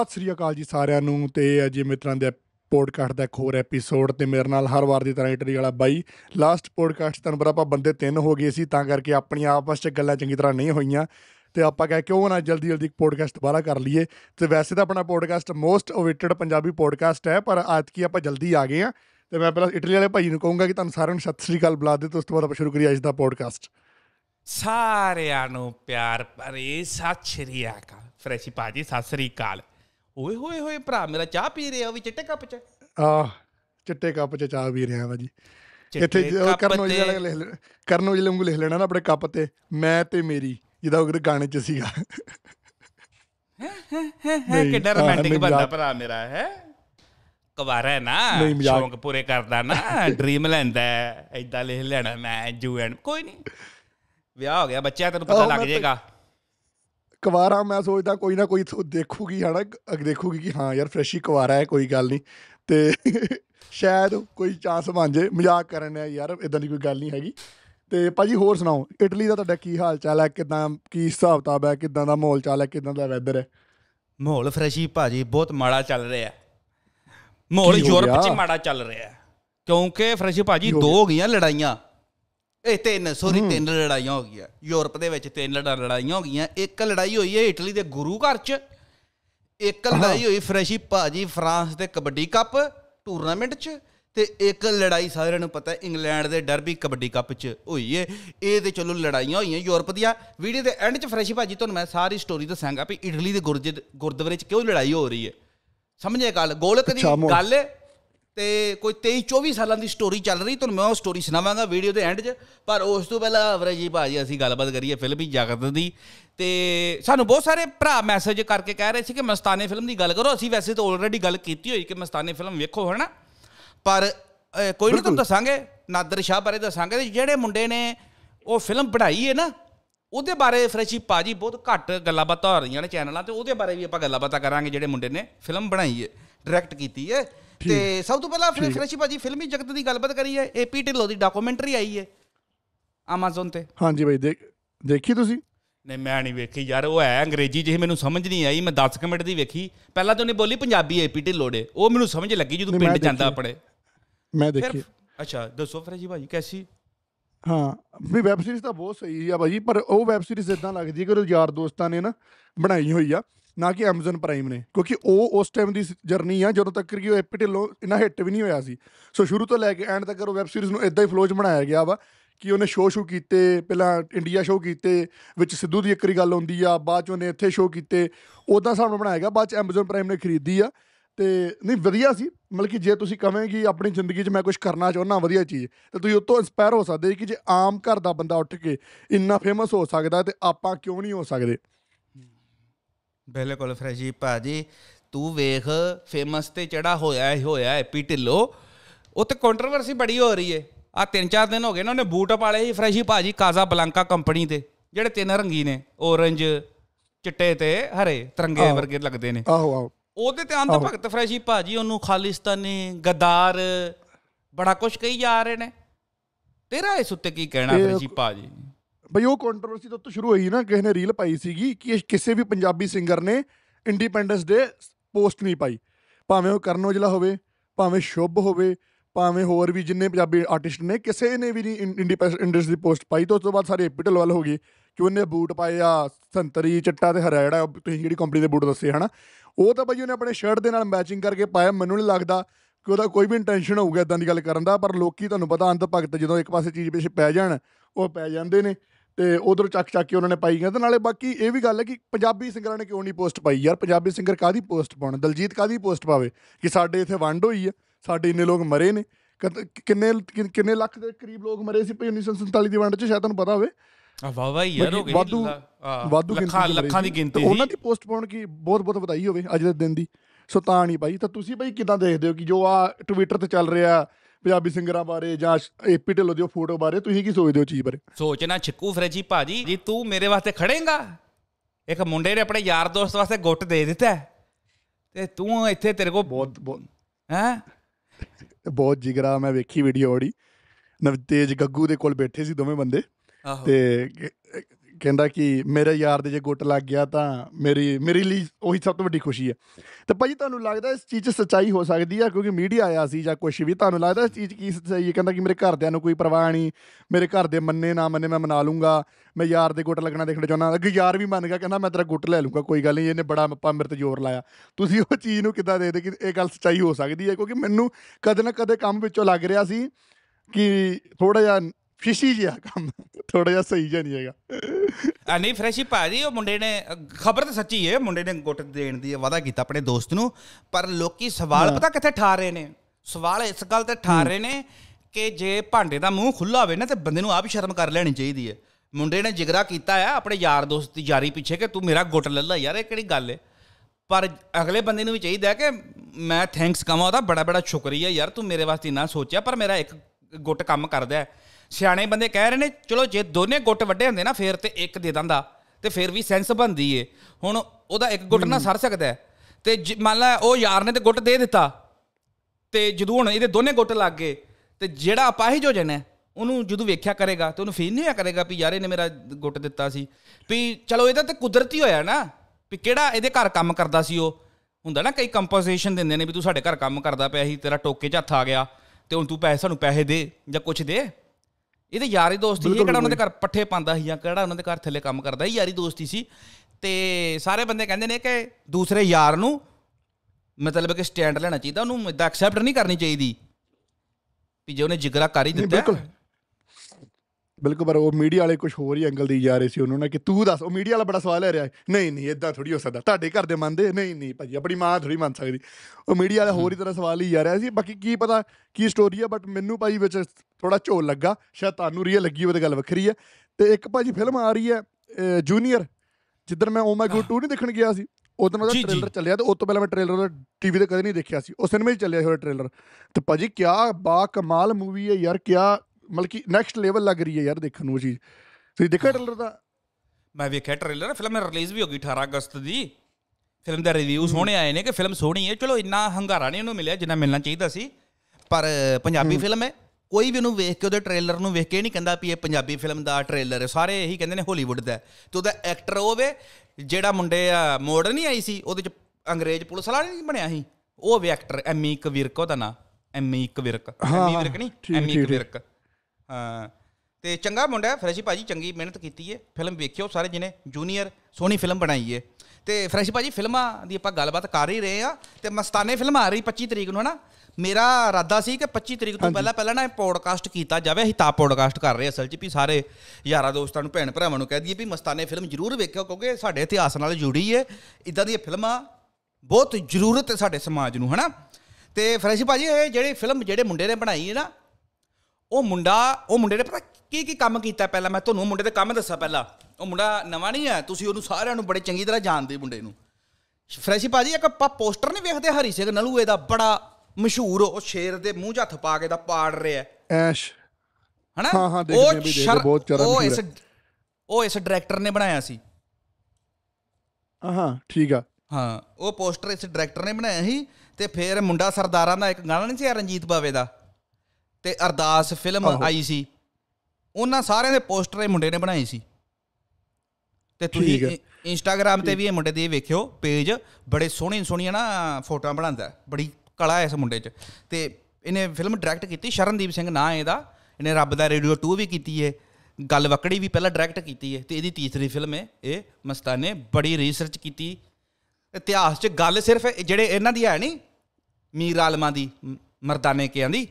ਸਤਿ ਸ੍ਰੀ ਅਕਾਲ ਜੀ ਸਾਰਿਆਂ ਨੂੰ ਤੇ ਅਜੇ ਮਿੱਤਰਾਂ ਦੇ ਪੋਡਕਾਸਟ ਦਾ ਇੱਕ ਹੋਰ ਐਪੀਸੋਡ ਤੇ ਮੇਰੇ ਨਾਲ ਹਰ ਵਾਰ ਦੀ ਤਰ੍ਹਾਂ ਇਟਲੀ ਵਾਲਾ ਬਾਈ ਲਾਸਟ ਪੋਡਕਾਸਟ ਤੁਹਾਨੂੰ ਪਤਾ ਆਪਾਂ ਬੰਦੇ ਤਿੰਨ ਹੋ ਗਏ ਸੀ ਤਾਂ ਕਰਕੇ ਆਪਣੀਆਂ ਆਪਸ ਵਿੱਚ ਗੱਲਾਂ ਚੰਗੀ ਤਰ੍ਹਾਂ ਨਹੀਂ ਹੋਈਆਂ ਤੇ ਆਪਾਂ ਕਹੇ ਕਿਉਂ ਨਾ ਜਲਦੀ ਜਲਦੀ ਇੱਕ ਪੋਡਕਾਸਟ ਦੁਬਾਰਾ ਕਰ ਲਈਏ ਤੇ ਵੈਸੇ ਤਾਂ ਆਪਣਾ podcast most awaited Punjabi podcast ਹੈ ਪਰ ਅੱਜ ਕੀ ਆਪਾਂ ਜਲਦੀ ਆ ਗਏ ਆ ਤੇ ਮੈਂ ਪਹਿਲਾਂ ਇਟਲੀ ਵਾਲੇ ਭਾਈ ਨੂੰ ਕਹੂੰਗਾ ਕਿ ਤੁਹਾਨੂੰ ਸਾਰਿਆਂ ਨੂੰ ਸਤਿ ਸ੍ਰੀ ਅਕਾਲ ਬੁਲਾ ਦੇ ਤੋਂ ਉਸ ਤੋਂ ਬਾਅਦ ਆਪਾਂ ਸ਼ੁਰੂ ਕਰੀਏ ਅੱਜ ਦਾ ਪੋਡਕਾਸਟ ਸਾਰਿਆਂ ਨੂੰ ਪਿਆਰ ਭਰੀ ਸਤਿ ਸ੍ਰੀ ਅਕਾਲ ਫਰੈਸ਼ੀ ਭਾਜੀ ਸਤਿ ਸ੍ਰੀ ਅਕਾਲ ਓਏ ਹੋਏ ਹੋਏ ਭਰਾ ਮੇਰਾ ਚਾਹ ਪੀ ਰਿਹਾ ਉਹ ਵੀ ਚਿੱਟੇ ਕੱਪ 'ਚ ਆ ਚਿੱਟੇ ਕੱਪ 'ਚ ਚਾਹ ਪੀ ਰਿਹਾ ਵਾਜੀ ਇੱਥੇ ਕਰਨ ਵਾਲੇ ਲਿਖ ਲੈਣਾ ਕਰਨ ਔਜਲਾ ਨੂੰ ਲਿਖ ਲੈਣਾ ਨਾ ਆਪਣੇ ਕੱਪ ਤੇ ਮੈਂ ਤੇ ਮੇਰੀ ਜਿਹਦਾ ਉਹ ਗਾਣੇ 'ਚ ਸੀਗਾ ਹੈ ਕਿੰਨਾ ਰੋਮਾਂਟਿਕ ਬੰਦਾ ਭਰਾ ਮੇਰਾ ਹੈ ਕਵਾਰਾ ਹੈ ਨਾ ਸ਼ੌਂਕ ਪੂਰੇ ਕਰਦਾ ਨਾ ਡ੍ਰੀਮ ਲੈਂਦਾ ਐਦਾਂ ਲਿਖ ਲੈਣਾ ਮੈਂ ਜੂ ਐਂਡ ਕੋਈ ਨਹੀਂ ਵਿਆਹ ਹੋ ਗਿਆ ਬੱਚਾ ਤੈਨੂੰ ਪਤਾ ਲੱਗ ਜਾਏਗਾ ਕੁਵਾਰਾ ਮੈਂ ਸੋਚਦਾ ਕੋਈ ਨਾ ਕੋਈ ਦੇਖੂਗੀ ਹਨਾ ਦੇਖੂਗੀ ਕਿ ਹਾਂ ਯਾਰ ਫਰੈਸ਼ ਹੀ ਕੁਵਾਰਾ ਹੈ ਕੋਈ ਗੱਲ ਨਹੀਂ ਤੇ ਸ਼ਾਇਦ ਕੋਈ ਚਾਂਸ ਬਣ ਜੇ ਮਜ਼ਾਕ ਕਰਨ ਆ ਯਾਰ ਇਦਾਂ ਦੀ ਕੋਈ ਗੱਲ ਨਹੀਂ ਹੈਗੀ ਤੇ ਭਾਜੀ ਹੋਰ ਸੁਣਾਓ ਇਟਲੀ ਦਾ ਤੁਹਾਡਾ ਕੀ ਹਾਲ ਚਾਲ ਹੈ ਕਿਦਾਂ ਕੀ ਹਿਸਾਬ ਤਾਬ ਹੈ ਕਿਦਾਂ ਦਾ ਮਾਹੌਲ ਚਾਲ ਹੈ ਕਿਦਾਂ ਦਾ ਵੈਦਰ ਹੈ ਮਾਹੌਲ ਫਰੈਸ਼ੀ ਭਾਜੀ ਬਹੁਤ ਮਾੜਾ ਚੱਲ ਰਿਹਾ ਮਾਹੌਲ ਯੂਰਪ 'ਚ ਮਾੜਾ ਚੱਲ ਰਿਹਾ ਕਿਉਂਕਿ ਫਰੈਸ਼ੀ ਭਾਜੀ ਦੋ ਹੋ ਗਈਆਂ ਲੜਾਈਆਂ ਇਹ ਤਿੰਨ ਸੋਰੀ ਤਿੰਨ ਲੜਾਈਆਂ ਹੋ ਗਈਆਂ ਯੂਰਪ ਦੇ ਵਿੱਚ ਤਿੰਨ ਲੜਾਈਆਂ ਹੋ ਗਈਆਂ ਇੱਕ ਲੜਾਈ ਹੋਈ ਹੈ ਇਟਲੀ ਦੇ ਗੁਰੂ ਘਰ 'ਚ ਇੱਕ ਲੜਾਈ ਹੋਈ ਫਰੈਸ਼ੀ ਭਾਜੀ ਫਰਾਂਸ ਦੇ ਕਬੱਡੀ ਕੱਪ ਟੂਰਨਾਮੈਂਟ 'ਚ ਤੇ ਇੱਕ ਲੜਾਈ ਸਾਰਿਆਂ ਨੂੰ ਪਤਾ ਹੈ ਇੰਗਲੈਂਡ ਦੇ ਡਰਬੀ ਕਬੱਡੀ ਕੱਪ 'ਚ ਹੋਈ ਏ ਇਹ ਤੇ ਚਲੋ ਲੜਾਈਆਂ ਹੋਈਆਂ ਯੂਰਪ ਦੀਆਂ ਵੀਡੀਓ ਦੇ ਐਂਡ 'ਚ ਫਰੈਸ਼ੀ ਭਾਜੀ ਤੁਹਾਨੂੰ ਮੈਂ ਸਾਰੀ ਸਟੋਰੀ ਦੱਸਾਂਗਾ ਵੀ ਇਟਲੀ ਦੇ ਗੁਰਦੁਆਰੇ 'ਚ ਕਿਉਂ ਲੜਾਈ ਹੋ ਰਹੀ ਏ ਸਮਝੇ ਗੱਲ ਗੋਲਕ ਦੀ ਗੱਲ ਤੇ ਕੋਈ 23 24 ਸਾਲਾਂ ਦੀ ਸਟੋਰੀ ਚੱਲ ਰਹੀ ਤੁਹਾਨੂੰ ਮੈਂ ਉਹ ਸਟੋਰੀ ਸੁਣਾਵਾਂਗਾ ਵੀਡੀਓ ਦੇ ਐਂਡ 'ਚ ਪਰ ਉਸ ਤੋਂ ਪਹਿਲਾਂ ਅਵਰਾ ਜੀ ਭਾਜੀ ਅਸੀਂ ਗੱਲਬਾਤ ਕਰੀਏ ਫਿਲਮ ਹੀ ਜਗਤ ਦੀ ਤੇ ਸਾਨੂੰ ਬਹੁਤ ਸਾਰੇ ਭਰਾ ਮੈਸੇਜ ਕਰਕੇ ਕਹਿ ਰਹੇ ਸੀ ਕਿ ਮਸਤਾਨੇ ਫਿਲਮ ਦੀ ਗੱਲ ਕਰੋ ਅਸੀਂ ਵੈਸੇ ਤਾਂ ਆਲਰੇਡੀ ਗੱਲ ਕੀਤੀ ਹੋਈ ਕਿ ਮਸਤਾਨੇ ਫਿਲਮ ਵੇਖੋ ਹਨਾ ਪਰ ਕੋਈ ਨਹੀਂ ਤੁਹਾਨੂੰ ਦੱਸਾਂਗੇ ਨਾਦਰ ਸ਼ਾਹ ਬਾਰੇ ਦੱਸਾਂਗੇ ਜਿਹੜੇ ਮੁੰਡੇ ਨੇ ਉਹ ਫਿਲਮ ਬਣਾਈ ਹੈ ਨਾ ਉਹਦੇ ਬਾਰੇ ਫਰੈਸ਼ੀ ਪਾਜੀ ਬਹੁਤ ਘੱਟ ਗੱਲਾਂ ਬਾਤਾਂ ਹੋ ਰਹੀਆਂ ਨੇ ਚੈਨਲਾਂ ਤੇ ਉਹਦੇ ਬਾਰੇ ਵੀ ਆਪਾਂ ਗੱਲਾਂ ਬਾਤਾਂ ਕਰਾਂਗੇ ਜਿਹੜੇ ਮੁੰਡੇ ਨੇ ਫਿਲਮ ਬਣਾਈ ਹੈ ਡਾਇਰੈਕਟ ਕੀਤੀ ਹੈ ਤੇ ਸਭ ਤੋਂ ਪਹਿਲਾਂ ਫਿਰ ਫਰੈਸ਼ੀ ਭਾਜੀ ਫਿਲਮੀ ਜਗਤ ਦੀ ਗੱਲਬਾਤ ਕਰੀ ਹੈ ਏਪੀ ਢਿੱਲੋਂ ਦੀ ਡਾਕੂਮੈਂਟਰੀ ਆਈ ਹੈ Amazon ਤੇ ਹਾਂਜੀ ਭਾਈ ਦੇਖ ਦੇਖੀ ਤੁਸੀਂ ਨਹੀਂ ਮੈਂ ਨਹੀਂ ਵੇਖੀ ਯਾਰ ਉਹ ਹੈ ਅੰਗਰੇਜ਼ੀ ਜਿਹੇ ਮੈਨੂੰ ਸਮਝ ਨਹੀਂ ਆਈ ਮੈਂ 10 ਮਿੰਟ ਦੀ ਵੇਖੀ ਪਹਿਲਾਂ ਤਾਂ ਉਹਨੇ ਬੋਲੀ ਪੰਜਾਬੀ ਏਪੀ ਢਿੱਲੋਂ ਦੇ ਉਹ ਮੈਨੂੰ ਸਮਝ ਲੱਗੀ ਜਦੋਂ ਪਿੰਡ ਜਾਂਦਾ ਆਪਣੇ ਮੈਂ ਦੇਖੀ ਅੱਛਾ ਦੱਸੋ ਫਰੈਸ਼ੀ ਭਾਜੀ ਕੈਸੀ ਹਾਂ ਵੀ ਵੈਬ ਸੀਰੀਜ਼ ਤਾਂ ਬਹੁਤ ਸਹੀ ਆ ਭਾਜੀ ਪਰ ਉਹ ਵੈਬ ਸੀਰੀਜ਼ ਇਦਾਂ ਲੱਗਦੀ ਕਿ ਉਹ ਯਾਰ ਦੋਸਤਾਂ ਨੇ ਨਾ ਬਣਾਈ ਹੋਈ ਆ ਨਾ ਕਿ Amazon Prime ਨੇ ਕਿਉਂਕਿ ਉਹ ਉਸ ਟਾਈਮ ਦੀ ਜਰਨੀ ਆ ਜਦੋਂ ਤੱਕ ਕਿ ਉਹ ਐਪ ਢਿੱਲੋ ਇਨਾ ਹਿੱਟ ਵੀ ਨਹੀਂ ਹੋਇਆ ਸੀ ਸੋ ਸ਼ੁਰੂ ਤੋਂ ਲੈ ਕੇ ਐਂਡ ਤੱਕ ਉਹ ਵੈਬ ਸੀਰੀਜ਼ ਨੂੰ ਇਦਾਂ ਹੀ ਫਲੋਜ ਬਣਾਇਆ ਗਿਆ ਵਾ ਕਿ ਉਹਨੇ ਸ਼ੋਅ ਸ਼ੋਅ ਕੀਤੇ ਪਹਿਲਾਂ ਇੰਡੀਆ ਸ਼ੋਅ ਕੀਤੇ ਵਿੱਚ ਸਿੱਧੂ ਦੀ ਇੱਕਰੀ ਗੱਲ ਹੁੰਦੀ ਆ ਬਾਅਦ ਚ ਉਹਨੇ ਇੱਥੇ ਸ਼ੋਅ ਕੀਤੇ ਉਦਾਂ ਸਾਹਮਣੇ ਬਣਾਇਆ ਗਿਆ ਬਾਅਦ ਚ Amazon Prime ਨੇ ਖਰੀਦੀ ਆ ਤੇ ਨਹੀਂ ਵਧੀਆ ਸੀ ਮਤਲਬ ਕਿ ਜੇ ਤੁਸੀਂ ਕਹਵੇਂ ਕਿ ਆਪਣੀ ਜ਼ਿੰਦਗੀ 'ਚ ਮੈਂ ਕੁਝ ਕਰਨਾ ਚਾਹੁੰਦਾ ਵਧੀਆ ਚੀਜ਼ ਤੇ ਤੁਸੀਂ ਉਤੋਂ ਇਨਸਪਾਇਰ ਹੋ ਸਕਦੇ ਕਿ ਜੇ ਆਮ ਘਰ ਦਾ ਬੰਦਾ ਉੱਠ ਕੇ ਇੰਨਾ ਫੇਮਸ ਹੋ ਸਕਦਾ ਤੇ ਆਪਾਂ ਕਿਉਂ ਨਹੀਂ ਹੋ ਸਕਦੇ ਬਿਲਕੁਲ ਫਰਜੀ ਭਾਜੀ ਤੂੰ ਵੇਖ ਫੇਮਸ ਤੇ ਚੜਾ ਹੋਇਆ ਹੀ ਹੋਇਆ ਐ ਪੀ ਢਿੱਲੋ ਉੱਤੇ ਕੰਟਰੋਵਰਸੀ ਬੜੀ ਹੋ ਰਹੀ ਏ ਆ ਤਿੰਨ ਚਾਰ ਦਿਨ ਹੋ ਗਏ ਨਾ ਉਹਨੇ ਬੂਟ ਪਾਲੇ ਹੀ ਫਰੈਸ਼ੀ ਭਾਜੀ ਕਾਜ਼ਾ ਬਲਾਂਕਾ ਕੰਪਨੀ ਦੇ ਜਿਹੜੇ ਤਿੰਨ ਰੰਗੀ ਨੇ ਔਰੰਜ ਚਿੱਟੇ ਤੇ ਹਰੇ ਤਿਰੰਗੇ ਵਰਗੇ ਲੱਗਦੇ ਨੇ ਆਹੋ ਆਹੋ ਉਹਦੇ ਤੇ ਅੰਧ ਭਗਤ ਫਰੈਸ਼ੀ ਭਾਜੀ ਉਹਨੂੰ ਖਾਲਿਸਤਾਨੀ ਗਦਾਰ ਬੜਾ ਕੁਝ ਕਹੀ ਜਾ ਰਹੇ ਨੇ ਤੇਰਾ ਇਸ ਉੱਤੇ ਕੀ ਕਹਿਣਾ ਫਰੈਸ਼ੀ ਭਾਜੀ ਬਈ ਉਹ ਕੰਟਰੋਵਰਸੀ ਤੋਂ ਤੋਂ ਸ਼ੁਰੂ ਹੋਈ ਨਾ ਕਿਸੇ ਨੇ ਰੀਲ ਪਾਈ ਸੀਗੀ ਕਿ ਕਿਸੇ ਵੀ ਪੰਜਾਬੀ ਸਿੰਗਰ ਨੇ ਇੰਡੀਪੈਂਡੈਂਸ ਡੇ ਪੋਸਟ ਨਹੀਂ ਪਾਈ ਭਾਵੇਂ ਉਹ ਕਰਨ ਔਜਲਾ ਹੋਵੇ ਭਾਵੇਂ ਸ਼ੁਭ ਹੋਵੇ ਭਾਵੇਂ ਹੋਰ ਵੀ ਜਿੰਨੇ ਪੰਜਾਬੀ ਆਰਟਿਸਟ ਨੇ ਕਿਸੇ ਨੇ ਵੀ ਨਹੀਂ ਇੰਡੀਪੈਂਡੈਂਸ ਦੀ ਪੋਸਟ ਪਾਈ ਤੋਂ ਉਸ ਤੋਂ ਬਾਅਦ ਸਾਰੇ ਐਪੀਟਲ ਵੱਲ ਹੋ ਗਏ ਕਿ ਉਹਨੇ ਬੂਟ ਪਾਏ ਆ ਸੰਤਰੀ ਚਿੱਟਾ ਤੇ ਹਰਾ ਜਿਹੜਾ ਤੁਸੀਂ ਜਿਹੜੀ ਕੰਪਨੀ ਦੇ ਬੂਟ ਦੱਸੇ ਹਨਾ ਉਹ ਤਾਂ ਭਾਈ ਉਹਨੇ ਆਪਣੇ ਸ਼ਰਟ ਦੇ ਨਾਲ ਮੈਚਿੰਗ ਕਰਕੇ ਪਾਇਆ ਮੈਨੂੰ ਨਹੀਂ ਲੱਗਦਾ ਕਿ ਉਹਦਾ ਕੋਈ ਵੀ ਇੰਟੈਂਸ਼ਨ ਹੋਊਗਾ ਇਦਾਂ ਦੀ ਗੱਲ ਕਰਨ ਦਾ ਪਰ ਲੋਕੀ ਤੁਹਾਨੂੰ ਪਤਾ ਅੰਤ ਭਗਤ ਜਦੋਂ ਇੱਕ ਪਾਸੇ ਚੀਜ਼ ਪਿੱਛੇ ਪੈ ਜਾਣ ਉਹ ਪੈ ਜਾਂਦੇ ਨੇ ਤੇ ਉਧਰ ਚੱਕ ਚੱਕ ਕੇ ਉਹਨਾਂ ਨੇ ਪਾਈ ਗਿਆ ਤੇ ਨਾਲੇ ਬਾਕੀ ਇਹ ਵੀ ਗੱਲ ਹੈ ਕਿ ਪੰਜਾਬੀ ਸਿੰਗਰਾਂ ਨੇ ਕਿਉਂ ਨਹੀਂ ਪੋਸਟ ਪਾਈ ਯਾਰ ਪੰਜਾਬੀ ਸਿੰਗਰ ਕਾਦੀ ਪੋਸਟ ਪਾਉਣ ਦਲਜੀਤ ਕਾਦੀ ਪੋਸਟ ਪਾਵੇ ਕਿ ਸਾਡੇ ਇੱਥੇ ਵੰਡ ਹੋਈ ਹੈ ਸਾਡੇ ਇੰਨੇ ਲੋਕ ਮਰੇ ਨੇ ਕਿੰਨੇ ਕਿੰਨੇ ਲੱਖ ਦੇ ਕਰੀਬ ਲੋਕ ਮਰੇ ਸੀ ਭਈ 1947 ਦੀ ਵੰਡ 'ਚ ਸ਼ਾਇਦ ਤੁਹਾਨੂੰ ਪਤਾ ਹੋਵੇ ਆ ਵਾ ਵਾ ਯਾਰ ਹੋ ਗਈ ਵਾਧੂ ਵਾਧੂ ਲੱਖਾਂ ਲੱਖਾਂ ਦੀ ਗਿਣਤੀ ਸੀ ਉਹਨਾਂ ਦੀ ਪੋਸਟ ਪਾਉਣ ਕੀ ਬਹੁਤ ਬਹੁਤ ਵਧਾਈ ਹੋਵੇ ਅੱਜ ਦੇ ਦਿਨ ਦੀ ਸੋ ਤਾਂ ਨਹੀਂ ਭਾਈ ਤਾਂ ਤੁਸੀਂ ਭਾਈ ਕਿਦਾਂ ਦੇਖਦੇ ਹੋ ਕਿ ਜੋ ਆ ਟਵਿੱਟਰ ਤੇ ਚੱਲ ਰਿਹਾ ਪੰਜਾਬੀ ਸਿੰਗਰਾਂ ਬਾਰੇ ਜਾਂ ਏਪੀ ਢਿੱਲੋਂ ਦੀ ਫੋਟੋ ਬਾਰੇ ਤੁਸੀਂ ਕੀ ਸੋਚਦੇ ਹੋ ਚੀਜ਼ ਬਾਰੇ ਸੋਚਣਾ ਛਿੱਕੂ ਫਰੇਜੀ ਭਾਜੀ ਜੀ ਤੂੰ ਮੇਰੇ ਵਾਸਤੇ ਖੜੇਂਗਾ ਇੱਕ ਮੁੰਡੇ ਨੇ ਆਪਣੇ ਯਾਰ ਦੋਸਤ ਵਾਸਤੇ ਗੁੱਟ ਦੇ ਦਿੱਤਾ ਤੇ ਤੂੰ ਇੱਥੇ ਤੇਰੇ ਕੋ ਬਹੁਤ ਬਹੁਤ ਹੈ ਬਹੁਤ ਜਿਗਰਾ ਮੈਂ ਵੇਖੀ ਵੀਡੀਓ ਉਹਦੀ ਨਵਤੇਜ ਗੱਗੂ ਦੇ ਕੋਲ ਬੈਠੇ ਸੀ ਦੋਵੇਂ ਬੰਦੇ ਤੇ ਕਹਿੰਦਾ ਕਿ ਮੇਰੇ ਯਾਰ ਦੇ ਜੇ ਗੁੱਟ ਲੱਗ ਗਿਆ ਤਾਂ ਮੇਰੀ ਮੇਰੀ ਲਈ ਉਹੀ ਸਭ ਤੋਂ ਵੱਡੀ ਖੁਸ਼ੀ ਹੈ ਤੇ ਭਾਜੀ ਤੁਹਾਨੂੰ ਲੱਗਦਾ ਇਸ ਚੀਜ਼ 'ਚ ਸੱਚਾਈ ਹੋ ਸਕਦੀ ਹੈ ਕਿਉਂਕਿ ਮੀਡੀਆ ਆਇਆ ਸੀ ਜਾਂ ਕੁਝ ਵੀ ਤੁਹਾਨੂੰ ਲੱਗਦਾ ਇਸ ਚੀਜ਼ ਕੀ ਸੱਚਾਈ ਹੈ ਕਹਿੰਦਾ ਕਿ ਮੇਰੇ ਘਰਦਿਆਂ ਨੂੰ ਕੋਈ ਪਰਵਾਹ ਨਹੀਂ ਮੇਰੇ ਘਰ ਦੇ ਮੰਨੇ ਨਾ ਮੰਨੇ ਮੈਂ ਮਨਾ ਲੂੰਗਾ ਮੈਂ ਯਾਰ ਦੇ ਗੁੱਟ ਲੱਗਣਾ ਦੇਖਣਾ ਚਾਹੁੰਦਾ ਅੱਗੇ ਯਾਰ ਵੀ ਮੰਨ ਗਿਆ ਕਹਿੰਦਾ ਮੈਂ ਤੇਰਾ ਗੁੱਟ ਲੈ ਲੂੰਗਾ ਕੋਈ ਗੱਲ ਨਹੀਂ ਇਹਨੇ ਬੜਾ ਮੱਪਾ ਮੇਰੇ ਤੇ ਜ਼ੋਰ ਲਾਇਆ ਤੁਸੀਂ ਉਹ ਚੀਜ਼ ਨੂੰ ਕਿੱਦਾਂ ਦੇਖਦੇ ਕਿ ਇਹ ਗੱਲ ਸੱਚਾਈ ਹੋ ਸਕਦੀ ਹੈ ਕਿਉਂਕਿ ਮੈਨੂੰ ਕਦੇ ਨਾ ਕਦੇ ਕੰਮ ਵਿੱਚੋਂ ਲੱਗ ਰਿਹਾ ਸੀ ਕਿ ਥੋੜਾ ਜਿਹਾ ਫਿਸ਼ੀ ਜਿਹਾ ਕੰਮ ਥੋੜਾ ਜਿਹਾ ਸਹੀ ਜਿਹਾ ਨਹੀਂ ਹੈਗਾ ਨਹੀਂ ਫਰੈਸ਼ੀ ਭਾਜੀ ਉਹ ਮੁੰਡੇ ਨੇ ਖਬਰ ਤਾਂ ਸੱਚੀ ਹੈ ਮੁੰਡੇ ਨੇ ਗੁੱਟ ਦੇਣ ਦੀ ਵਾਦਾ ਕੀਤਾ ਆਪਣੇ ਦੋਸਤ ਨੂੰ ਪਰ ਲੋਕੀ ਸਵਾਲ ਪਤਾ ਕਿੱਥੇ ਠਾ ਰਹੇ ਨੇ ਸਵਾਲ ਇਸ ਗੱਲ ਤੇ ਠਾ ਰਹੇ ਨੇ ਕਿ ਜੇ ਭਾਂਡੇ ਦਾ ਮੂੰਹ ਖੁੱਲਾ ਹੋਵੇ ਨਾ ਤੇ ਬੰਦੇ ਨੂੰ ਆਪ ਹੀ ਸ਼ਰਮ ਕਰ ਲੈਣੀ ਚਾਹੀਦੀ ਹੈ ਮੁੰਡੇ ਨੇ ਜਿਗਰਾ ਕੀਤਾ ਆ ਆਪਣੇ ਯਾਰ ਦੋਸਤ ਦੀ ਯਾਰੀ ਪਿੱਛੇ ਕਿ ਤੂੰ ਮੇਰਾ ਗੁੱਟ ਲੈ ਲੈ ਯਾਰ ਇਹ ਕਿਹੜੀ ਗੱਲ ਹੈ ਪਰ ਅਗਲੇ ਬੰਦੇ ਨੂੰ ਵੀ ਚਾਹੀਦਾ ਕਿ ਮੈਂ ਥੈਂਕਸ ਕਹਾਂ ਉਹਦਾ ਬੜਾ ਬੜਾ ਸ਼ੁਕਰੀਆ ਯਾਰ ਤੂੰ ਮੇਰੇ ਵਾਸਤੇ ਨਾ ਸੋਚਿਆ ਪਰ ਮੇਰਾ ਇੱਕ ਗੁੱਟ ਕੰਮ ਕਰਦਾ ਹੈ ਸਿਆਣੇ ਬੰਦੇ ਕਹਿ ਰਹੇ ਨੇ ਚਲੋ ਜੇ ਦੋਨੇ ਗੁੱਟ ਵੱਡੇ ਹੁੰਦੇ ਨਾ ਫੇਰ ਤੇ ਇੱਕ ਦੇ ਦੰਦਾ ਤੇ ਫੇਰ ਵੀ ਸੈਂਸ ਬਣਦੀ ਏ ਹੁਣ ਉਹਦਾ ਇੱਕ ਗੁੱਟ ਨਾ ਸਰ ਸਕਦਾ ਤੇ ਮੰਨ ਲਾ ਉਹ ਯਾਰ ਨੇ ਤੇ ਗੁੱਟ ਦੇ ਦਿੱਤਾ ਤੇ ਜਦੋਂ ਹੁਣ ਇਹਦੇ ਦੋਨੇ ਗੁੱਟ ਲੱਗ ਗਏ ਤੇ ਜਿਹੜਾ ਅਪਾਹਿਜ ਹੋ ਜਾਣਾ ਉਹਨੂੰ ਜਦੋਂ ਵੇਖਿਆ ਕਰੇਗਾ ਤੇ ਉਹਨੂੰ ਫੀਲ ਨਹੀਂ ਆ ਕਰੇਗਾ ਵੀ ਯਾਰ ਇਹਨੇ ਮੇਰਾ ਗੁੱਟ ਦਿੱਤਾ ਸੀ ਵੀ ਚਲੋ ਇਹਦਾ ਤੇ ਕੁਦਰਤੀ ਹੋਇਆ ਨਾ ਵੀ ਕਿਹੜਾ ਇਹਦੇ ਘਰ ਕੰਮ ਕਰਦਾ ਸੀ ਉਹ ਹੁੰਦਾ ਨਾ ਕਈ ਕੰਪਨਸੇਸ਼ਨ ਦਿੰਦੇ ਨੇ ਵੀ ਤੂੰ ਸਾਡੇ ਘਰ ਕੰਮ ਕਰਦਾ ਪਿਆ ਸੀ ਤੇਰਾ ਟੋਕੇ 'ਚ ਹੱਥ ਆ ਗਿਆ ਤੇ ਹੁਣ ਤੂੰ ਪੈਸੇ ਸਾਨੂੰ ਪੈਸੇ ਦੇ ਜਾਂ ਕੁਝ ਦੇ ਇਹਦੇ ਯਾਰੀ ਦੋਸਤੀ ਸੀ ਕਿਹੜਾ ਉਹਨਾਂ ਦੇ ਘਰ ਪੱਠੇ ਪਾਉਂਦਾ ਸੀ ਜਾਂ ਕਿਹੜਾ ਉਹਨਾਂ ਦੇ ਘਰ ਥੱਲੇ ਕੰਮ ਕਰਦਾ ਸੀ ਯਾਰੀ ਦੋਸਤੀ ਸੀ ਤੇ ਸਾਰੇ ਬੰਦੇ ਕਹਿੰਦੇ ਨੇ ਕਿ ਦੂਸਰੇ ਯਾਰ ਨੂੰ ਮਤਲਬ ਕਿ ਸਟੈਂਡ ਲੈਣਾ ਚਾਹੀਦਾ ਉਹਨੂੰ ਇਦਾਂ ਐਕਸੈਪਟ ਨਹੀਂ ਕਰਨੀ ਚਾਹੀਦੀ ਵੀ ਜੇ ਉਹਨੇ ਜਿਗਰਾ ਕਰ ਹੀ ਦਿੱਤਾ ਬਿਲਕੁਲ ਪਰ ਉਹ ਮੀਡੀਆ ਵਾਲੇ ਕੁਝ ਹੋਰ ਹੀ ਐਂਗਲ ਦੀ ਜਾ ਰਹੇ ਸੀ ਉਹਨਾਂ ਨੇ ਕਿ ਤੂੰ ਦੱਸ ਉਹ ਮੀਡੀਆ ਵਾਲਾ ਬੜਾ ਸਵਾਲ ਲੈ ਰਿਹਾ ਨਹੀਂ ਨਹੀਂ ਇਦਾਂ ਥੋੜੀ ਹੋ ਸਕਦਾ ਤੁਹਾਡੇ ਘਰ ਦੇ ਮੰਨਦੇ ਨਹੀਂ ਨਹੀਂ ਭਾਜੀ ਆਪਣੀ ਮਾਂ ਥੋੜੀ ਮੰਨ ਸਕਦੀ ਉਹ ਮੀਡੀਆ ਵਾਲੇ ਹੋਰ ਹੀ ਤਰ੍ਹਾਂ ਸਵਾਲ ਹੀ ਜਾ ਰਿਹਾ ਸੀ ਬਾਕੀ ਕੀ ਪਤਾ ਕੀ ਸਟੋਰੀ ਆ ਬਟ ਮੈਨੂੰ ਭਾਜੀ ਵਿੱਚ ਥੋੜਾ ਝੋਲ ਲੱਗਾ ਸ਼ਾਇਦ ਤੁਹਾਨੂੰ ਰੀਅਲ ਲੱਗੀ ਹੋਵੇ ਤੇ ਗੱਲ ਵੱਖਰੀ ਹੈ ਤੇ ਇੱਕ ਭਾਜੀ ਫਿਲਮ ਆ ਰਹੀ ਹੈ ਜੂਨੀਅਰ ਜਿੱਦਰ ਮੈਂ ਓ ਮਾਈ ਗੋਡ 2 ਨਹੀਂ ਦੇਖਣ ਗਿਆ ਸੀ ਉਦੋਂ ਦਾ ਟ੍ਰੇਲਰ ਚੱਲਿਆ ਤੇ ਉਸ ਤੋਂ ਪਹਿਲਾਂ ਮੈਂ ਟ੍ਰੇਲਰ ਟੀਵੀ ਤੇ ਕਦੇ ਨਹੀਂ ਦੇਖਿਆ ਸੀ ਉਹ ਸਿਨੇਮੇ 'ਚ ਚੱਲਿਆ ਹੋਇਆ ਟ੍ਰੇਲਰ ਤੇ ਭਾਜੀ ਕੀ ਬਾ ਕਮਾਲ ਮੂਵੀ ਹੈ ਯਾਰ ਕੀ ਮਤਲਬ ਕਿ ਨੈਕਸਟ ਲੈਵਲ ਲੱਗ ਰਹੀ ਹੈ ਯਾਰ ਦੇਖਣ ਨੂੰ ਉਹ ਚੀਜ਼ ਤੁਸੀਂ ਦੇਖਿਆ ਟ੍ਰੇਲਰ ਦਾ ਮੈਂ ਵੇਖਿਆ ਟ੍ਰੇਲਰ ਫਿਲਮ ਰਿਲੀਜ਼ ਵੀ ਹੋ ਗਈ 18 ਅਗਸਤ ਦੀ ਫਿਲਮ ਦਾ ਰਿਵਿਊ ਸੋਹਣੇ ਆਏ ਨੇ ਕਿ ਫਿਲਮ ਸੋਹਣੀ ਹੈ ਚਲੋ ਇੰਨਾ ਹੰਗਾਰਾ ਨਹੀਂ ਉਹਨੂੰ ਮਿਲਿਆ ਜਿੰਨਾ ਮਿਲਣਾ ਚਾਹੀਦਾ ਸੀ ਪਰ ਪੰਜਾਬੀ ਫਿਲਮ ਹੈ ਕੋਈ ਵੀ ਉਹਨੂੰ ਵੇਖ ਕੇ ਉਹਦੇ ਟ੍ਰੇਲਰ ਨੂੰ ਵੇਖ ਕੇ ਨਹੀਂ ਕਹਿੰਦਾ ਵੀ ਇਹ ਪੰਜਾਬੀ ਫਿਲਮ ਦਾ ਟ੍ਰੇਲਰ ਹੈ ਸਾਰੇ ਇਹੀ ਕਹਿੰਦੇ ਨੇ ਹਾਲੀਵੁੱਡ ਦਾ ਤੇ ਉਹਦਾ ਐਕਟਰ ਉਹ ਵੇ ਜਿਹੜਾ ਮੁੰਡੇ ਆ ਮੋੜ ਨਹੀਂ ਆਈ ਸੀ ਉਹਦੇ ਚ ਅੰਗਰੇਜ਼ ਪੁਲਿਸ ਵਾਲਾ ਨਹੀਂ ਬਣਿਆ ਸੀ ਉਹ ਵੇ ਐਕਟਰ ਐਮੀ ਕਵਿਰਕ ਉਹਦਾ ਨਾਂ ਐਮੀ e ਕਵਿਰਕ ਐਮੀ e ਕਵਿਰਕ ਨਹੀਂ ਐਮੀ e ਕਵਿਰਕ ਤੇ ਚੰਗਾ ਮੁੰਡਾ ਫਰੈਸ਼ੀ ਭਾਜੀ ਚੰਗੀ ਮਿਹਨਤ ਕੀਤੀ ਏ ਫਿਲਮ ਵੇਖਿਓ ਸਾਰੇ ਜਿਨੇ ਜੂਨੀਅਰ ਸੋਹਣੀ ਫਿਲਮ ਬਣਾਈ ਏ ਤੇ ਫਰੈਸ਼ੀ ਭਾਜੀ ਫਿਲਮਾਂ ਦੀ ਆਪਾਂ ਗੱਲਬਾਤ ਕਰ ਹੀ ਰਹੇ ਆ ਤੇ ਮਸਤਾਨੇ ਫਿਲਮ ਆ ਰਹੀ 25 ਤਰੀਕ ਨੂੰ ਹਨਾ ਮੇਰਾ ਇਰਾਦਾ ਸੀ ਕਿ 25 ਤਰੀਕ ਤੋਂ ਪਹਿਲਾਂ ਪਹਿਲਾਂ ਨਾ ਇਹ ਪੋਡਕਾਸਟ ਕੀਤਾ ਜਾਵੇ ਅਸੀਂ ਤਾਂ ਪੋਡਕਾਸਟ ਕਰ ਰਹੇ ਅਸਲ 'ਚ ਵੀ ਸਾਰੇ ਯਾਰਾ ਦੋਸਤਾਂ ਨੂੰ ਭੈਣ ਭਰਾਵਾਂ ਨੂੰ ਕਹਿ ਦਈਏ ਵੀ ਮਸਤਾਨੇ ਫਿਲਮ ਜ਼ਰੂਰ ਵੇਖਿਓ ਕਿਉਂਕਿ ਸਾਡੇ ਇਤਿਹਾਸ ਨਾਲ ਜੁੜੀ ਏ ਇਦਾਂ ਦੀਆਂ ਫਿਲਮਾਂ ਬਹੁਤ ਜ਼ਰੂਰਤ ਹੈ ਸਾਡੇ ਸਮਾਜ ਨੂੰ ਹਨਾ ਤੇ ਫਰੈਸ਼ ਭਾਜੀ ਇਹ ਜਿਹੜੀ ਫਿਲਮ ਜਿਹੜੇ ਮੁੰਡੇ ਨੇ ਬਣਾਈ ਹੈ ਨਾ ਉਹ ਮੁੰਡਾ ਉਹ ਮੁੰਡੇ ਨੇ ਪਤਾ ਕੀ ਕੀ ਕੰਮ ਕੀਤਾ ਪਹਿਲਾਂ ਮੈਂ ਤੁਹਾਨੂੰ ਮੁੰਡੇ ਦੇ ਕੰਮ ਦੱਸਾਂ ਪਹਿਲਾਂ ਉਹ ਮੁੰਡਾ ਨਵਾਂ ਨਹੀਂ ਹੈ ਤੁਸੀਂ ਉਹਨੂੰ ਸਾਰਿਆਂ ਨੂੰ ਬੜੇ ਚੰਗੀ ਤਰ੍ਹਾਂ ਜਾਣਦੇ ਮੁੰਡੇ ਨੂੰ ਫਰੈਸ਼ੀ ਭਾਜੀ ਇੱਕ ਆਪਾਂ ਪੋਸਟਰ ਨਹੀਂ ਵੇਖਦੇ ਹਰੀ ਸਿੰਘ ਨਲੂਏ ਦਾ ਬੜਾ ਮਸ਼ਹੂਰ ਉਹ ਸ਼ੇਰ ਦੇ ਮੂੰਹ 'ਚ ਹੱਥ ਪਾ ਕੇ ਦਾ ਪਾੜ ਰਿਹਾ ਐਸ਼ ਹਨਾ ਉਹ ਬਹੁਤ ਚਰਨ ਉਹ ਇਸ ਉਹ ਇਸ ਡਾਇਰੈਕਟਰ ਨੇ ਬਣਾਇਆ ਸੀ ਹਾਂ ਠੀਕ ਆ ਹਾਂ ਉਹ ਪੋਸਟਰ ਇਸ ਡਾਇਰੈਕਟਰ ਨੇ ਬਣਾਇਆ ਸੀ ਤੇ ਫਿਰ ਮੁੰਡਾ ਸਰਦਾਰਾਂ ਦਾ ਇੱਕ ਗਾਣਾ ਨਹੀਂ ਸੀ ਰਣਜੀਤ ਬਾਵੇ ਦਾ ਤੇ ਅਰਦਾਸ ਫਿਲਮ ਆਈ ਸੀ ਉਹਨਾਂ ਸਾਰਿਆਂ ਦੇ ਪੋਸਟਰ ਇਹ ਮੁੰਡੇ ਨੇ ਬਣਾਏ ਸੀ ਤੇ ਤੁਸੀਂ ਇੰਸਟਾਗ੍ਰam ਤੇ ਵੀ ਇਹ ਮੁੰਡੇ ਦੇ ਵੇਖਿਓ ਪੇਜ ਬੜੇ ਸੋਹਣੇ ਸੋਹਣੀਆਂ ਨਾ ਫੋਟੋਆਂ ਬਣਾਉਂਦਾ ਬੜੀ ਕਲਾ ਹੈ ਇਸ ਮੁੰਡੇ 'ਚ ਤੇ ਇਹਨੇ ਫਿਲਮ ਡਾਇਰੈਕਟ ਕੀਤੀ ਸ਼ਰਨਦੀਪ ਸਿੰਘ ਨਾਂ ਇਹਦਾ ਇਹਨੇ ਰੱਬ ਦਾ ਰੇਡੀਓ 2 ਵੀ ਕੀਤੀ ਏ ਗੱਲ ਵਕੜੀ ਵੀ ਪਹਿਲਾਂ ਡਾਇਰੈਕਟ ਕੀਤੀ ਏ ਤੇ ਇਹਦੀ ਤੀਸਰੀ ਫਿਲਮ ਏ ਇਹ ਮਸਤਾਨੇ ਬੜੀ ਰਿਸਰਚ ਕੀਤੀ ਇਤਿਹਾਸ 'ਚ ਗੱਲ ਸਿਰਫ ਜਿਹੜੇ ਇਹਨਾਂ ਦੀ ਹੈ ਨਹੀਂ ਮੀਰ ਆਲਮਾਂ ਦੀ ਮਰਦਾਨੇ ਕਿਆਂ ਦੀ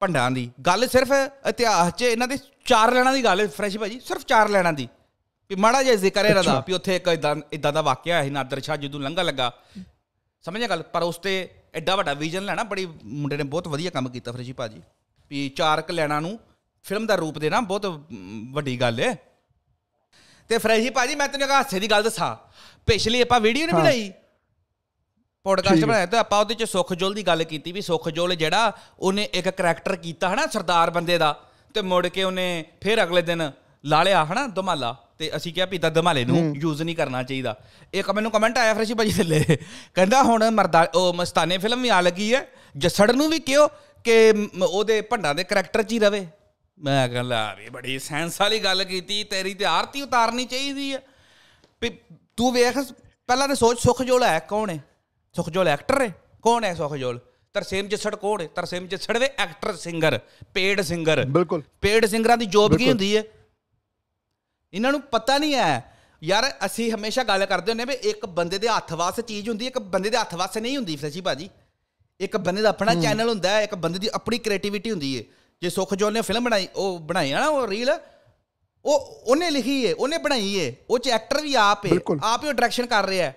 ਭੰਡਾਂ ਦੀ ਗੱਲ ਸਿਰਫ ਇਤਿਹਾਸ 'ਚ ਇਹਨਾਂ ਦੇ ਚਾਰ ਲੈਣਾ ਦੀ ਗੱਲ ਹੈ ਫਰੈਸ਼ ਭਾਜੀ ਸਿਰਫ ਚਾਰ ਲੈਣਾ ਦੀ ਵੀ ਮਾੜਾ ਜਿਹਾ ਜ਼ਿਕਰ ਹੈ ਰਦਾ ਵੀ ਉੱਥੇ ਇੱਕ ਇਦਾਂ ਇਦਾਂ ਦਾ ਵਾਕਿਆ ਹੈ ਨਾਦਰ ਸ਼ਾਹ ਜਦੋਂ ਲੰਘਾ ਲੱਗਾ ਸਮਝਿਆ ਗੱਲ ਪਰ ਉਸ ਤੇ ਐਡਾ ਵੱਡਾ ਵਿਜ਼ਨ ਲੈਣਾ ਬੜੀ ਮੁੰਡੇ ਨੇ ਬਹੁਤ ਵਧੀਆ ਕੰਮ ਕੀਤਾ ਫਰੈਸ਼ ਭਾਜੀ ਵੀ ਚਾਰਕ ਲੈਣਾ ਨੂੰ ਫਿਲਮ ਦਾ ਰੂਪ ਦੇਣਾ ਬਹੁਤ ਵੱਡੀ ਗੱਲ ਹੈ ਤੇ ਫਰੈਸ਼ ਭਾਜੀ ਮੈਂ ਤੈਨੂੰ ਇੱਕ ਹਾਸੇ ਦੀ ਗੱਲ ਦੱਸਾਂ ਪਿਛਲੀ ਆਪਾਂ ਵੀਡੀਓ ਨਹੀਂ ਬਣਾਈ ਪੋਡਕਾਸਟ ਬਣਾਇਆ ਤੇ ਆਪਾਂ ਉਹਦੇ ਚ ਸੁਖਜੋਲ ਦੀ ਗੱਲ ਕੀਤੀ ਵੀ ਸੁਖਜੋਲ ਜਿਹੜਾ ਉਹਨੇ ਇੱਕ ਕੈਰੈਕਟਰ ਕੀਤਾ ਹਨਾ ਸਰਦਾਰ ਬੰਦੇ ਦਾ ਤੇ ਮੁੜ ਕੇ ਉਹਨੇ ਫਿਰ ਅਗਲੇ ਦਿਨ ਲਾ ਲਿਆ ਹਨਾ ਦਮਾਲਾ ਤੇ ਅਸੀਂ ਕਿਹਾ ਵੀ ਤਾਂ ਦਮਾਲੇ ਨੂੰ ਯੂਜ਼ ਨਹੀਂ ਕਰਨਾ ਚਾਹੀਦਾ ਇੱਕ ਮੈਨੂੰ ਕਮੈਂਟ ਆਇਆ ਫਰਸ਼ੀ ਭਾਜੀ ਥੱਲੇ ਕਹਿੰਦਾ ਹੁਣ ਮਰਦਾ ਉਹ ਮਸਤਾਨੇ ਫਿਲਮ ਵੀ ਆ ਲੱਗੀ ਹੈ ਜਸੜ ਨੂੰ ਵੀ ਕਿਹਾ ਕਿ ਉਹਦੇ ਭੰਡਾ ਦੇ ਕੈਰੈਕਟਰ 'ਚ ਹੀ ਰਵੇ ਮੈਂ ਕਹਿੰਦਾ ਵੀ ਬੜੀ ਸੈਂਸ ਵਾਲੀ ਗੱਲ ਕੀਤੀ ਤੇਰੀ ਤੇ ਆਰਤੀ ਉਤਾਰਨੀ ਚਾਹੀਦੀ ਹੈ ਵੀ ਤੂੰ ਵੇਖ ਪਹਿਲਾਂ ਤੇ ਸੋਚ ਸੁਖ ਜੋਲ ਹੈ ਕੌਣ ਹੈ ਸੁਖਜੋਲ ਐਕਟਰ ਹੈ ਕੌਣ ਹੈ ਸੁਖਜੋਲ ਤਰਸੇਮ ਜੱਸੜ ਕੋੜ ਹੈ ਤਰਸੇਮ ਜੱਸੜ ਦੇ ਐਕਟਰ ਸਿੰਗਰ ਪੇਡ ਸਿੰਗਰ ਬਿਲਕੁਲ ਪੇਡ ਸਿੰਗਰਾਂ ਦੀ ਜੋਬ ਕੀ ਹੁੰਦੀ ਹੈ ਇਹਨਾਂ ਨੂੰ ਪਤਾ ਨਹੀਂ ਹੈ ਯਾਰ ਅਸੀਂ ਹਮੇਸ਼ਾ ਗੱਲ ਕਰਦੇ ਹੁੰਨੇ ਵੀ ਇੱਕ ਬੰਦੇ ਦੇ ਹੱਥ ਵਾਸਤੇ ਚੀਜ਼ ਹੁੰਦੀ ਹੈ ਇੱਕ ਬੰਦੇ ਦੇ ਹੱਥ ਵਾਸਤੇ ਨਹੀਂ ਹੁੰਦੀ ਸੱਚੀ ਭਾਜੀ ਇੱਕ ਬੰਦੇ ਦਾ ਆਪਣਾ ਚੈਨਲ ਹੁੰਦਾ ਹੈ ਇੱਕ ਬੰਦੇ ਦੀ ਆਪਣੀ ਕ੍ਰੀਏਟੀਵਿਟੀ ਹੁੰਦੀ ਹੈ ਜੇ ਸੁਖਜੋਲ ਨੇ ਫਿਲਮ ਬਣਾਈ ਉਹ ਬਣਾਈ ਹੈ ਨਾ ਉਹ ਰੀਲ ਉਹ ਉਹਨੇ ਲਿਖੀ ਹੈ ਉਹਨੇ ਬਣਾਈ ਹੈ ਉਹ ਚ ਐਕਟਰ ਵੀ ਆਪ ਹੈ ਆਪ ਹੀ ਡਾਇਰੈਕਸ਼ਨ ਕਰ ਰਿਹਾ ਹੈ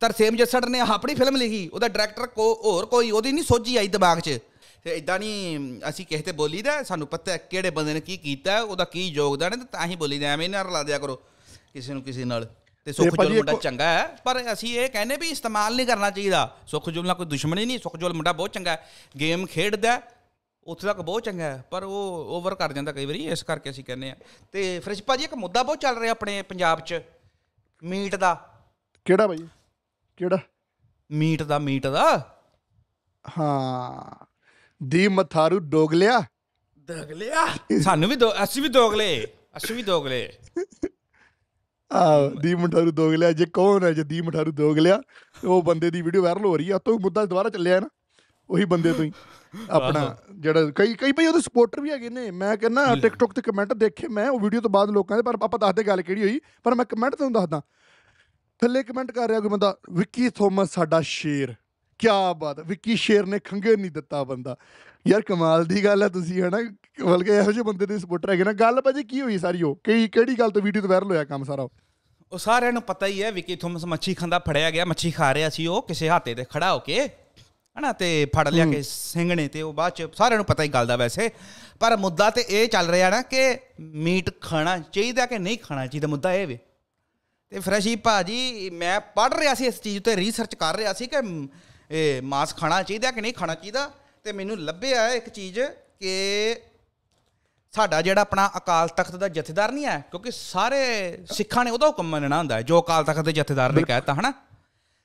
ਤਰਸੇਮ ਜੱਸੜ ਨੇ ਆਪਣੀ ਫਿਲਮ ਲਿਖੀ ਉਹਦਾ ਡਾਇਰੈਕਟਰ ਕੋ ਹੋਰ ਕੋਈ ਉਹਦੀ ਨਹੀਂ ਸੋਝੀ ਆਈ ਦਿਮਾਗ 'ਚ ਤੇ ਇਦਾਂ ਨਹੀਂ ਅਸੀਂ ਕਿਸੇ ਤੇ ਬੋਲੀਦਾ ਸਾਨੂੰ ਪਤਾ ਕਿਹੜੇ ਬੰਦੇ ਨੇ ਕੀ ਕੀਤਾ ਉਹਦਾ ਕੀ ਯੋਗਦਾਨ ਹੈ ਤਾਂ ਹੀ ਬੋਲੀਦਾ ਐਵੇਂ ਨਾ ਰਲਾ ਦਿਆ ਕਰੋ ਕਿਸੇ ਨੂੰ ਕਿਸੇ ਨਾਲ ਤੇ ਸੁਖ ਜੁਲ ਮੁੰਡਾ ਚੰਗਾ ਹੈ ਪਰ ਅਸੀਂ ਇਹ ਕਹਿੰਦੇ ਵੀ ਇਸਤੇਮਾਲ ਨਹੀਂ ਕਰਨਾ ਚਾਹੀਦਾ ਸੁਖ ਜੁਲ ਨਾਲ ਕੋਈ ਦੁਸ਼ਮਣੀ ਨਹੀਂ ਸੁਖ ਜੁਲ ਮੁੰਡਾ ਬਹੁਤ ਚੰਗਾ ਹੈ ਗੇਮ ਖੇਡਦਾ ਉੱਥੇ ਤੱਕ ਬਹੁਤ ਚੰਗਾ ਹੈ ਪਰ ਉਹ ਓਵਰ ਕਰ ਜਾਂਦਾ ਕਈ ਵਾਰੀ ਇਸ ਕਰਕੇ ਅਸੀਂ ਕਹਿੰਦੇ ਆ ਤੇ ਫਰਿਸ਼ ਭਾਜੀ ਇੱਕ ਮੁੱਦਾ ਬਹੁਤ ਚੱਲ ਰਿਹਾ ਆਪਣੇ ਪੰਜਾਬ 'ਚ ਮੀਟ ਦਾ ਕਿਹੜਾ ਭਾਈ ਕਿਹੜਾ ਮੀਟ ਦਾ ਮੀਟ ਦਾ ਹਾਂ ਦੀ ਮਥਾਰੂ ਡੋਗਲਿਆ ਡੋਗਲਿਆ ਸਾਨੂੰ ਵੀ ਅਸੀਂ ਵੀ ਡੋਗਲੇ ਅਸੀਂ ਵੀ ਡੋਗਲੇ ਆ ਦੀ ਮਠਾਰੂ ਡੋਗਲਿਆ ਜੇ ਕੌਣ ਹੈ ਜੇ ਦੀ ਮਠਾਰੂ ਡੋਗਲਿਆ ਉਹ ਬੰਦੇ ਦੀ ਵੀਡੀਓ ਵਾਇਰਲ ਹੋ ਰਹੀ ਆ ਤੋਂ ਮੁੱਦਾ ਦੁਬਾਰਾ ਚੱਲਿਆ ਨਾ ਉਹੀ ਬੰਦੇ ਤੋਂ ਹੀ ਆਪਣਾ ਜਿਹੜਾ ਕਈ ਕਈ ਭਾਈ ਉਹਦੇ ਸਪੋਰਟਰ ਵੀ ਹੈਗੇ ਨੇ ਮੈਂ ਕਹਿੰਦਾ ਟਿਕਟੋਕ ਤੇ ਕਮੈਂਟ ਦੇਖੇ ਮੈਂ ਉਹ ਵੀਡੀਓ ਤੋਂ ਬਾਅਦ ਲੋਕਾਂ ਦੇ ਪਰ ਆਪਾਂ ਦੱਸਦੇ ਗੱਲ ਕਿਹੜੀ ਹੋਈ ਪਰ ਮੈਂ ਕਮੈਂਟ ਤੁਹਾਨੂੰ ਦੱਸਦਾ ਥੱਲੇ ਕਮੈਂਟ ਕਰ ਰਿਹਾ ਕੋਈ ਬੰਦਾ ਵਿੱਕੀ ਥੋਮਸ ਸਾਡਾ ਸ਼ੇਰ ਕੀ ਬਾਤ ਵਿੱਕੀ ਸ਼ੇਰ ਨੇ ਖੰਗੇ ਨਹੀਂ ਦਿੱਤਾ ਬੰਦਾ ਯਾਰ ਕਮਾਲ ਦੀ ਗੱਲ ਹੈ ਤੁਸੀਂ ਹਨਾ ਬਲਕੇ ਇਹੋ ਜਿਹੇ ਬੰਦੇ ਦੇ ਸਪੋਰਟਰ ਹੈਗੇ ਨਾ ਗੱਲ ਭਾਜੀ ਕੀ ਹੋਈ ਸਾਰੀ ਉਹ ਕਿਹੜੀ ਕਿਹੜੀ ਗੱਲ ਤੋਂ ਵੀਡੀਓ ਤੋਂ ਵਾਇਰਲ ਹੋਇਆ ਕੰਮ ਸਾਰਾ ਉਹ ਸਾਰਿਆਂ ਨੂੰ ਪਤਾ ਹੀ ਹੈ ਵਿੱਕੀ ਥੋਮਸ ਮੱਛੀ ਖਾਂਦਾ ਫੜਿਆ ਗਿਆ ਮੱਛੀ ਖਾ ਰਿਹਾ ਸੀ ਉਹ ਕਿਸੇ ਹਾਤੇ ਤੇ ਖੜਾ ਹੋ ਕੇ ਹਨਾ ਤੇ ਫੜ ਲਿਆ ਕੇ ਸਿੰਘਣੇ ਤੇ ਉਹ ਬਾਅਦ ਚ ਸਾਰਿਆਂ ਨੂੰ ਪਤਾ ਹੀ ਗੱਲ ਦਾ ਵੈਸੇ ਪਰ ਮੁੱਦਾ ਤੇ ਇਹ ਚੱਲ ਰਿਹਾ ਨਾ ਕਿ ਮੀਟ ਖਾਣਾ ਚਾਹੀਦਾ ਕਿ ਨਹੀਂ ਖਾਣਾ ਚਾਹੀਦਾ ਮੁੱਦਾ ਇਹ ਵੇ ਤੇ ਫਰੈਸ਼ੀ ਭਾਜੀ ਮੈਂ ਪੜ ਰਿਹਾ ਸੀ ਇਸ ਚੀਜ਼ ਉੱਤੇ ਰਿਸਰਚ ਕਰ ਰਿਹਾ ਸੀ ਕਿ ਇਹ ਮਾਸ ਖਾਣਾ ਚਾਹੀਦਾ ਕਿ ਨਹੀਂ ਖਾਣਾ ਚਾਹੀਦਾ ਤੇ ਮੈਨੂੰ ਲੱਭਿਆ ਇੱਕ ਚੀਜ਼ ਕਿ ਸਾਡਾ ਜਿਹੜਾ ਆਪਣਾ ਅਕਾਲ ਤਖਤ ਦਾ ਜਥੇਦਾਰ ਨਹੀਂ ਹੈ ਕਿਉਂਕਿ ਸਾਰੇ ਸਿੱਖਾਂ ਨੇ ਉਹਦਾ ਹੁਕਮ ਮੰਨਣਾ ਹੁੰਦਾ ਜੋ ਅਕਾਲ ਤਖਤ ਦੇ ਜਥੇਦਾਰ ਨੇ ਕਹਿਤਾ ਹਨਾ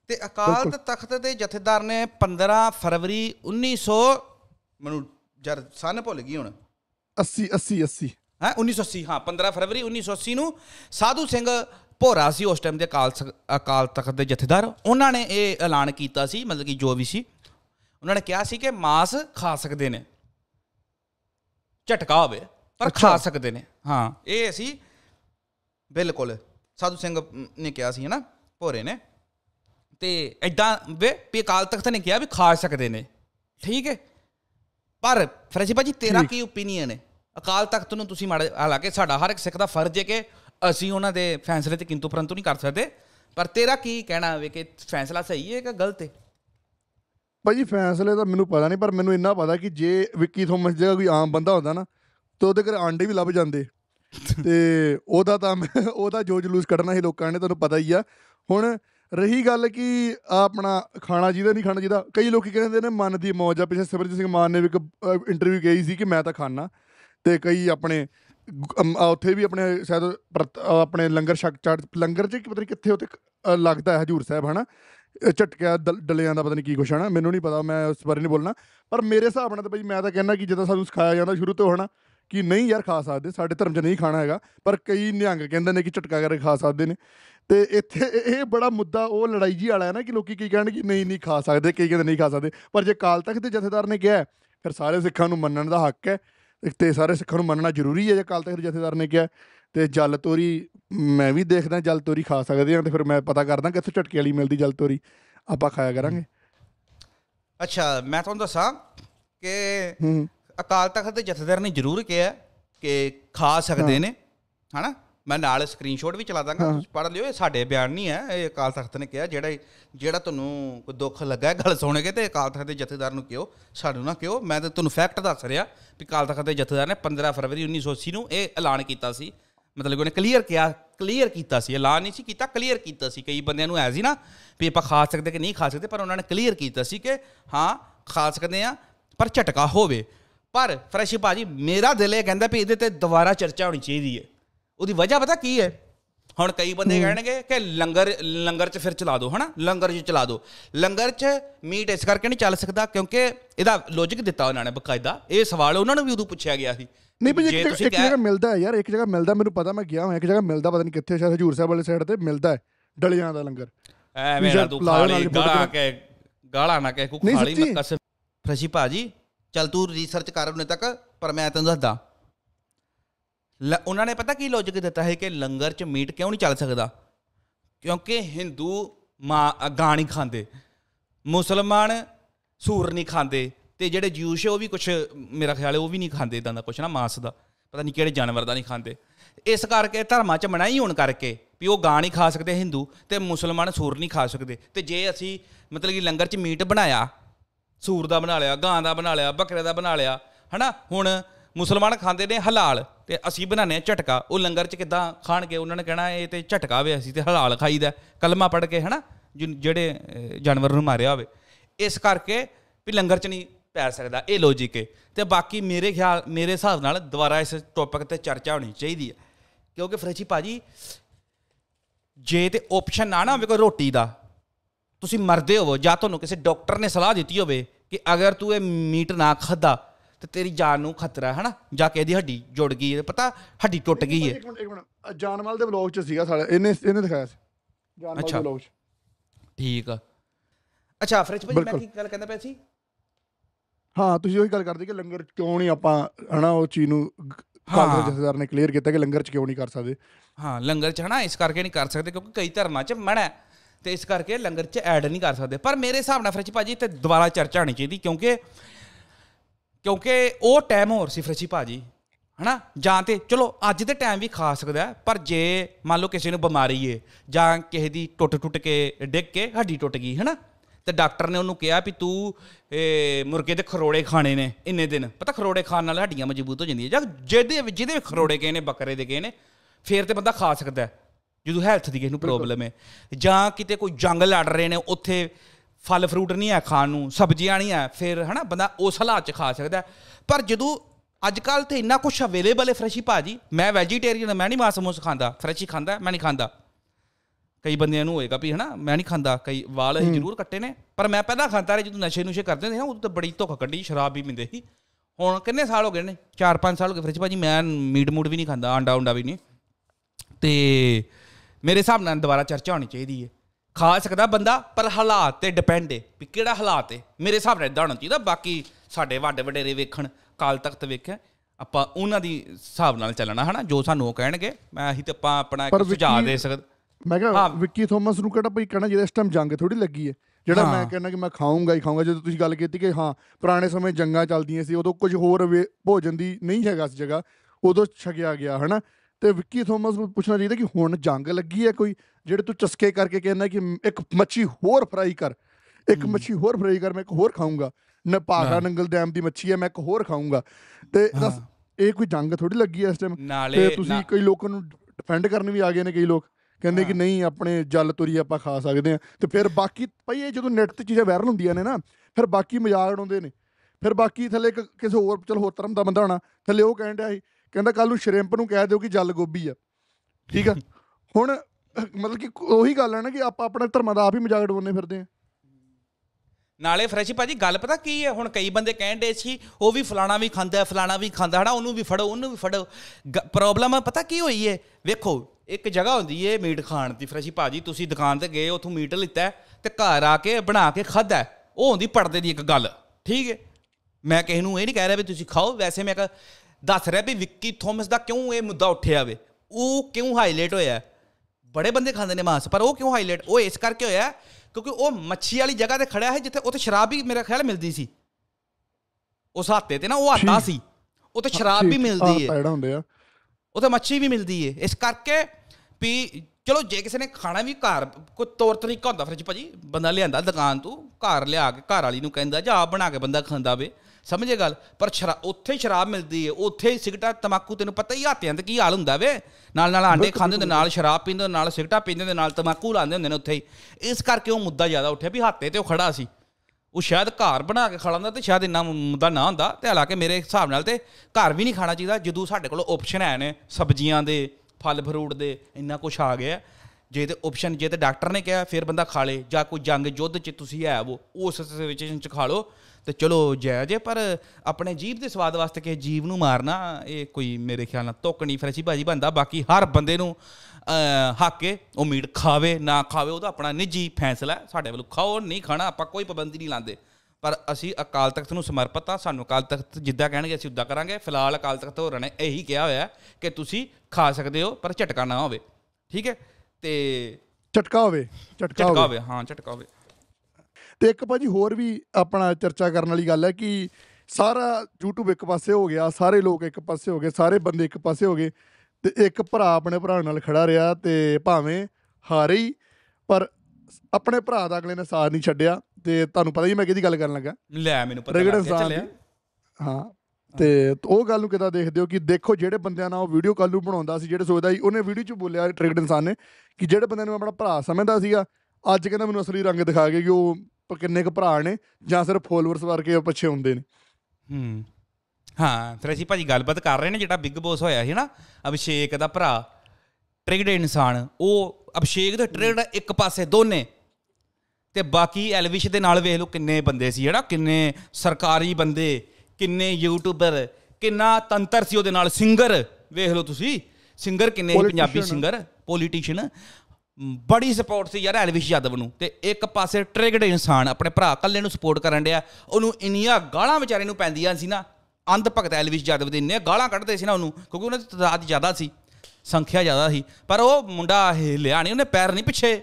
ਤੇ ਅਕਾਲ ਤਖਤ ਦੇ ਜਥੇਦਾਰ ਨੇ 15 ਫਰਵਰੀ 1900 ਮੈਨੂੰ ਜਰ ਸਨ ਭੁੱਲ ਗਈ ਹੁਣ 80 80 80 ਹੈ 1980 ਹਾਂ 15 ਫਰਵਰੀ 1980 ਨੂੰ ਸਾਧੂ ਸਿੰਘ ਭੋਰਾ ਸੀ ਉਸ ਟਾਈਮ ਦੇ ਅਕਾਲ ਅਕਾਲ ਤਖਤ ਦੇ ਜਥੇਦਾਰ ਉਹਨਾਂ ਨੇ ਇਹ ਐਲਾਨ ਕੀਤਾ ਸੀ ਮਤਲਬ ਕਿ ਜੋ ਵੀ ਸੀ ਉਹਨਾਂ ਨੇ ਕਿਹਾ ਸੀ ਕਿ ਮਾਸ ਖਾ ਸਕਦੇ ਨੇ ਝਟਕਾ ਹੋਵੇ ਪਰ ਖਾ ਸਕਦੇ ਨੇ ਹਾਂ ਇਹ ਸੀ ਬਿਲਕੁਲ ਸਾਧੂ ਸਿੰਘ ਨੇ ਕਿਹਾ ਸੀ ਹਨਾ ਭੋਰੇ ਨੇ ਤੇ ਐਦਾਂ ਵੇ ਅਕਾਲ ਤਖਤ ਨੇ ਕਿਹਾ ਵੀ ਖਾ ਸਕਦੇ ਨੇ ਠੀਕ ਹੈ ਪਰ ਫਰਜੀ ਭਾਜੀ ਤੇਰਾ ਕੀ ਓਪੀਨੀਅਨ ਹੈ ਅਕਾਲ ਤਖਤ ਨੂੰ ਤੁਸੀਂ ਮਾੜਾ ਹਾਲਾਂਕਿ ਸਾਡਾ ਹਰ ਇੱਕ ਸਿੱਖ ਦਾ ਫਰਜ਼ ਹੈ ਕਿ ਅਸੀਂ ਉਹਨਾਂ ਦੇ ਫੈਸਲੇ ਤੇ ਕਿੰਤੂ ਪਰੰਤੂ ਨਹੀਂ ਕਰ ਸਕਦੇ ਪਰ ਤੇਰਾ ਕੀ ਕਹਿਣਾ ਹੋਵੇ ਕਿ ਫੈਸਲਾ ਸਹੀ ਹੈ ਕਿ ਗਲਤ ਹੈ ਭਾਜੀ ਫੈਸਲੇ ਤਾਂ ਮੈਨੂੰ ਪਤਾ ਨਹੀਂ ਪਰ ਮੈਨੂੰ ਇੰਨਾ ਪਤਾ ਕਿ ਜੇ ਵਿੱਕੀ ਥੋਮਸ ਜਗਾ ਕੋਈ ਆਮ ਬੰਦਾ ਹੁੰਦਾ ਨਾ ਤਾਂ ਉਹਦੇ ਘਰ ਆਂਡੇ ਵੀ ਲੱਭ ਜਾਂਦੇ ਤੇ ਉਹਦਾ ਤਾਂ ਉਹਦਾ ਜੋ ਜਲੂਸ ਕੱਢਣਾ ਸੀ ਲੋਕਾਂ ਨੇ ਤੁਹਾਨੂੰ ਪਤਾ ਹੀ ਆ ਹੁਣ ਰਹੀ ਗੱਲ ਕਿ ਆਪਣਾ ਖਾਣਾ ਜਿਹਦਾ ਨਹੀਂ ਖਾਣਾ ਜਿਹਦਾ ਕਈ ਲੋਕੀ ਕਹਿੰਦੇ ਨੇ ਮਨ ਦੀ ਮੌਜ ਆ ਪਿਛੇ ਸਿਮਰਜੀਤ ਸਿੰਘ ਮਾਨ ਨੇ ਵੀ ਇੱਕ ਇੰਟਰਵਿਊ ਗਈ ਸੀ ਕਿ ਮੈਂ ਤਾਂ ਖਾਣਾ ਤੇ ਕਈ ਆਪਣੇ ਆ ਉੱਥੇ ਵੀ ਆਪਣੇ ਸ਼ਾਇਦ ਆਪਣੇ ਲੰਗਰ ਛਕ ਚੜ ਲੰਗਰ ਚ ਕੀ ਪਤਾ ਨਹੀਂ ਕਿੱਥੇ ਉੱਥੇ ਤੇ ਲੱਗਦਾ ਹੈ ਹਜੂਰ ਸਾਹਿਬ ਹਨਾ ਝਟਕਿਆ ਡਲਿਆਂ ਦਾ ਪਤਾ ਨਹੀਂ ਕੀ ਕੁਛ ਹਨਾ ਮੈਨੂੰ ਨਹੀਂ ਪਤਾ ਮੈਂ ਉਸ ਬਾਰੇ ਨਹੀਂ ਬੋਲਣਾ ਪਰ ਮੇਰੇ ਹਿਸਾਬ ਨਾਲ ਤਾਂ ਬਈ ਮੈਂ ਤਾਂ ਕਹਿੰਦਾ ਕਿ ਜਦੋਂ ਸਾਨੂੰ ਸਿਖਾਇਆ ਜਾਂਦਾ ਸ਼ੁਰੂ ਤੋਂ ਹਨਾ ਕਿ ਨਹੀਂ ਯਾਰ ਖਾ ਸਕਦੇ ਸਾਡੇ ਧਰਮ 'ਚ ਨਹੀਂ ਖਾਣਾ ਹੈਗਾ ਪਰ ਕਈ ਨਿਹੰਗ ਕਹਿੰਦੇ ਨੇ ਕਿ ਝਟਕਾ ਕਰਕੇ ਖਾ ਸਕਦੇ ਨੇ ਤੇ ਇੱਥੇ ਇਹ- ਬੜਾ ਮੁੱਦਾ ਉਹ ਲੜਾਈ ਜੀ ਵਾਲਾ ਹੈ ਨਾ ਕਿ ਲੋਕੀ ਕੀ ਕਹਿਣ ਕਿ ਨਹੀਂ ਨਹੀਂ ਖਾ ਸਕਦੇ ਕਈ ਕਹਿੰਦੇ ਨਹੀਂ ਖਾ ਸਕਦੇ ਪਰ ਜੇ ਕਾਲ ਤਖਤ ਦੇ ਜਥੇਦਾਰ ਨੇ ਕਿਹਾ ਫਿਰ ਸਾਰੇ ਸਿੱਖਾਂ ਨੂੰ ਮੰਨਣ ਦਾ ਹੱਕ ਹੈ ਤੇ ਸਾਰੇ ਸਿੱਖਾਂ ਨੂੰ ਮੰਨਣਾ ਜ਼ਰੂਰੀ ਹੈ ਜੇ ਕਾਲ ਤਖਤ ਜਥੇਦਾਰ ਨੇ ਕਿਹਾ ਤੇ ਜਲ ਤੋਰੀ ਮੈਂ ਵੀ ਦੇਖਦਾ ਜਲ ਤੋਰੀ ਖਾ ਸਕਦੇ ਆ ਤੇ ਫਿਰ ਮੈਂ ਪਤਾ ਕਰਦਾ ਕਿੱਥੋਂ ਝਟਕੇ ਵਾਲੀ ਮਿਲਦੀ ਜਲ ਤੋਰੀ ਆਪਾਂ ਖਾਇਆ ਕਰਾਂਗੇ ਅੱਛਾ ਮੈਂ ਤੁਹਾਨੂੰ ਦੱਸਾਂ ਕਿ ਅਕਾਲ ਤਖਤ ਦੇ ਜਥੇਦਾਰ ਨੇ ਜ਼ਰੂਰ ਕਿਹਾ ਕਿ ਖਾ ਸਕਦੇ ਨੇ ਹਨਾ ਮੈਂ ਨਾਲ ਸਕਰੀਨਸ਼ਾਟ ਵੀ ਚਲਾ ਦਾਂਗਾ ਤੁਸੀਂ ਪੜ੍ਹ ਲਿਓ ਇਹ ਸਾਡੇ ਬਿਆਨ ਨਹੀਂ ਹੈ ਇਹ ਅਕਾਲ ਤਖਤ ਨੇ ਕਿਹਾ ਜਿਹੜਾ ਜਿਹੜਾ ਤੁਹਾਨੂੰ ਕੋਈ ਦੁੱਖ ਲੱਗਾ ਗੱਲ ਸੁਣ ਕੇ ਤੇ ਅਕਾਲ ਤਖਤ ਦੇ ਜਥੇਦਾਰ ਨੂੰ ਕਿਹੋ ਸਾਨੂੰ ਨਾ ਕਿਹੋ ਮੈਂ ਤਾਂ ਤੁਹਾਨੂੰ ਫੈਕਟ ਦੱਸ ਰਿਹਾ ਕਿ ਅਕਾਲ ਤਖਤ ਦੇ ਜਥੇਦਾਰ ਨੇ 15 ਫਰਵਰੀ 1980 ਨੂੰ ਇਹ ਐਲਾਨ ਕੀਤਾ ਸੀ ਮਤਲਬ ਉਹਨੇ ਕਲੀਅਰ ਕਿਹਾ ਕਲੀਅਰ ਕੀਤਾ ਸੀ ਐਲਾਨ ਨਹੀਂ ਸੀ ਕੀਤਾ ਕਲੀਅਰ ਕੀਤਾ ਸੀ ਕਈ ਬੰਦਿਆਂ ਨੂੰ ਐ ਸੀ ਨਾ ਵੀ ਆਪਾਂ ਖਾ ਸਕਦੇ ਕਿ ਨਹੀਂ ਖਾ ਸਕਦੇ ਪਰ ਉਹਨਾਂ ਨੇ ਕਲੀਅਰ ਕੀਤਾ ਸੀ ਕਿ ਹਾਂ ਖਾ ਸਕਦੇ ਆ ਪਰ ਝਟਕਾ ਹੋਵੇ ਪਰ ਫਰੈਸ਼ੀ ਭਾਜੀ ਮੇਰਾ ਦਿਲ ਇਹ ਕਹਿੰਦਾ ਵੀ ਇਹਦੇ ਤੇ ਦੁਬਾਰਾ ਚਰਚਾ ਹੋਣੀ ਚਾਹੀਦੀ ਹੈ ਉਹਦੀ ਵਜ੍ਹਾ ਪਤਾ ਕੀ ਹੈ ਹੁਣ ਕਈ ਬੰਦੇ ਕਹਿਣਗੇ ਕਿ ਲੰਗਰ ਲੰਗਰ 'ਚ ਫਿਰ ਚਲਾ ਦਿਓ ਹਨਾ ਲੰਗਰ 'ਚ ਚਲਾ ਦਿਓ ਲੰਗਰ 'ਚ ਮੀਟ ਇਸ ਕਰਕੇ ਨਹੀਂ ਚੱਲ ਸਕਦਾ ਕਿਉਂਕਿ ਇਹਦਾ ਲੌਜੀਕ ਦਿੱਤਾ ਉਹਨਾਂ ਨੇ ਬਕਾਇਦਾ ਇਹ ਸਵਾਲ ਉਹਨਾਂ ਨੂੰ ਵੀ ਉਦੋਂ ਪੁੱਛਿਆ ਗਿਆ ਸੀ ਨਹੀਂ ਭਈ ਇੱਕ ਜਗ੍ਹਾ ਮਿਲਦਾ ਯਾਰ ਇੱਕ ਜਗ੍ਹਾ ਮਿਲਦਾ ਮੈਨੂੰ ਪਤਾ ਮੈਂ ਗਿਆ ਹਾਂ ਇੱਕ ਜਗ੍ਹਾ ਮਿਲਦਾ ਪਤਾ ਨਹੀਂ ਕਿੱਥੇ ਸ਼ਾਇਦ ਹਜੂਰ ਸਾਹਿਬ ਵਾਲੇ ਸਾਈਡ ਤੇ ਮਿਲਦਾ ਹੈ ਡਲਿਆਂ ਦਾ ਲੰਗਰ ਐ ਮੇਰਾ ਤੂੰ ਖਾਲੀ ਗਾਲਾਂ ਕੇ ਗਾਲਾਂ ਨਾ ਕੇ ਕੋ ਖਾਲੀ ਮੈਂ ਕਸਮ ਫਰਸ਼ੀ ਭਾਜੀ ਚੱਲ ਤੂੰ ਰਿਸਰਚ ਕਰ ਉਹਨੇ ਤੱਕ ਪਰ ਮੈਂ ਤੈਨੂੰ ਦੱਸਦਾ ਉਹਨਾਂ ਨੇ ਪਤਾ ਕੀ ਲੌਜੀਕ ਦਿੱਤਾ ਹੈ ਕਿ ਲੰਗਰ 'ਚ ਮੀਟ ਕਿਉਂ ਨਹੀਂ ਚੱਲ ਸਕਦਾ ਕਿਉਂਕਿ ਹਿੰਦੂ ਗਾਂ ਨਹੀਂ ਖਾਂਦੇ ਮੁਸਲਮਾਨ ਸੂਰ ਨਹੀਂ ਖਾਂਦੇ ਤੇ ਜਿਹੜੇ ਜੂਸ਼ ਉਹ ਵੀ ਕੁਝ ਮੇਰਾ ਖਿਆਲ ਹੈ ਉਹ ਵੀ ਨਹੀਂ ਖਾਂਦੇ ਇਦਾਂ ਦਾ ਕੁਝ ਨਾ ਮਾਸ ਦਾ ਪਤਾ ਨਹੀਂ ਕਿਹੜੇ ਜਾਨਵਰ ਦਾ ਨਹੀਂ ਖਾਂਦੇ ਇਸ ਕਰਕੇ ਧਰਮਾਂ 'ਚ ਮਨਾਈ ਹੋਣ ਕਰਕੇ ਵੀ ਉਹ ਗਾਂ ਨਹੀਂ ਖਾ ਸਕਦੇ ਹਿੰਦੂ ਤੇ ਮੁਸਲਮਾਨ ਸੂਰ ਨਹੀਂ ਖਾ ਸਕਦੇ ਤੇ ਜੇ ਅਸੀਂ ਮਤਲਬ ਕਿ ਲੰਗਰ 'ਚ ਮੀਟ ਬਣਾਇਆ ਸੂਰ ਦਾ ਬਣਾ ਲਿਆ ਗਾਂ ਦਾ ਬਣਾ ਲਿਆ ਬੱਕਰੇ ਦਾ ਬਣਾ ਲਿਆ ਹਨਾ ਹੁਣ ਮੁਸਲਮਾਨ ਖਾਂਦੇ ਨੇ ਹਲਾਲ ਤੇ ਅਸੀਂ ਬਣਾਨੇ ਆ ਝਟਕਾ ਉਹ ਲੰਗਰ 'ਚ ਕਿਦਾਂ ਖਾਣਗੇ ਉਹਨਾਂ ਨੇ ਕਹਿਣਾ ਇਹ ਤੇ ਝਟਕਾ ਵੇ ਅਸੀਂ ਤੇ ਹਲਾਲ ਖਾਈਦਾ ਕਲਮਾ ਪੜ ਕੇ ਹਨਾ ਜਿਹੜੇ ਜਾਨਵਰ ਨੂੰ ਮਾਰਿਆ ਹੋਵੇ ਇਸ ਕਰਕੇ ਵੀ ਲੰਗਰ 'ਚ ਨਹੀਂ ਪੈ ਸਕਦਾ ਇਹ ਲੌਜੀਕ ਹੈ ਤੇ ਬਾਕੀ ਮੇਰੇ ਖਿਆਲ ਮੇਰੇ ਹਿਸਾਬ ਨਾਲ ਦੁਬਾਰਾ ਇਸ ਟੌਪਿਕ ਤੇ ਚਰਚਾ ਹੋਣੀ ਚਾਹੀਦੀ ਹੈ ਕਿਉਂਕਿ ਫਰੇਚੀ ਪਾਜੀ ਜੇ ਤੇ ਆਪਸ਼ਨ ਨਾ ਨਾ ਹੋਵੇ ਕੋਈ ਰੋਟੀ ਦਾ ਤੁਸੀਂ ਮਰਦੇ ਹੋਵੋ ਜਾਂ ਤੁਹਾਨੂੰ ਕਿਸੇ ਡਾਕਟਰ ਨੇ ਸਲਾਹ ਦਿੱਤੀ ਹੋਵੇ ਕਿ ਅਗਰ ਤੂੰ ਇਹ ਮੀਟ ਨਾ ਖਾਦਾ ਤੇ ਤੇਰੀ ਜਾਨ ਨੂੰ ਖਤਰਾ ਹੈ ਨਾ ਜਾ ਕੇ ਇਹਦੀ ਹੱਡੀ ਜੁੜ ਗਈ ਹੈ ਪਤਾ ਹੱਡੀ ਟੁੱਟ ਗਈ ਹੈ ਇੱਕ ਮਿੰਟ ਇੱਕ ਮਿੰਟ ਜਾਨਵਾਲ ਦੇ ਵਲੌਗ 'ਚ ਸੀਗਾ ਸਾਲ ਇਹਨੇ ਇਹਨੇ ਦਿਖਾਇਆ ਸੀ ਜਾਨਵਾਲ ਦੇ ਵਲੌਗ 'ਚ ਠੀਕ ਆ ਅੱਛਾ ਫਰਿਜ ਭਾਈ ਮੈਂ ਕੀ ਗੱਲ ਕਹਿੰਦਾ ਪਿਆ ਸੀ ਹਾਂ ਤੁਸੀਂ ਉਹੀ ਗੱਲ ਕਰਦੇ ਕਿ ਲੰਗਰ ਕਿਉਂ ਨਹੀਂ ਆਪਾਂ ਹਨਾ ਉਹ ਚੀਜ਼ ਨੂੰ ਕਾਂਗਰਸ ਜਥੇਦਾਰ ਨੇ ਕਲੀਅਰ ਕੀਤਾ ਕਿ ਲੰਗਰ 'ਚ ਕਿਉਂ ਨਹੀਂ ਕਰ ਸਕਦੇ ਹਾਂ ਲੰਗਰ 'ਚ ਹਨਾ ਇਸ ਕਰਕੇ ਨਹੀਂ ਕਰ ਸਕਦੇ ਕਿਉਂਕਿ ਕਈ ਧਰਮਾਂ 'ਚ ਮਨਾ ਤੇ ਇਸ ਕਰਕੇ ਲੰਗਰ 'ਚ ਐਡ ਨਹੀਂ ਕਰ ਸਕਦੇ ਪਰ ਮੇਰੇ ਹਿਸਾਬ ਨਾਲ ਫਰਿਜ ਭਾਜੀ ਤੇ ਦੁਬਾਰਾ ਚਰਚਾ ਹੋਣੀ ਚਾਹੀਦੀ ਕਿਉਂਕਿ ਕਿਉਂਕਿ ਉਹ ਟਾਈਮ ਹੋਰ ਸੀ ਫਰਚੀ ਭਾਜੀ ਹਨਾ ਜਾਂ ਤੇ ਚਲੋ ਅੱਜ ਦੇ ਟਾਈਮ ਵੀ ਖਾ ਸਕਦਾ ਪਰ ਜੇ ਮੰਨ ਲਓ ਕਿਸੇ ਨੂੰ ਬਿਮਾਰੀ ਏ ਜਾਂ ਕਿਸੇ ਦੀ ਟੁੱਟ ਟੁੱਟ ਕੇ ਡਿੱਗ ਕੇ ਹੱਡੀ ਟੁੱਟ ਗਈ ਹਨਾ ਤੇ ਡਾਕਟਰ ਨੇ ਉਹਨੂੰ ਕਿਹਾ ਵੀ ਤੂੰ ਇਹ ਮੁਰਗੇ ਦੇ ਖਰੋੜੇ ਖਾਣੇ ਨੇ ਇੰਨੇ ਦਿਨ ਪਤਾ ਖਰੋੜੇ ਖਾਣ ਨਾਲ ਹੱਡੀਆਂ ਮਜ਼ਬੂਤ ਹੋ ਜਾਂਦੀਆਂ ਜਾਂ ਜਿਹਦੇ ਜਿਹਦੇ ਖਰੋੜੇ ਗਏ ਨੇ ਬੱਕਰੇ ਦੇ ਗਏ ਨੇ ਫੇਰ ਤੇ ਬੰਦਾ ਖਾ ਸਕਦਾ ਜਦੋਂ ਹੈਲਥ ਦੀ ਕਿਸ ਨੂੰ ਪ੍ਰੋਬਲਮ ਹੈ ਜਾਂ ਕਿਤੇ ਕੋਈ ਜੰਗ ਲੜ ਰਹੇ ਨੇ ਉੱਥੇ ਫਲ ਫਰੂਟ ਨਹੀਂ ਹੈ ਖਾਣ ਨੂੰ ਸਬਜ਼ੀਆਂ ਨਹੀਂ ਹੈ ਫਿਰ ਹਨਾ ਬੰਦਾ ਉਸ ਹਾਲਾਤ 'ਚ ਖਾ ਸਕਦਾ ਪਰ ਜਦੋਂ ਅੱਜ ਕੱਲ ਤੇ ਇੰਨਾ ਕੁਝ ਅਵੇਲੇਬਲ ਹੈ ਫਰੈਸ਼ੀ ਭਾਜੀ ਮੈਂ ਵੈਜੀਟੇਰੀਅਨ ਮੈਂ ਨਹੀਂ ਮਾਸ ਮੂਸ ਖਾਂਦਾ ਫਰੈਸ਼ੀ ਖਾਂਦਾ ਮੈਂ ਨਹੀਂ ਖਾਂਦਾ ਕਈ ਬੰਦਿਆਂ ਨੂੰ ਹੋਏਗਾ ਵੀ ਹਨਾ ਮੈਂ ਨਹੀਂ ਖਾਂਦਾ ਕਈ ਵਾਲ ਹੀ ਜ਼ਰੂਰ ਕੱਟੇ ਨੇ ਪਰ ਮੈਂ ਪਹਿਲਾਂ ਖਾਂਦਾ ਰਿਹਾ ਜਦੋਂ ਨਸ਼ੇ ਨੂਸ਼ੇ ਕਰਦੇ ਹੁੰਦੇ ਨਾ ਉਦੋਂ ਤਾਂ ਬੜੀ ਧੁੱਖ ਕੱਢੀ ਸ਼ਰਾਬ ਵੀ ਮਿੰਦੇ ਸੀ ਹੁਣ ਕਿੰਨੇ ਸਾਲ ਹੋ ਗਏ ਨੇ 4-5 ਸਾਲ ਹੋ ਗਏ ਫਰੈਸ਼ੀ ਭਾਜੀ ਮੈਂ ਮੀਟ ਮੂਡ ਵੀ ਨਹੀਂ ਖਾਂਦਾ ਆਂਡਾ ਉਂਡਾ ਵੀ ਨਹੀਂ ਤੇ ਮੇਰੇ ਹਿਸਾਬ ਨਾਲ ਦੁਬਾਰਾ ਚਰਚਾ ਹੋਣੀ ਚਾਹੀਦੀ ਹੈ ਖਾ ਸਕਦਾ ਬੰਦਾ ਪਰ ਹਾਲਾਤ ਤੇ ਡਿਪੈਂਡ ਏ ਵੀ ਕਿਹੜਾ ਹਾਲਾਤ ਏ ਮੇਰੇ ਹਿਸਾਬ ਨਾਲ ਇਦਾਂ ਹੋਣਾ ਚਾਹੀਦਾ ਬਾਕੀ ਸਾਡੇ ਵੱਡੇ ਵਡੇਰੇ ਵੇਖਣ ਕਾਲ ਤਖਤ ਵੇਖਿਆ ਆਪਾਂ ਉਹਨਾਂ ਦੀ ਹਿਸਾਬ ਨਾਲ ਚੱਲਣਾ ਹਨਾ ਜੋ ਸਾਨੂੰ ਉਹ ਕਹਿਣਗੇ ਮੈਂ ਅਸੀਂ ਤੇ ਆਪਾਂ ਆਪਣਾ ਇੱਕ ਸੁਝਾਅ ਦੇ ਸਕਦਾ ਮੈਂ ਕਿਹਾ ਵਿੱਕੀ ਥੋਮਸ ਨੂੰ ਕਿਹੜਾ ਭਈ ਕਹਿਣਾ ਜਿਹੜਾ ਇਸ ਟਾਈਮ ਜੰਗ ਥੋੜੀ ਲੱਗੀ ਏ ਜਿਹੜਾ ਮੈਂ ਕਹਿੰਦਾ ਕਿ ਮੈਂ ਖਾਉਂਗਾ ਹੀ ਖਾਉਂਗਾ ਜਦੋਂ ਤੁਸੀਂ ਗੱਲ ਕੀਤੀ ਕਿ ਹਾਂ ਪੁਰਾਣੇ ਸਮੇਂ ਜੰਗਾਂ ਚੱਲਦੀਆਂ ਸੀ ਉਦੋਂ ਕੁਝ ਹੋਰ ਭੋਜਨ ਦੀ ਨਹੀਂ ਹੈਗਾ ਸੀ ਜਗ੍ਹਾ ਉਦੋਂ ਛਕਿਆ ਗਿਆ ਹਨਾ ਤੇ ਵਿੱਕੀ ਥੋਮਸ ਨੂੰ ਪੁੱਛਣਾ ਚਾਹੀਦਾ ਕਿ ਹੁਣ ਜੰਗ ਲੱਗੀ ਹੈ ਕੋਈ ਜਿਹੜੇ ਤੂੰ ਚਸਕੇ ਕਰਕੇ ਕਹਿੰਦਾ ਕਿ ਇੱਕ ਮੱਛੀ ਹੋਰ ਫਰਾਈ ਕਰ ਇੱਕ ਮੱਛੀ ਹੋਰ ਫਰਾਈ ਕਰ ਮੈਂ ਇੱਕ ਹੋਰ ਖਾਊਂਗਾ ਨਪਾਗਾ ਨੰਗਲ ਡੈਮ ਦੀ ਮੱਛੀ ਹੈ ਮੈਂ ਇੱਕ ਹੋਰ ਖਾਊਂਗਾ ਤੇ ਇਹ ਕੋਈ ਜੰਗ ਥੋੜੀ ਲੱਗੀ ਹੈ ਇਸ ਟਾਈਮ ਤੇ ਤੁਸੀਂ ਕਈ ਲੋਕਾਂ ਨੂੰ ਡਿਫੈਂਡ ਕਰਨ ਵੀ ਆ ਗਏ ਨੇ ਕਈ ਲੋਕ ਕਹਿੰਦੇ ਕਿ ਨਹੀਂ ਆਪਣੇ ਜਲ ਤੁਰੀ ਆਪਾਂ ਖਾ ਸਕਦੇ ਆ ਤੇ ਫਿਰ ਬਾਕੀ ਭਈ ਇਹ ਜਦੋਂ ਨੈਟ ਤੇ ਚੀਜ਼ਾਂ ਵਾਇਰਲ ਹੁੰਦੀਆਂ ਨੇ ਨਾ ਫਿਰ ਬਾਕੀ ਮਜ਼ਾਕ ਉਡਾਉਂਦੇ ਨੇ ਫਿਰ ਬਾਕੀ ਥੱਲੇ ਕਿਸੇ ਹੋਰ ਚਲ ਹੋਰ ਧਰਮ ਦਾ ਬੰਦਾ ਹੋਣਾ ਥੱਲੇ ਉਹ ਕਹਿਣ ਡਿਆ ਸੀ ਕਹਿੰਦਾ ਕੱਲ ਨੂੰ ਸ਼੍ਰਿੰਪ ਨੂੰ ਕਹਿ ਦਿਓ ਕਿ ਜਲ ਗੋਭੀ ਆ ਠੀਕ ਆ ਹੁਣ ਮਤਲਬ ਕਿ ਉਹੀ ਗੱਲ ਹੈ ਨਾ ਕਿ ਆਪਾਂ ਆਪਣਾ ਧਰਮ ਦਾ ਆਪ ਹੀ ਮਜ਼ਾਕ ਡਵਾਉਂਦੇ ਫਿਰਦੇ ਆ ਨਾਲੇ ਫਰੈਸ਼ੀ ਭਾਜੀ ਗੱਲ ਪਤਾ ਕੀ ਹੈ ਹੁਣ ਕਈ ਬੰਦੇ ਕਹਿੰਦੇ ਸੀ ਉਹ ਵੀ ਫਲਾਣਾ ਵੀ ਖਾਂਦਾ ਫਲਾਣਾ ਵੀ ਖਾਂਦਾ ਹਨਾ ਉਹਨੂੰ ਵੀ ਫੜੋ ਉਹਨੂੰ ਵੀ ਫੜੋ ਪ੍ਰੋਬਲਮ ਪਤਾ ਕੀ ਹੋਈ ਹੈ ਵੇਖੋ ਇੱਕ ਜਗ੍ਹਾ ਹੁੰਦੀ ਹੈ ਮੀਟ ਖਾਣ ਦੀ ਫਰੈਸ਼ੀ ਭਾਜੀ ਤੁਸੀਂ ਦੁਕਾਨ ਤੇ ਗਏ ਉਥੋਂ ਮੀਟ ਲਿੱਤਾ ਤੇ ਘਰ ਆ ਕੇ ਬਣਾ ਕੇ ਖਾਦਾ ਉਹ ਹੁੰਦੀ ਪਰਦੇ ਦੀ ਇੱਕ ਗੱਲ ਠੀਕ ਹੈ ਮੈਂ ਕਿਸੇ ਨੂੰ ਇਹ ਨਹੀਂ ਕਹਿ ਰਿਹਾ ਵੀ ਤੁਸੀਂ ਖਾਓ ਵੈਸੇ ਮੈਂ ਕਹ ਦੱਸ ਰਿਹਾ ਵੀ ਵਿੱਕੀ ਥੋਮਸ ਦਾ ਕਿਉਂ ਇਹ ਮੁੱਦਾ ਉੱਠਿਆ ਵੇ ਉਹ ਕਿਉਂ ਹਾਈਲਾਈਟ ਹੋਇਆ ਬੜੇ ਬੰਦੇ ਖਾਂਦੇ ਨੇ ਮਾਸ ਪਰ ਉਹ ਕਿਉਂ ਹਾਈਲਾਈਟ ਉਹ ਇਸ ਕਰਕੇ ਹੋਇਆ ਕਿਉਂਕਿ ਉਹ ਮੱਛੀ ਵਾਲੀ ਜਗ੍ਹਾ ਤੇ ਖੜਿਆ ਹੈ ਜਿੱਥੇ ਉੱਥੇ ਸ਼ਰਾਬ ਵੀ ਮੇਰੇ ਖਿਆਲ ਮਿਲਦੀ ਸੀ ਉਸ ਹਾਤੇ ਤੇ ਨਾ ਉਹ ਹਾਤਾ ਸੀ ਉੱਥੇ ਸ਼ਰਾਬ ਵੀ ਮਿਲਦੀ ਹੈ ਹੁੰਦੇ ਆ ਉੱਥੇ ਮੱਛੀ ਵੀ ਮਿਲਦੀ ਹੈ ਇਸ ਕਰਕੇ ਵੀ ਚਲੋ ਜੇ ਕਿਸੇ ਨੇ ਖਾਣਾ ਵੀ ਘਰ ਕੋਈ ਤੌਰ ਤਰੀਕਾ ਹੁੰਦਾ ਫਿਰ ਜੀ ਭਾਜੀ ਬੰਦਾ ਲਿਆਂਦਾ ਦੁਕਾਨ ਤੋਂ ਘਰ ਲਿਆ ਕੇ ਘਰ ਵਾਲੀ ਨੂੰ ਕਹਿੰਦਾ ਜਾਂ ਆਪ ਬਣਾ ਕੇ ਬੰਦਾ ਖਾਂਦਾ ਵੇ ਸਮਝੇ ਗੱਲ ਪਰ ਸ਼ਰਾ ਉੱਥੇ ਸ਼ਰਾਬ ਮਿਲਦੀ ਹੈ ਉੱਥੇ ਸਿਗਟਾ ਤਮਾਕੂ ਤੈਨੂੰ ਪਤਾ ਹੀ ਹਾਤਿਆਂ ਤੇ ਕੀ ਹਾਲ ਹੁੰਦਾ ਵੇ ਨਾਲ ਨਾਲ ਆਂਡੇ ਖਾਂਦੇ ਹੁੰਦੇ ਨਾਲ ਸ਼ਰਾਬ ਪੀਂਦੇ ਨਾਲ ਸਿਗਟਾ ਪੀਂਦੇ ਦੇ ਨਾਲ ਤਮਾਕੂ ਲਾਉਂਦੇ ਹੁੰਦੇ ਨੇ ਉੱਥੇ ਹੀ ਇਸ ਕਰਕੇ ਉਹ ਮੁੱਦਾ ਜ਼ਿਆਦਾ ਉੱਠਿਆ ਵੀ ਹਾਤੇ ਤੇ ਉਹ ਖੜਾ ਸੀ ਉਹ ਸ਼ਾਇਦ ਘਰ ਬਣਾ ਕੇ ਖੜਾ ਹੁੰਦਾ ਤੇ ਸ਼ਾਇਦ ਇੰਨਾ ਮੁੱਦਾ ਨਾ ਹੁੰਦਾ ਤੇ ਹਾਲਾਂਕਿ ਮੇਰੇ ਹਿਸਾਬ ਨਾਲ ਤੇ ਘਰ ਵੀ ਨਹੀਂ ਖਾਣਾ ਚਾਹੀਦਾ ਜਦੋਂ ਸਾਡੇ ਕੋਲ ਆਪਸ਼ਨ ਹੈ ਨੇ ਸਬਜ਼ੀਆਂ ਦੇ ਫਲ ਫਰੂਟ ਦੇ ਇੰਨਾ ਕੁਝ ਆ ਗਿਆ ਜੇ ਤੇ ਆਪਸ਼ਨ ਜੇ ਤੇ ਡਾਕਟਰ ਨੇ ਕਿਹਾ ਫਿਰ ਬੰਦਾ ਖਾ ਲੇ ਜਾਂ ਕੋਈ ਜੰਗ ਯੁੱਧ ਚ ਤੁਸੀਂ ਹੈ ਉਹ ਉਸ ਸਿਚੁਏਸ਼ਨ ਚ ਖਾ ਲੋ ਤੇ ਚਲੋ ਜੈ ਜੇ ਪਰ ਆਪਣੇ ਜੀਵ ਦੇ ਸਵਾਦ ਵਾਸਤੇ ਕਿਸੇ ਜੀਵ ਨੂੰ ਮਾਰਨਾ ਇਹ ਕੋਈ ਮੇਰੇ ਖਿਆਲ ਨਾਲ ਨਹੀਂ ਫਰੈਸ਼ੀ ਭਾਜੀ ਬੰਦਾ ਬਾਕੀ ਹਰ ਬੰਦੇ ਨੂੰ ਹੱਕੇ ਉਹ ਮੀਟ ਖਾਵੇ ਨਾ ਖਾਵੇ ਉਹਦਾ ਆਪਣਾ ਨਿੱਜੀ ਫੈਸਲਾ ਹੈ ਸਾਡੇ ਵੱਲੋਂ ਖਾਓ ਨਹੀਂ ਖਾਣਾ ਆਪਾਂ ਕੋਈ ਪਾਬੰਦੀ ਨਹੀਂ ਲਾਉਂਦੇ ਪਰ ਅਸੀਂ ਅਕਾਲ ਤਖਤ ਨੂੰ ਸਮਰਪਿਤ ਆ ਸਾਨੂੰ ਅਕਾਲ ਤਖਤ ਜਿੱਦਾਂ ਕਹਿਣਗੇ ਅਸੀਂ ਉਦਾਂ ਕਰਾਂਗੇ ਫਿਲਹਾਲ ਅਕਾਲ ਤਖਤ ਹੋਰਾਂ ਨੇ ਇਹੀ ਕਿਹਾ ਹੋਇਆ ਕਿ ਤੁਸੀਂ ਖਾ ਸਕਦੇ ਹੋ ਪਰ ਝਟਕਾ ਨਾ ਹੋਵੇ ਠੀਕ ਹੈ ਤੇ ਝਟਕਾ ਹੋਵੇ ਝਟਕਾ ਹੋਵੇ ਹਾਂ ਝਟਕਾ ਹੋਵੇ ਤੇ ਇੱਕ ਭਾਜੀ ਹੋਰ ਵੀ ਆਪਣਾ ਚਰਚਾ ਕਰਨ ਵਾਲੀ ਗੱਲ ਹੈ ਕਿ ਸਾਰਾ YouTube ਇੱਕ ਪਾਸੇ ਹੋ ਗਿਆ ਸਾਰੇ ਲੋਕ ਇੱਕ ਪਾਸੇ ਹੋ ਗਏ ਸਾਰੇ ਬੰਦੇ ਇੱਕ ਪਾਸੇ ਹੋ ਗਏ ਤੇ ਇੱਕ ਭਰਾ ਆਪਣੇ ਭਰਾ ਨਾਲ ਖੜਾ ਰਿਹਾ ਤੇ ਭਾਵੇਂ ਹਾਰੇ ਪਰ ਆਪਣੇ ਭਰਾ ਦਾ ਅਗਲੇ ਨੇ ਸਾਥ ਨਹੀਂ ਛੱਡਿਆ ਤੇ ਤੁਹਾਨੂੰ ਪਤਾ ਹੀ ਮੈਂ ਕਿਹਦੀ ਗੱਲ ਕਰਨ ਲੱਗਾ ਲੈ ਮੈਨੂੰ ਪਤਾ ਲੱਗਿਆ ਹਾਂ ਤੇ ਉਹ ਗੱਲ ਨੂੰ ਕਿਦਾਂ ਦੇਖਦੇ ਹੋ ਕਿ ਦੇਖੋ ਜਿਹੜੇ ਬੰਦਿਆਂ ਨਾਲ ਉਹ ਵੀਡੀਓ ਕਾਲ ਨੂੰ ਬਣਾਉਂਦਾ ਸੀ ਜਿਹੜੇ ਸੋਚਦਾ ਸੀ ਉਹਨੇ ਵੀਡੀਓ 'ਚ ਬੋਲਿਆ ਟ੍ਰਿਕਡ ਇਨਸਾਨ ਨੇ ਕਿ ਜਿਹੜੇ ਬੰਦੇ ਨੂੰ ਆਪਣਾ ਭਰਾ ਸਮਝਦਾ ਸੀਗਾ ਅੱਜ ਕਹਿੰਦਾ ਮੈਨੂੰ ਅਸਲੀ ਰੰਗ ਦਿਖਾ ਕੇ ਕਿ ਉਹ ਕਿੰਨੇ ਕੁ ਭਰਾ ਨੇ ਜਾਂ ਸਿਰਫ ਫੋਲੋਅਰਸ ਵਰਕੇ ਉਹ ਪਿੱਛੇ ਹੁੰਦੇ ਨੇ ਹੂੰ ਹਾਂ ਫਿਰ ਅਸੀਂ ਭਾਜੀ ਗੱਲਬਾਤ ਕਰ ਰਹੇ ਨੇ ਜਿਹੜਾ ਬਿੱਗ ਬੌਸ ਹੋਇਆ ਸੀ ਨਾ ਅਭਿਸ਼ੇਕ ਦਾ ਭਰਾ ਟ੍ਰਿਗਡ ਇਨਸਾਨ ਉਹ ਅਭਿਸ਼ੇਕ ਦਾ ਟ੍ਰਿਗਡ ਇੱਕ ਪਾਸੇ ਦੋਨੇ ਤੇ ਬਾਕੀ ਐਲਵਿਸ਼ ਦੇ ਨਾਲ ਵੇਖ ਲਓ ਕਿੰਨੇ ਬੰਦੇ ਸੀ ਜਿਹੜਾ ਕਿੰਨੇ ਸਰਕਾਰੀ ਬੰਦੇ ਕਿੰਨੇ ਯੂਟਿਊਬਰ ਕਿੰਨਾ ਤੰਤਰ ਸੀ ਉਹਦੇ ਨਾਲ ਸਿੰਗਰ ਵੇਖ ਲਓ ਤੁਸੀਂ ਸਿੰਗਰ ਕਿੰਨੇ ਪੰਜਾਬੀ ਸਿੰਗਰ ਪੋਲੀਟੀਸ਼ੀਅਨ ਬੜੀ ਸਪੋਰਟ ਸੀ ਯਾਰ ਐਲਵਿਸ਼ ਯਾਦਵ ਨੂੰ ਤੇ ਇੱਕ ਪਾਸੇ ਟ੍ਰਿਗਡ ਇਨਸਾਨ ਆਪਣੇ ਭਰਾ ਕੱਲੇ ਨੂੰ ਸਪੋਰਟ ਕਰਨ ਡਿਆ ਉਹਨੂੰ ਇੰਨੀਆਂ ਗਾਲਾਂ ਵਿਚਾਰੇ ਨੂੰ ਪੈਂਦੀਆਂ ਸੀ ਨਾ ਅੰਧ ਭਗਤ ਐਲਵਿਸ਼ ਯਾਦਵ ਦੇ ਇੰਨੇ ਗਾਲਾਂ ਕੱਢਦੇ ਸੀ ਨਾ ਉਹਨੂੰ ਕਿਉਂਕਿ ਉਹਨਾਂ ਦੀ ਤਦਾਦ ਜ਼ਿਆਦਾ ਸੀ ਸੰਖਿਆ ਜ਼ਿਆਦਾ ਸੀ ਪਰ ਉਹ ਮੁੰਡਾ ਹਿਲਿਆ ਨਹੀਂ ਉਹਨੇ ਪੈਰ ਨਹੀਂ ਪਿੱਛੇ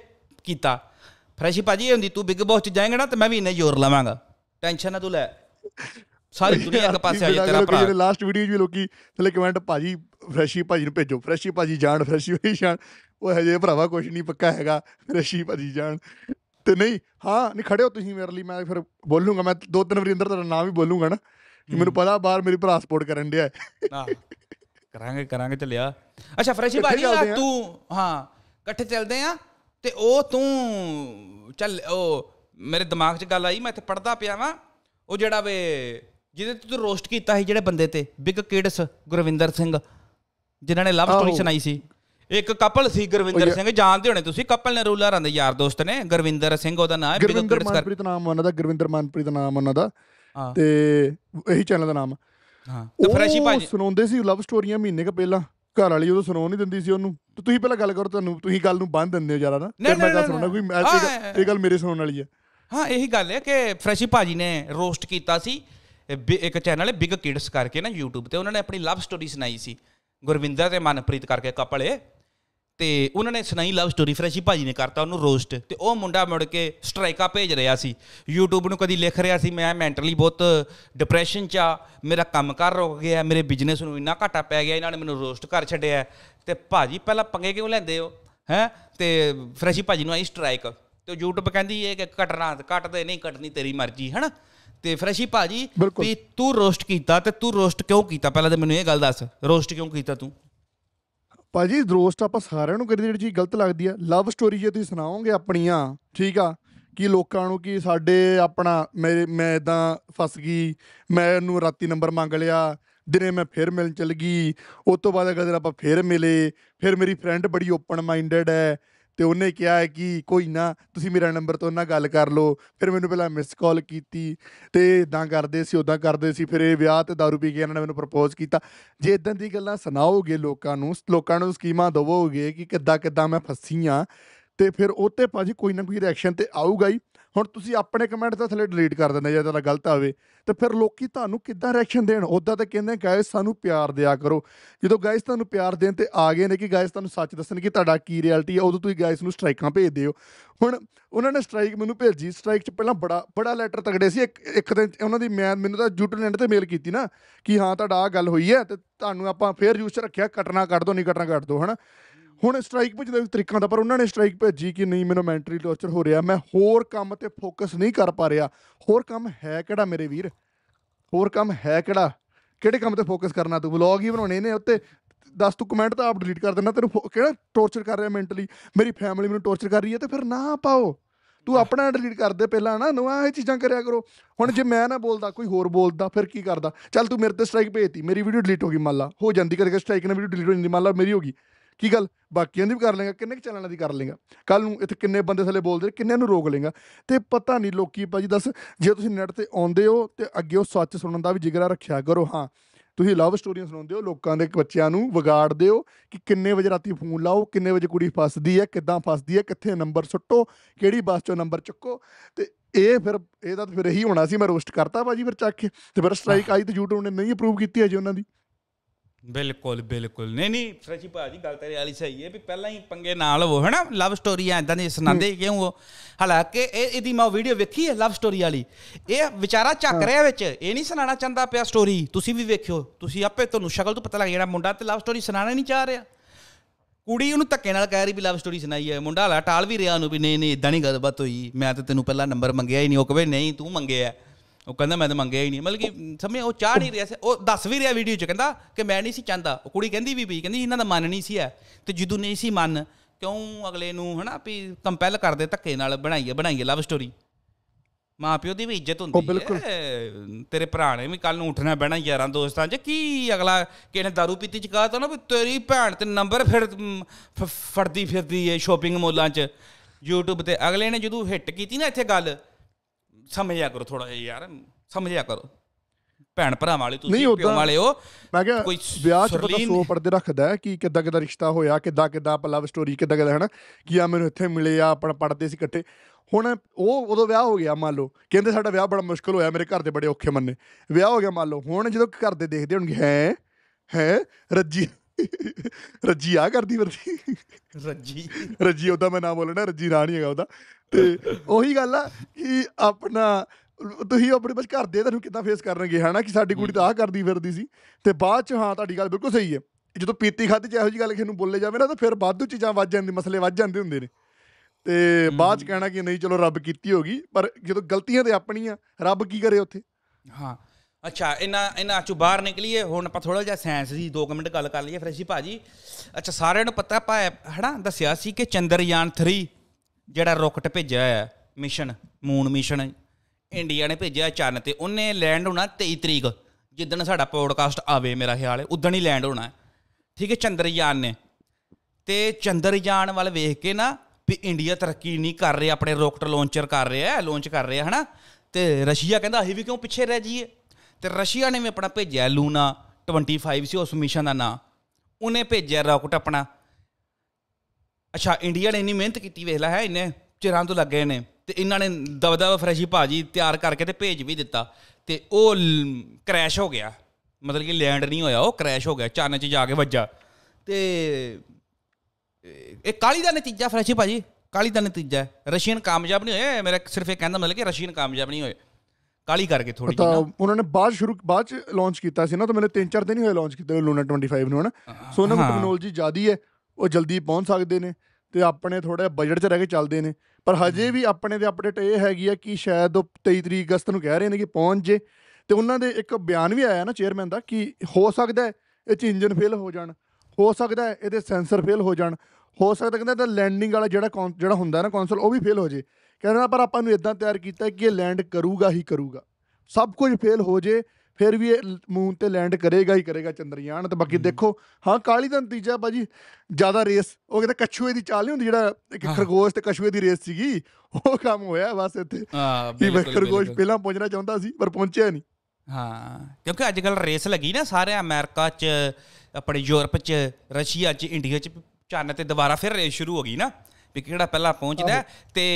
ਕੀਤਾ ਫਰੈਸ਼ੀ ਭਾਜੀ ਇਹ ਹੁੰਦੀ ਤੂੰ ਬਿਗ ਬੌਸ ਚ ਜਾਏਂਗਾ ਨਾ ਤੇ ਮੈਂ ਵੀ ਇੰਨੇ ਜ਼ੋਰ ਲਾਵਾਂਗਾ ਟੈਨਸ਼ਨ ਨਾ ਤੂੰ ਲੈ ਸਾਰੀ ਦੁਨੀਆ ਦੇ ਪਾਸੇ ਆ ਜੇ ਤੇਰਾ ਭਰਾ ਲਾਸਟ ਵੀਡੀਓ 'ਚ ਵੀ ਲੋਕੀ ਥੱਲੇ ਕਮੈਂਟ ਭਾਜੀ ਫਰੈਸ਼ੀ ਭਾਜੀ ਨੂੰ ਭੇਜੋ ਫਰੈਸ਼ੀ ਭਾਜੀ ਜਾਣ ਫਰੈਸ਼ੀ ਹੋਈ ਜਾਣ ਉਹ ਹਜੇ ਭਰਾਵਾ ਕੁਝ ਨਹੀਂ ਪੱਕਾ ਹੈਗਾ ਰਸ਼ੀ ਭਜੀ ਜਾਣ ਤੇ ਨਹੀਂ ਹਾਂ ਨਹੀਂ ਖੜੇ ਹੋ ਤੁਸੀਂ ਮੇਰੇ ਲਈ ਮੈਂ ਫਿਰ ਬੋਲੂਗਾ ਮੈਂ ਦੋ ਤਿੰਨ ਵਾਰੀ ਅੰਦਰ ਤੁਹਾਡਾ ਨਾਮ ਵੀ ਬੋਲੂਗਾ ਨਾ ਕਿ ਮੈਨੂੰ ਪਤਾ ਬਾਹਰ ਮੇਰੀ ਭਰਾ ਸਪੋਰਟ ਕਰਨ ਡਿਆ ਹਾਂ ਕਰਾਂਗੇ ਕਰਾਂਗੇ ਚੱਲਿਆ ਅੱਛਾ ਫਰੈਸ਼ੀ ਭਾਜੀ ਆ ਤੂੰ ਹਾਂ ਇਕੱਠੇ ਚੱਲਦੇ ਆ ਤੇ ਉਹ ਤੂੰ ਚੱਲ ਉਹ ਮੇਰੇ ਦਿਮਾਗ 'ਚ ਗੱਲ ਆਈ ਮੈਂ ਇੱਥੇ ਪੜਦਾ ਪਿਆ ਵਾਂ ਉਹ ਜਿਹੜਾ ਵੇ ਜਿਹਦੇ ਤੇ ਤੂੰ ਰੋਸਟ ਕੀਤਾ ਸੀ ਜਿਹੜੇ ਬੰਦੇ ਤੇ ਬਿਗ ਕਿਡਸ ਗੁਰਵਿੰਦਰ ਸਿੰਘ ਜਿਨ੍ਹਾਂ ਨੇ ਲਵ ਸਟੋਰੀ ਸੁਣਾਈ ਸੀ ਇੱਕ ਕਪਲ ਸੀ ਗੁਰਵਿੰਦਰ ਸਿੰਘ ਜਾਣਦੇ ਹੋਣੇ ਤੁਸੀਂ ਕਪਲ ਨੇ ਰੂਲਰ ਆਂਦੇ ਯਾਰ ਦੋਸਤ ਨੇ ਗੁਰਵਿੰਦਰ ਸਿੰਘ ਉਹਦਾ ਨਾਮ ਹੈ ਗੁਰਵਿੰਦਰ ਮਨਪ੍ਰੀਤ ਨਾਮ ਉਹਨਾਂ ਦਾ ਗੁਰਵਿੰਦਰ ਮਨਪ੍ਰੀਤ ਨਾਮ ਉਹਨਾਂ ਦਾ ਤੇ ਇਹੀ ਚੈਨਲ ਦਾ ਨਾਮ ਹਾਂ ਤੇ ਫਰੈਸ਼ੀ ਭਾਜੀ ਸੁਣਾਉਂਦੇ ਸੀ ਲਵ ਸਟੋਰੀਆਂ ਮਹੀਨੇ ਕ ਪਹਿਲਾਂ ਘਰ ਵਾਲੀ ਉਹਦਾ ਸੁਣਾਉਣ ਨਹੀਂ ਦਿੰਦੀ ਸੀ ਉਹਨੂੰ ਤੇ ਤੁਸੀਂ ਪਹਿਲਾਂ ਗੱਲ ਕਰੋ ਤੁਹਾਨੂੰ ਤੁਸੀਂ ਗੱਲ ਨੂੰ ਬੰਦ ਦਿੰਦੇ ਹੋ ਯਾਰਾ ਨਾ ਤੇ ਮੈਂ ਗੱਲ ਸੁਣਾਉਣਾ ਕੋਈ ਇਹ ਗੱਲ ਮੇਰੇ ਸੁਣਨ ਵਾਲੀ ਹੈ ਹਾਂ ਇਹੀ ਗੱਲ ਹੈ ਕਿ ਫਰੈਸ਼ੀ ਭਾਜੀ ਨੇ ਰੋਸਟ ਕੀਤਾ ਸੀ ਇੱਕ ਚੈਨਲ ਹੈ ਬਿਗ ਕਿਡਸ ਕਰਕੇ ਨਾ YouTube ਤੇ ਉਹਨਾਂ ਨੇ ਆਪਣੀ ਲਵ ਸਟੋਰੀ ਸੁਣਾਈ ਸੀ ਗੁਰਵਿੰਦਰ ਤੇ ਮਨਪ੍ਰੀਤ ਕਰਕੇ ਕਪਲ ਏ ਤੇ ਉਹਨਾਂ ਨੇ ਸੁਣਾਈ ਲਵ ਸਟੋਰੀ ਫਰੈਸ਼ੀ ਭਾਜੀ ਨੇ ਕਰਤਾ ਉਹਨੂੰ ਰੋਸਟ ਤੇ ਉਹ ਮੁੰਡਾ ਮੁੜ ਕੇ ਸਟ੍ਰਾਈਕਾ ਭੇਜ ਰਿਹਾ ਸੀ YouTube ਨੂੰ ਕਦੀ ਲਿਖ ਰਿਹਾ ਸੀ ਮੈਂ ਮੈਂਟਲੀ ਬਹੁਤ ਡਿਪਰੈਸ਼ਨ 'ਚ ਆ ਮੇਰਾ ਕਰ ਰੁਕ ਗਿਆ ਮੇਰੇ ਬਿਜ਼ਨਸ ਨੂੰ ਇੰਨਾ ਘਾਟਾ ਪੈ ਗਿਆ ਇਹਨਾਂ ਨੇ ਮੈਨੂੰ ਰੋਸਟ ਕਰ ਛੱਡਿਆ ਤੇ ਭਾਜੀ ਪਹਿਲਾਂ ਪੰਗੇ ਕਿਉਂ ਲੈਂਦੇ ਹੋ ਹੈ ਤੇ ਫਰੈਸ਼ੀ ਭਾਜੀ ਨੂੰ ਆਈ ਸਟ੍ਰਾਈਕ ਤੇ YouTube ਕਹਿੰਦੀ ਇਹ ਕਿ ਘਟਣਾ ਘਟਦੇ ਨਹੀਂ ਘਟਨੀ ਤੇਰੀ ਮਰਜ਼ੀ ਹੈਨਾ ਤੇ ਫਰੈਸ਼ੀ ਭਾਜੀ ਵੀ ਤੂੰ ਰੋਸਟ ਕੀਤਾ ਤੇ ਤੂੰ ਰੋਸਟ ਕਿਉਂ ਕੀਤਾ ਪਹਿਲਾਂ ਤੇ ਮੈਨੂੰ ਇਹ ਗੱਲ ਦੱਸ ਰੋਸਟ ਕਿਉਂ ਕੀਤਾ ਤੂੰ ਭਾਜੀ ਦਰੋਸਤ ਆਪਾਂ ਸਾਰਿਆਂ ਨੂੰ ਕਰੀ ਜਿਹੜੀ ਚੀਜ਼ ਗਲਤ ਲੱਗਦੀ ਆ ਲਵ ਸਟੋਰੀ ਜੇ ਤੁਸੀਂ ਸੁਣਾਓਗੇ ਆਪਣੀਆਂ ਠੀਕ ਆ ਕਿ ਲੋਕਾਂ ਨੂੰ ਕਿ ਸਾਡੇ ਆਪਣਾ ਮੇਰੇ ਮੈਂ ਇਦਾਂ ਫਸ ਗਈ ਮੈਂ ਉਹਨੂੰ ਰਾਤੀ ਨੰਬਰ ਮੰਗ ਲਿਆ ਦਿਨੇ ਮੈਂ ਫੇਰ ਮਿਲਣ ਚਲ ਗਈ ਉਸ ਤੋਂ ਬਾਅਦ ਅਗਰ ਆਪਾਂ ਫੇਰ ਮਿਲੇ ਫਿਰ ਮੇਰੀ ਫਰੈਂਡ ਬੜੀ ਓਪਨ ਮਾਈਂਡਡ ਹੈ ਤੇ ਉਹਨੇ ਕਿਹਾ ਹੈ ਕਿ ਕੋਈ ਨਾ ਤੁਸੀਂ ਮੇਰਾ ਨੰਬਰ ਤੋਂ ਨਾਲ ਗੱਲ ਕਰ ਲਓ ਫਿਰ ਮੈਨੂੰ ਪਹਿਲਾਂ ਮਿਸ ਕਾਲ ਕੀਤੀ ਤੇ ਇਦਾਂ ਕਰਦੇ ਸੀ ਉਦਾਂ ਕਰਦੇ ਸੀ ਫਿਰ ਇਹ ਵਿਆਹ ਤੇ दारू ਪੀ ਕੇ ਇਹਨਾਂ ਨੇ ਮੈਨੂੰ ਪ੍ਰਪੋਜ਼ ਕੀਤਾ ਜੇ ਇਦਾਂ ਦੀ ਗੱਲਾਂ ਸੁਣਾਓਗੇ ਲੋਕਾਂ ਨੂੰ ਲੋਕਾਂ ਨੂੰ ਸਕੀਮਾਂ ਦਵੋਗੇ ਕਿ ਕਿੱਦਾਂ ਕਿੱਦਾਂ ਮੈਂ ਫਸੀ ਆ ਤੇ ਫਿਰ ਉਹ ਤੇ ਭਾਜੀ ਕੋਈ ਨਾ ਕੋਈ ਰਿਐਕਸ਼ਨ ਤੇ ਆਊਗਾ ਹੀ ਹੁਣ ਤੁਸੀਂ ਆਪਣੇ ਕਮੈਂਟ ਤਾਂ ਥੱਲੇ ਡਿਲੀਟ ਕਰ ਦਿੰਦੇ ਜੇ ਤੁਹਾਡਾ ਗਲਤ ਆਵੇ ਤੇ ਫਿਰ ਲੋਕੀ ਤੁਹਾਨੂੰ ਕਿੱਦਾਂ ਰਿਐਕਸ਼ਨ ਦੇਣ ਉਹਦਾ ਤਾਂ ਕਹਿੰਦੇ ਗਾਇਸ ਸਾਨੂੰ ਪਿਆਰ ਦਿਆ ਕਰੋ ਜਦੋਂ ਗਾਇਸ ਤੁਹਾਨੂੰ ਪਿਆਰ ਦੇਣ ਤੇ ਆ ਗਏ ਨੇ ਕਿ ਗਾਇਸ ਤੁਹਾਨੂੰ ਸੱਚ ਦੱਸਣ ਕਿ ਤੁਹਾਡਾ ਕੀ ਰਿਐਲਿਟੀ ਹੈ ਉਦੋਂ ਤੁਸੀਂ ਗਾਇਸ ਨੂੰ ਸਟ੍ਰਾਈਕਾਂ ਭੇਜ ਦਿਓ ਹੁਣ ਉਹਨਾਂ ਨੇ ਸਟ੍ਰਾਈਕ ਮੈਨੂੰ ਭੇਜੀ ਸਟ੍ਰਾਈਕ ਚ ਪਹਿਲਾਂ ਬੜਾ ਬੜਾ ਲੈਟਰ ਤਗੜੇ ਸੀ ਇੱਕ ਇੱਕ ਦਿਨ ਉਹਨਾਂ ਦੀ ਮੈਂ ਮੈਨੂੰ ਤਾਂ ਜੁਟਲੈਂਡ ਤੇ ਮੇਲ ਕੀਤੀ ਨਾ ਕਿ ਹਾਂ ਤੁਹਾਡਾ ਆ ਗੱਲ ਹੋਈ ਹੈ ਤੇ ਤੁਹਾਨੂੰ ਆਪਾਂ ਫੇਰ ਯੂਜ਼ਰ ਰੱਖਿਆ ਕਟਣਾ ਕੱਢ ਦੋ ਨਹੀਂ ਕਟਣਾ ਕੱਢ ਦੋ ਹਨਾ ਹੁਣ ਸਟ੍ਰਾਈਕ ਭੇਜਣ ਦਾ ਤਰੀਕਾ ਦਾ ਪਰ ਉਹਨਾਂ ਨੇ ਸਟ੍ਰਾਈਕ ਭੇਜੀ ਕਿ ਨਹੀਂ ਮੈਨੂੰ ਮੈਂਟਰੀ ਟੌਰਚਰ ਹੋ ਰਿਹਾ ਮੈਂ ਹੋਰ ਕੰਮ ਤੇ ਫੋਕਸ ਨਹੀਂ ਕਰ ਪਾ ਰਿਹਾ ਹੋਰ ਕੰਮ ਹੈ ਕਿਹੜਾ ਮੇਰੇ ਵੀਰ ਹੋਰ ਕੰਮ ਹੈ ਕਿਹੜਾ ਕਿਹੜੇ ਕੰਮ ਤੇ ਫੋਕਸ ਕਰਨਾ ਤੂੰ ਵਲੌਗ ਹੀ ਬਣਾਉਣੇ ਨੇ ਉੱਤੇ ਦੱਸ ਤੂੰ ਕਮੈਂਟ ਤਾਂ ਆਪ ਡਿਲੀਟ ਕਰ ਦੇਣਾ ਤੈਨੂੰ ਕਿਹੜਾ ਟੌਰਚਰ ਕਰ ਰਿਹਾ ਮੈਂਟਲੀ ਮੇਰੀ ਫੈਮਿਲੀ ਮੈਨੂੰ ਟੌਰਚਰ ਕਰ ਰਹੀ ਹੈ ਤੇ ਫਿਰ ਨਾ ਪਾਓ ਤੂੰ ਆਪਣਾ ਡਿਲੀਟ ਕਰ ਦੇ ਪਹਿਲਾਂ ਨਾ ਨਵਾਂ ਇਹ ਚੀਜ਼ਾਂ ਕਰਿਆ ਕਰੋ ਹੁਣ ਜੇ ਮੈਂ ਨਾ ਬੋਲਦਾ ਕੋਈ ਹੋਰ ਬੋਲਦਾ ਫਿਰ ਕੀ ਕਰਦਾ ਚੱਲ ਤੂੰ ਮੇਰੇ ਤੇ ਸਟ੍ਰਾਈਕ ਭੇਜਤੀ ਮੇਰੀ ਵੀਡੀਓ ਡਿਲੀਟ ਹੋ ਗਈ ਮੰਨ ਲਾ ਹੋ ਜਾਂਦੀ ਕਰਕੇ ਸਟ੍ਰਾਈਕ ਨਾਲ ਵੀਡੀਓ ਡਿਲੀਟ ਹੋ ਜਾਂਦੀ ਮੰਨ ਲਾ ਮੇਰੀ ਹੋ ਗਈ ਕੀ ਗੱਲ ਬਾਕੀਆਂ ਦੀ ਵੀ ਕਰ ਲੇਗਾ ਕਿੰਨੇ ਚੈਨਲਾਂ ਦੀ ਕਰ ਲੇਗਾ ਕੱਲ ਨੂੰ ਇੱਥੇ ਕਿੰਨੇ ਬੰਦੇ ਥੱਲੇ ਬੋਲਦੇ ਕਿੰਨਿਆਂ ਨੂੰ ਰੋਕ ਲੇਗਾ ਤੇ ਪਤਾ ਨਹੀਂ ਲੋਕੀ ਭਾਜੀ ਦੱਸ ਜੇ ਤੁਸੀਂ ਨੈਟ ਤੇ ਆਉਂਦੇ ਹੋ ਤੇ ਅੱਗੇ ਉਹ ਸੱਚ ਸੁਣਨ ਦਾ ਵੀ ਜਿਗਰਾ ਰੱਖਿਆ ਕਰੋ ਹਾਂ ਤੁਸੀਂ ਲਵ ਸਟੋਰੀਆਂ ਸੁਣਾਉਂਦੇ ਹੋ ਲੋਕਾਂ ਦੇ ਬੱਚਿਆਂ ਨੂੰ ਵਿਗਾੜਦੇ ਹੋ ਕਿ ਕਿੰਨੇ ਵਜੇ ਰਾਤੀ ਫੋਨ ਲਾਓ ਕਿੰਨੇ ਵਜੇ ਕੁੜੀ ਫਸਦੀ ਹੈ ਕਿੱਦਾਂ ਫਸਦੀ ਹੈ ਕਿੱਥੇ ਨੰਬਰ ਸੁੱਟੋ ਕਿਹੜੀ ਬੱਸ ਚੋਂ ਨੰਬਰ ਚੱਕੋ ਤੇ ਇਹ ਫਿਰ ਇਹਦਾ ਤਾਂ ਫਿਰ ਇਹੀ ਹੋਣਾ ਸੀ ਮੈਂ ਰੋਸਟ ਕਰਤਾ ਭਾਜੀ ਫਿਰ ਚੱਕ ਕੇ ਤੇ ਫਿਰ ਸਟ੍ਰਾਈਕ ਆਈ ਤੇ YouTube ਨੇ ਨਹੀਂ ਅਪਰੂਵ ਕੀਤੀ ਹੈ ਜੀ ਉਹਨਾਂ ਦੀ ਬਿਲਕੁਲ ਬਿਲਕੁਲ ਨਹੀਂ ਨਹੀਂ ਸੱਚੀ ਭਾਜੀ ਗੱਲ ਤੇਰੀ ਵਾਲੀ ਸਹੀ ਹੈ ਵੀ ਪਹਿਲਾਂ ਹੀ ਪੰਗੇ ਨਾਲ ਹੈ ਨਾ ਲਵ ਸਟੋਰੀਆਂ ਇਦਾਂ ਦੀ ਸੁਣਾਉਂਦੇ ਕਿਉਂ ਉਹ ਹਾਲਾਂਕਿ ਇਹ ਇਹਦੀ ਮੈਂ ਵੀਡੀਓ ਵੇਖੀ ਹੈ ਲਵ ਸਟੋਰੀ ਵਾਲੀ ਇਹ ਵਿਚਾਰਾ ਚੱਕ ਰਿਹਾ ਵਿੱਚ ਇਹ ਨਹੀਂ ਸੁਣਾਣਾ ਚਾਹੁੰਦਾ ਪਿਆ ਸਟੋਰੀ ਤੁਸੀਂ ਵੀ ਵੇਖਿਓ ਤੁਸੀਂ ਆਪੇ ਤੁਹਾਨੂੰ ਸ਼ਕਲ ਤੋਂ ਪਤਾ ਲੱਗ ਜਾਣਾ ਮੁੰਡਾ ਤੇ ਲਵ ਸਟੋਰੀ ਸੁਣਾਣਾ ਨਹੀਂ ਚਾਹ ਰਿਹਾ ਕੁੜੀ ਉਹਨੂੰ ਧੱਕੇ ਨਾਲ ਕਹਿ ਰਹੀ ਵੀ ਲਵ ਸਟੋਰੀ ਸੁਣਾਈ ਹੈ ਮੁੰਡਾ ਹਲਾ ਟਾਲ ਵੀ ਰਿਹਾ ਉਹਨੂੰ ਵੀ ਨਹੀਂ ਨਹੀਂ ਇਦਾਂ ਨਹੀਂ ਗੱਲਬਾਤ ਹੋਈ ਮੈਂ ਤਾਂ ਤੈਨੂੰ ਪਹਿਲਾਂ ਨੰਬਰ ਮੰਗਿਆ ਹੀ ਨਹੀਂ ਉਹ ਕਹੇ ਨਹੀਂ ਤੂੰ ਮੰਗਿਆ ਉਹ ਕਹਿੰਦਾ ਮੈਂ ਤਾਂ ਮੰਗਿਆ ਹੀ ਨਹੀਂ ਮਤਲਬ ਕਿ ਸਮਝ ਉਹ ਚਾਹ ਨਹੀਂ ਰਿਹਾ ਸੀ ਉਹ ਦੱਸ ਵੀ ਰਿਹਾ ਵੀਡੀਓ 'ਚ ਕਹਿੰਦਾ ਕਿ ਮੈਂ ਨਹੀਂ ਸੀ ਚਾਹੁੰਦਾ ਉਹ ਕੁੜੀ ਕਹਿੰਦੀ ਵੀ ਵੀ ਕਹਿੰਦੀ ਇਹਨਾਂ ਦਾ ਮਨ ਨਹੀਂ ਸੀ ਐ ਤੇ ਜਦੋਂ ਨਹੀਂ ਸੀ ਮਨ ਕਿਉਂ ਅਗਲੇ ਨੂੰ ਹਨਾ ਵੀ ਕੰਪੈਲ ਕਰਦੇ ਧੱਕੇ ਨਾਲ ਬਣਾਈਏ ਬਣਾਈਏ ਲਵ ਸਟੋਰੀ ਮਾਪਿਓ ਦੀ ਵੀ ਇੱਜ਼ਤ ਹੁੰਦੀ ਹੈ ਤੇਰੇ ਭਰਾ ਨੇ ਵੀ ਕੱਲ ਨੂੰ ਉੱਠਣਾ ਬਹਿਣਾ ਯਾਰਾਂ ਦੋਸਤਾਂ 'ਚ ਕੀ ਅਗਲਾ ਕਿਹਨੇ दारू ਪੀਤੀ ਚ ਕਹਾ ਨਾ ਵੀ ਤੇਰੀ ਭੈਣ ਤੇ ਨੰਬਰ ਫਿਰ ਫੜਦੀ ਫਿਰਦੀ ਏ ਸ਼ਾਪਿੰਗ ਮੋਲਾਂ 'ਚ YouTube ਤੇ ਅਗਲੇ ਨੇ ਜਦੋਂ ਹਿੱਟ ਕੀਤੀ ਨਾ ਇੱਥੇ ਗੱਲ ਸਮਝਿਆ ਕਰੋ ਥੋੜਾ ਯਾਰ ਯਾਰ ਸਮਝਿਆ ਕਰੋ ਭੈਣ ਭਰਾਵਾਂ ਵਾਲੇ ਤੁਸੀਂ ਪਿਓ ਵਾਲੇ ਹੋ ਮੈਂ ਕਿਹਾ ਵਿਆਹ ਚ ਪਤਾ ਸੋ ਪਰਦੇ ਰੱਖਦਾ ਕਿ ਕਿੱਦਾਂ ਕਿੱਦਾਂ ਰਿਸ਼ਤਾ ਹੋਇਆ ਕਿੱਦਾਂ ਕਿੱਦਾਂ ਲਵ ਸਟੋਰੀ ਕਿੱਦਾਂ ਕਿੱਦਾਂ ਹਨਾ ਕਿ ਆ ਮੈਨੂੰ ਇੱਥੇ ਮਿਲੇ ਆ ਆਪਣਾ ਪੜਦੇ ਸੀ ਇਕੱਠੇ ਹੁਣ ਉਹ ਉਦੋਂ ਵਿਆਹ ਹੋ ਗਿਆ ਮੰਨ ਲਓ ਕਹਿੰਦੇ ਸਾਡਾ ਵਿਆਹ ਬੜਾ ਮੁਸ਼ਕਲ ਹੋਇਆ ਮੇਰੇ ਘਰ ਦੇ ਬੜੇ ਔਖੇ ਮੰਨੇ ਵਿਆਹ ਹੋ ਗਿਆ ਮੰਨ ਲਓ ਹੁਣ ਜਦੋਂ ਘਰ ਦੇ ਦੇਖਦੇ ਹੋਣਗੇ ਹੈ ਹੈ ਰੱਜੀ ਰੱਜੀ ਆ ਕਰਦੀ ਵਰਦੀ ਰੱਜੀ ਰੱਜੀ ਉਹਦਾ ਮੈਂ ਨਾਮ ਬੋਲਣਾ ਰੱਜੀ ਰਾਣੀ ਹੈਗਾ ਉਹਦਾ ਤੇ ਉਹੀ ਗੱਲ ਆ ਕਿ ਆਪਣਾ ਤੁਸੀਂ ਆਪਣੇ ਬਸ ਘਰ ਦੇ ਤੁਹਾਨੂੰ ਕਿੱਦਾਂ ਫੇਸ ਕਰਨਗੇ ਹਨਾ ਕਿ ਸਾਡੀ ਕੁੜੀ ਤਾਂ ਆ ਕਰਦੀ ਫਿਰਦੀ ਸੀ ਤੇ ਬਾਅਦ ਚ ਹਾਂ ਤੁਹਾਡੀ ਗੱਲ ਬਿਲਕੁਲ ਸਹੀ ਹੈ ਜਦੋਂ ਪੀਤੀ ਖਾਦੀ ਚ ਇਹੋ ਜੀ ਗੱਲ ਕਿਸੇ ਨੂੰ ਬੋਲੇ ਜਾਵੇ ਨਾ ਤਾਂ ਫਿਰ ਬਾਦੂ ਚੀਜ਼ਾਂ ਵੱਜ ਜਾਂਦੀ ਮਸਲੇ ਵੱਜ ਜਾਂਦੇ ਹੁੰਦੇ ਨੇ ਤੇ ਬਾਅਦ ਚ ਕਹਿਣਾ ਕਿ ਨਹੀਂ ਚਲੋ ਰੱਬ ਕੀਤੀ ਹੋਗੀ ਪਰ ਜਦੋਂ ਗਲਤੀਆਂ ਤੇ ਆਪਣੀਆਂ ਰੱਬ ਕੀ ਕਰੇ ਉੱਥੇ ਹਾਂ ਅੱਛਾ ਇਹਨਾਂ ਇਹਨਾਂ ਚੋਂ ਬਾਹਰ ਨਿਕਲੀਏ ਹੁਣ ਆਪਾਂ ਥੋੜਾ ਜਿਹਾ ਸਾਇੰਸ ਦੀ 2 ਮਿੰਟ ਗੱਲ ਕਰ ਲਈਏ ਫਿਰ ਅਸੀਂ ਭਾਜੀ ਅੱਛਾ ਸਾਰਿਆਂ ਨੂੰ ਪਤਾ ਪਾ ਹਨਾ ਦੱਸਿਆ ਸੀ ਕਿ ਚੰਦਰਯਾਨ 3 ਜਿਹੜਾ ਰੋਕਟ ਭੇਜਿਆ ਹੈ ਮਿਸ਼ਨ ਮੂਨ ਮਿਸ਼ਨ ਇੰਡੀਆ ਨੇ ਭੇਜਿਆ ਚੰਨ ਤੇ ਉਹਨੇ ਲੈਂਡ ਹੋਣਾ 23 ਤਰੀਕ ਜਿੱਦਣ ਸਾਡਾ ਪੋਡਕਾਸਟ ਆਵੇ ਮੇਰਾ ਖਿਆਲ ਹੈ ਉਦਣ ਹੀ ਲੈਂਡ ਹੋਣਾ ਠੀਕ ਹੈ ਚੰਦਰਯਾਨ ਨੇ ਤੇ ਚੰਦਰਯਾਨ ਵੱਲ ਵੇਖ ਕੇ ਨਾ ਵੀ ਇੰਡੀਆ ਤਰੱਕੀ ਨਹੀਂ ਕਰ ਰਿਹਾ ਆਪਣੇ ਰੋਕਟ ਲਾਂਚਰ ਕਰ ਰਿਹਾ ਲਾਂਚ ਕਰ ਰਿਹਾ ਹੈ ਹਨਾ ਤੇ ਰਸ਼ੀਆ ਕਹਿੰਦਾ ਅਸੀਂ ਵੀ ਕਿਉਂ ਪਿੱਛੇ ਰਹਿ ਜਾਈਏ ਤੇ ਰਸ਼ੀਆ ਨੇ ਵੀ ਆਪਣਾ ਭੇਜਿਆ ਲੂਨਾ 25 ਸੀ ਉਸ ਮਿਸ਼ਨ ਦਾ ਨਾਂ ਉਹਨੇ ਭੇਜਿਆ ਰਾਕਟ ਆਪਣਾ ਅੱਛਾ ਇੰਡੀਆ ਨੇ ਇੰਨੀ ਮਿਹਨਤ ਕੀਤੀ ਵੇਖ ਲੈ ਹੈ ਇਹਨੇ ਚਿਰਾਂ ਤੋਂ ਲੱਗੇ ਨੇ ਤੇ ਇਹਨਾਂ ਨੇ ਦਬਦਬਾ ਫਰੈਸ਼ੀ ਭਾਜੀ ਤਿਆਰ ਕਰਕੇ ਤੇ ਭੇਜ ਵੀ ਦਿੱਤਾ ਤੇ ਉਹ ਕ੍ਰੈਸ਼ ਹੋ ਗਿਆ ਮਤਲਬ ਕਿ ਲੈਂਡ ਨਹੀਂ ਹੋਇਆ ਉਹ ਕ੍ਰੈਸ਼ ਹੋ ਗਿਆ ਚੰਨ 'ਚ ਜਾ ਕੇ ਵੱਜਾ ਤੇ ਇਹ ਕਾਲੀ ਦਾ ਨਤੀਜਾ ਫਰੈਸ਼ੀ ਭਾਜੀ ਕਾਲੀ ਦਾ ਨਤੀਜਾ ਰਸ਼ੀਅਨ ਕਾਮਯਾਬ ਨਹੀਂ ਹੋਏ ਮੇਰਾ ਸਿਰਫ ਇਹ ਕਹਿੰਦਾ ਮਤਲਬ ਕਿ ਰਸ਼ੀਅਨ ਕਾਮਯਾਬ ਨਹੀਂ ਹੋਏ ਕਾਲੀ ਕਰਕੇ ਥੋੜੀ ਜਿਹੀ ਨਾ ਉਹਨਾਂ ਨੇ ਬਾਅਦ ਸ਼ੁਰੂ ਬਾਅਦ ਚ ਲਾਂਚ ਕੀਤਾ ਸੀ ਨਾ ਤਾਂ ਮੈਨੂੰ 3-4 ਦਿਨ ਹੀ ਹੋਏ ਲਾਂਚ ਕੀਤੇ ਲੂਨਾ 25 ਨੂੰ ਹਨਾ ਸੋ ਉਹਨਾਂ ਕੋਲ ਟੈਕਨੋਲੋਜੀ ਜ਼ਿਆਦੀ ਹੈ ਉਹ ਜਲਦੀ ਪਹੁੰਚ ਸਕਦੇ ਨੇ ਤੇ ਆਪਣੇ ਥੋੜਾ ਬਜਟ 'ਚ ਰਹਿ ਕੇ ਚੱਲਦੇ ਨੇ ਪਰ ਹਜੇ ਵੀ ਆਪਣੇ ਦੇ ਅਪਡੇਟ ਇਹ ਹੈਗੀ ਆ ਕਿ ਸ਼ਾਇਦ 23 ਤਰੀਕ ਅਗਸਤ ਨੂੰ ਕਹਿ ਰਹੇ ਨੇ ਕਿ ਪਹੁੰਚ ਜੇ ਤੇ ਉਹਨਾਂ ਦੇ ਇੱਕ ਬਿਆਨ ਵੀ ਆਇਆ ਨਾ ਚੇਅਰਮੈਨ ਦਾ ਕਿ ਹੋ ਸਕਦਾ ਹੈ ਇਹ ਚ ਇੰਜਨ ਫੇਲ ਹੋ ਜਾਣ ਹੋ ਸਕਦਾ ਹੈ ਇਹਦੇ ਸੈਂਸਰ ਫੇਲ ਹੋ ਜਾਣ ਹੋ ਸਕਦਾ ਕਹਿੰਦਾ ਤਾਂ ਲੈਂਡਿੰਗ ਵਾਲਾ ਜਿਹੜਾ ਜਿਹੜਾ ਹੁੰਦਾ ਨਾ ਕੌਂਸਲ ਉਹ ਵੀ ਫੇਲ ਹੋ ਜੇ ਕਹਿੰਦਾ ਪਰ ਆਪਾਂ ਨੂੰ ਇਦਾਂ ਤਿਆਰ ਕੀਤਾ ਕਿ ਇਹ ਲੈਂਡ ਕਰੂਗਾ ਹੀ ਕਰੂਗਾ ਸਭ ਕੁਝ ਫੇਲ ਹੋ ਜੇ ਫਿਰ ਵੀ ਇਹ ਮੂਨ ਤੇ ਲੈਂਡ ਕਰੇਗਾ ਹੀ ਕਰੇਗਾ ਚੰਦਰਯਾਨ ਤੇ ਬਾਕੀ ਦੇਖੋ ਹਾਂ ਕਾਲੀ ਦਾ ਨਤੀਜਾ ਬਾਜੀ ਜਿਆਦਾ ਰੇਸ ਉਹ ਕਹਿੰਦਾ ਕਛੂਏ ਦੀ ਚਾਲ ਨਹੀਂ ਹੁੰਦੀ ਜਿਹੜਾ ਇੱਕ ਖਰਗੋਸ਼ ਤੇ ਕਛੂਏ ਦੀ ਰੇਸ ਸੀਗੀ ਉਹ ਕੰਮ ਹੋਇਆ ਬਸ ਇੱਥੇ ਹਾਂ ਬਿਲਕੁਲ ਖਰਗੋਸ਼ ਪਹਿਲਾਂ ਪਹੁੰਚਣਾ ਚਾਹੁੰਦਾ ਸੀ ਪਰ ਪਹੁੰਚਿਆ ਨਹੀਂ ਹਾਂ ਕਿਉਂਕਿ ਅੱਜ ਕੱਲ ਰੇਸ ਲੱਗੀ ਨਾ ਸਾਰੇ ਅਮਰੀਕਾ 'ਚ ਆਪਣੇ ਯੂਰਪ 'ਚ ਰਸ਼ੀਆ 'ਚ ਇੰਡੀਆ 'ਚ ਚੰਨ ਤੇ ਦੁਬਾਰਾ ਫਿਰ ਰੇਸ ਸ਼ੁਰੂ ਹੋ ਗਈ ਨਾ ਵੀ ਕਿਹੜਾ ਪਹਿਲਾਂ ਪਹੁੰਚਦਾ ਤੇ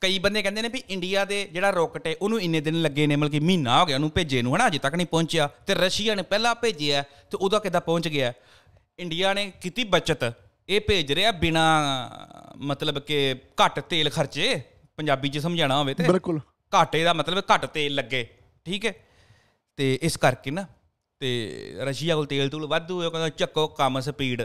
ਕਈ ਬੰਦੇ ਕਹਿੰਦੇ ਨੇ ਵੀ ਇੰਡੀਆ ਦੇ ਜਿਹੜਾ ਰੋਕਟ ਹੈ ਉਹਨੂੰ ਇੰਨੇ ਦਿਨ ਲੱਗੇ ਨੇ ਮਤਲਬ ਕਿ ਮਹੀਨਾ ਹੋ ਗਿਆ ਉਹਨੂੰ ਭੇਜੇ ਨੂੰ ਹਨਾ ਅਜੇ ਤੱਕ ਨਹੀਂ ਪਹੁੰਚਿਆ ਤੇ ਰਸ਼ੀਆ ਨੇ ਪਹਿਲਾਂ ਭੇਜਿਆ ਤੇ ਉਹਦਾ ਕਿਦਾਂ ਪਹੁੰਚ ਗਿਆ ਇੰਡੀਆ ਨੇ ਕੀਤੀ ਬਚਤ ਇਹ ਭੇਜ ਰਿਹਾ ਬਿਨਾ ਮਤਲਬ ਕਿ ਘੱਟ ਤੇਲ ਖਰਚੇ ਪੰਜਾਬੀ 'ਚ ਸਮਝਾਣਾ ਹੋਵੇ ਤੇ ਬਿਲਕੁਲ ਘਾਟੇ ਦਾ ਮਤਲਬ ਘੱਟ ਤੇਲ ਲੱਗੇ ਠੀਕ ਹੈ ਤੇ ਇਸ ਕਰਕੇ ਨਾ ਤੇ ਰਸ਼ੀਆ ਕੋਲ ਤੇਲ ਤੂਲ ਵਾਧੂ ਹੋਇਆ ਕਹਿੰਦਾ ਚੱਕੋ ਕੰਮ ਸਪੀਡ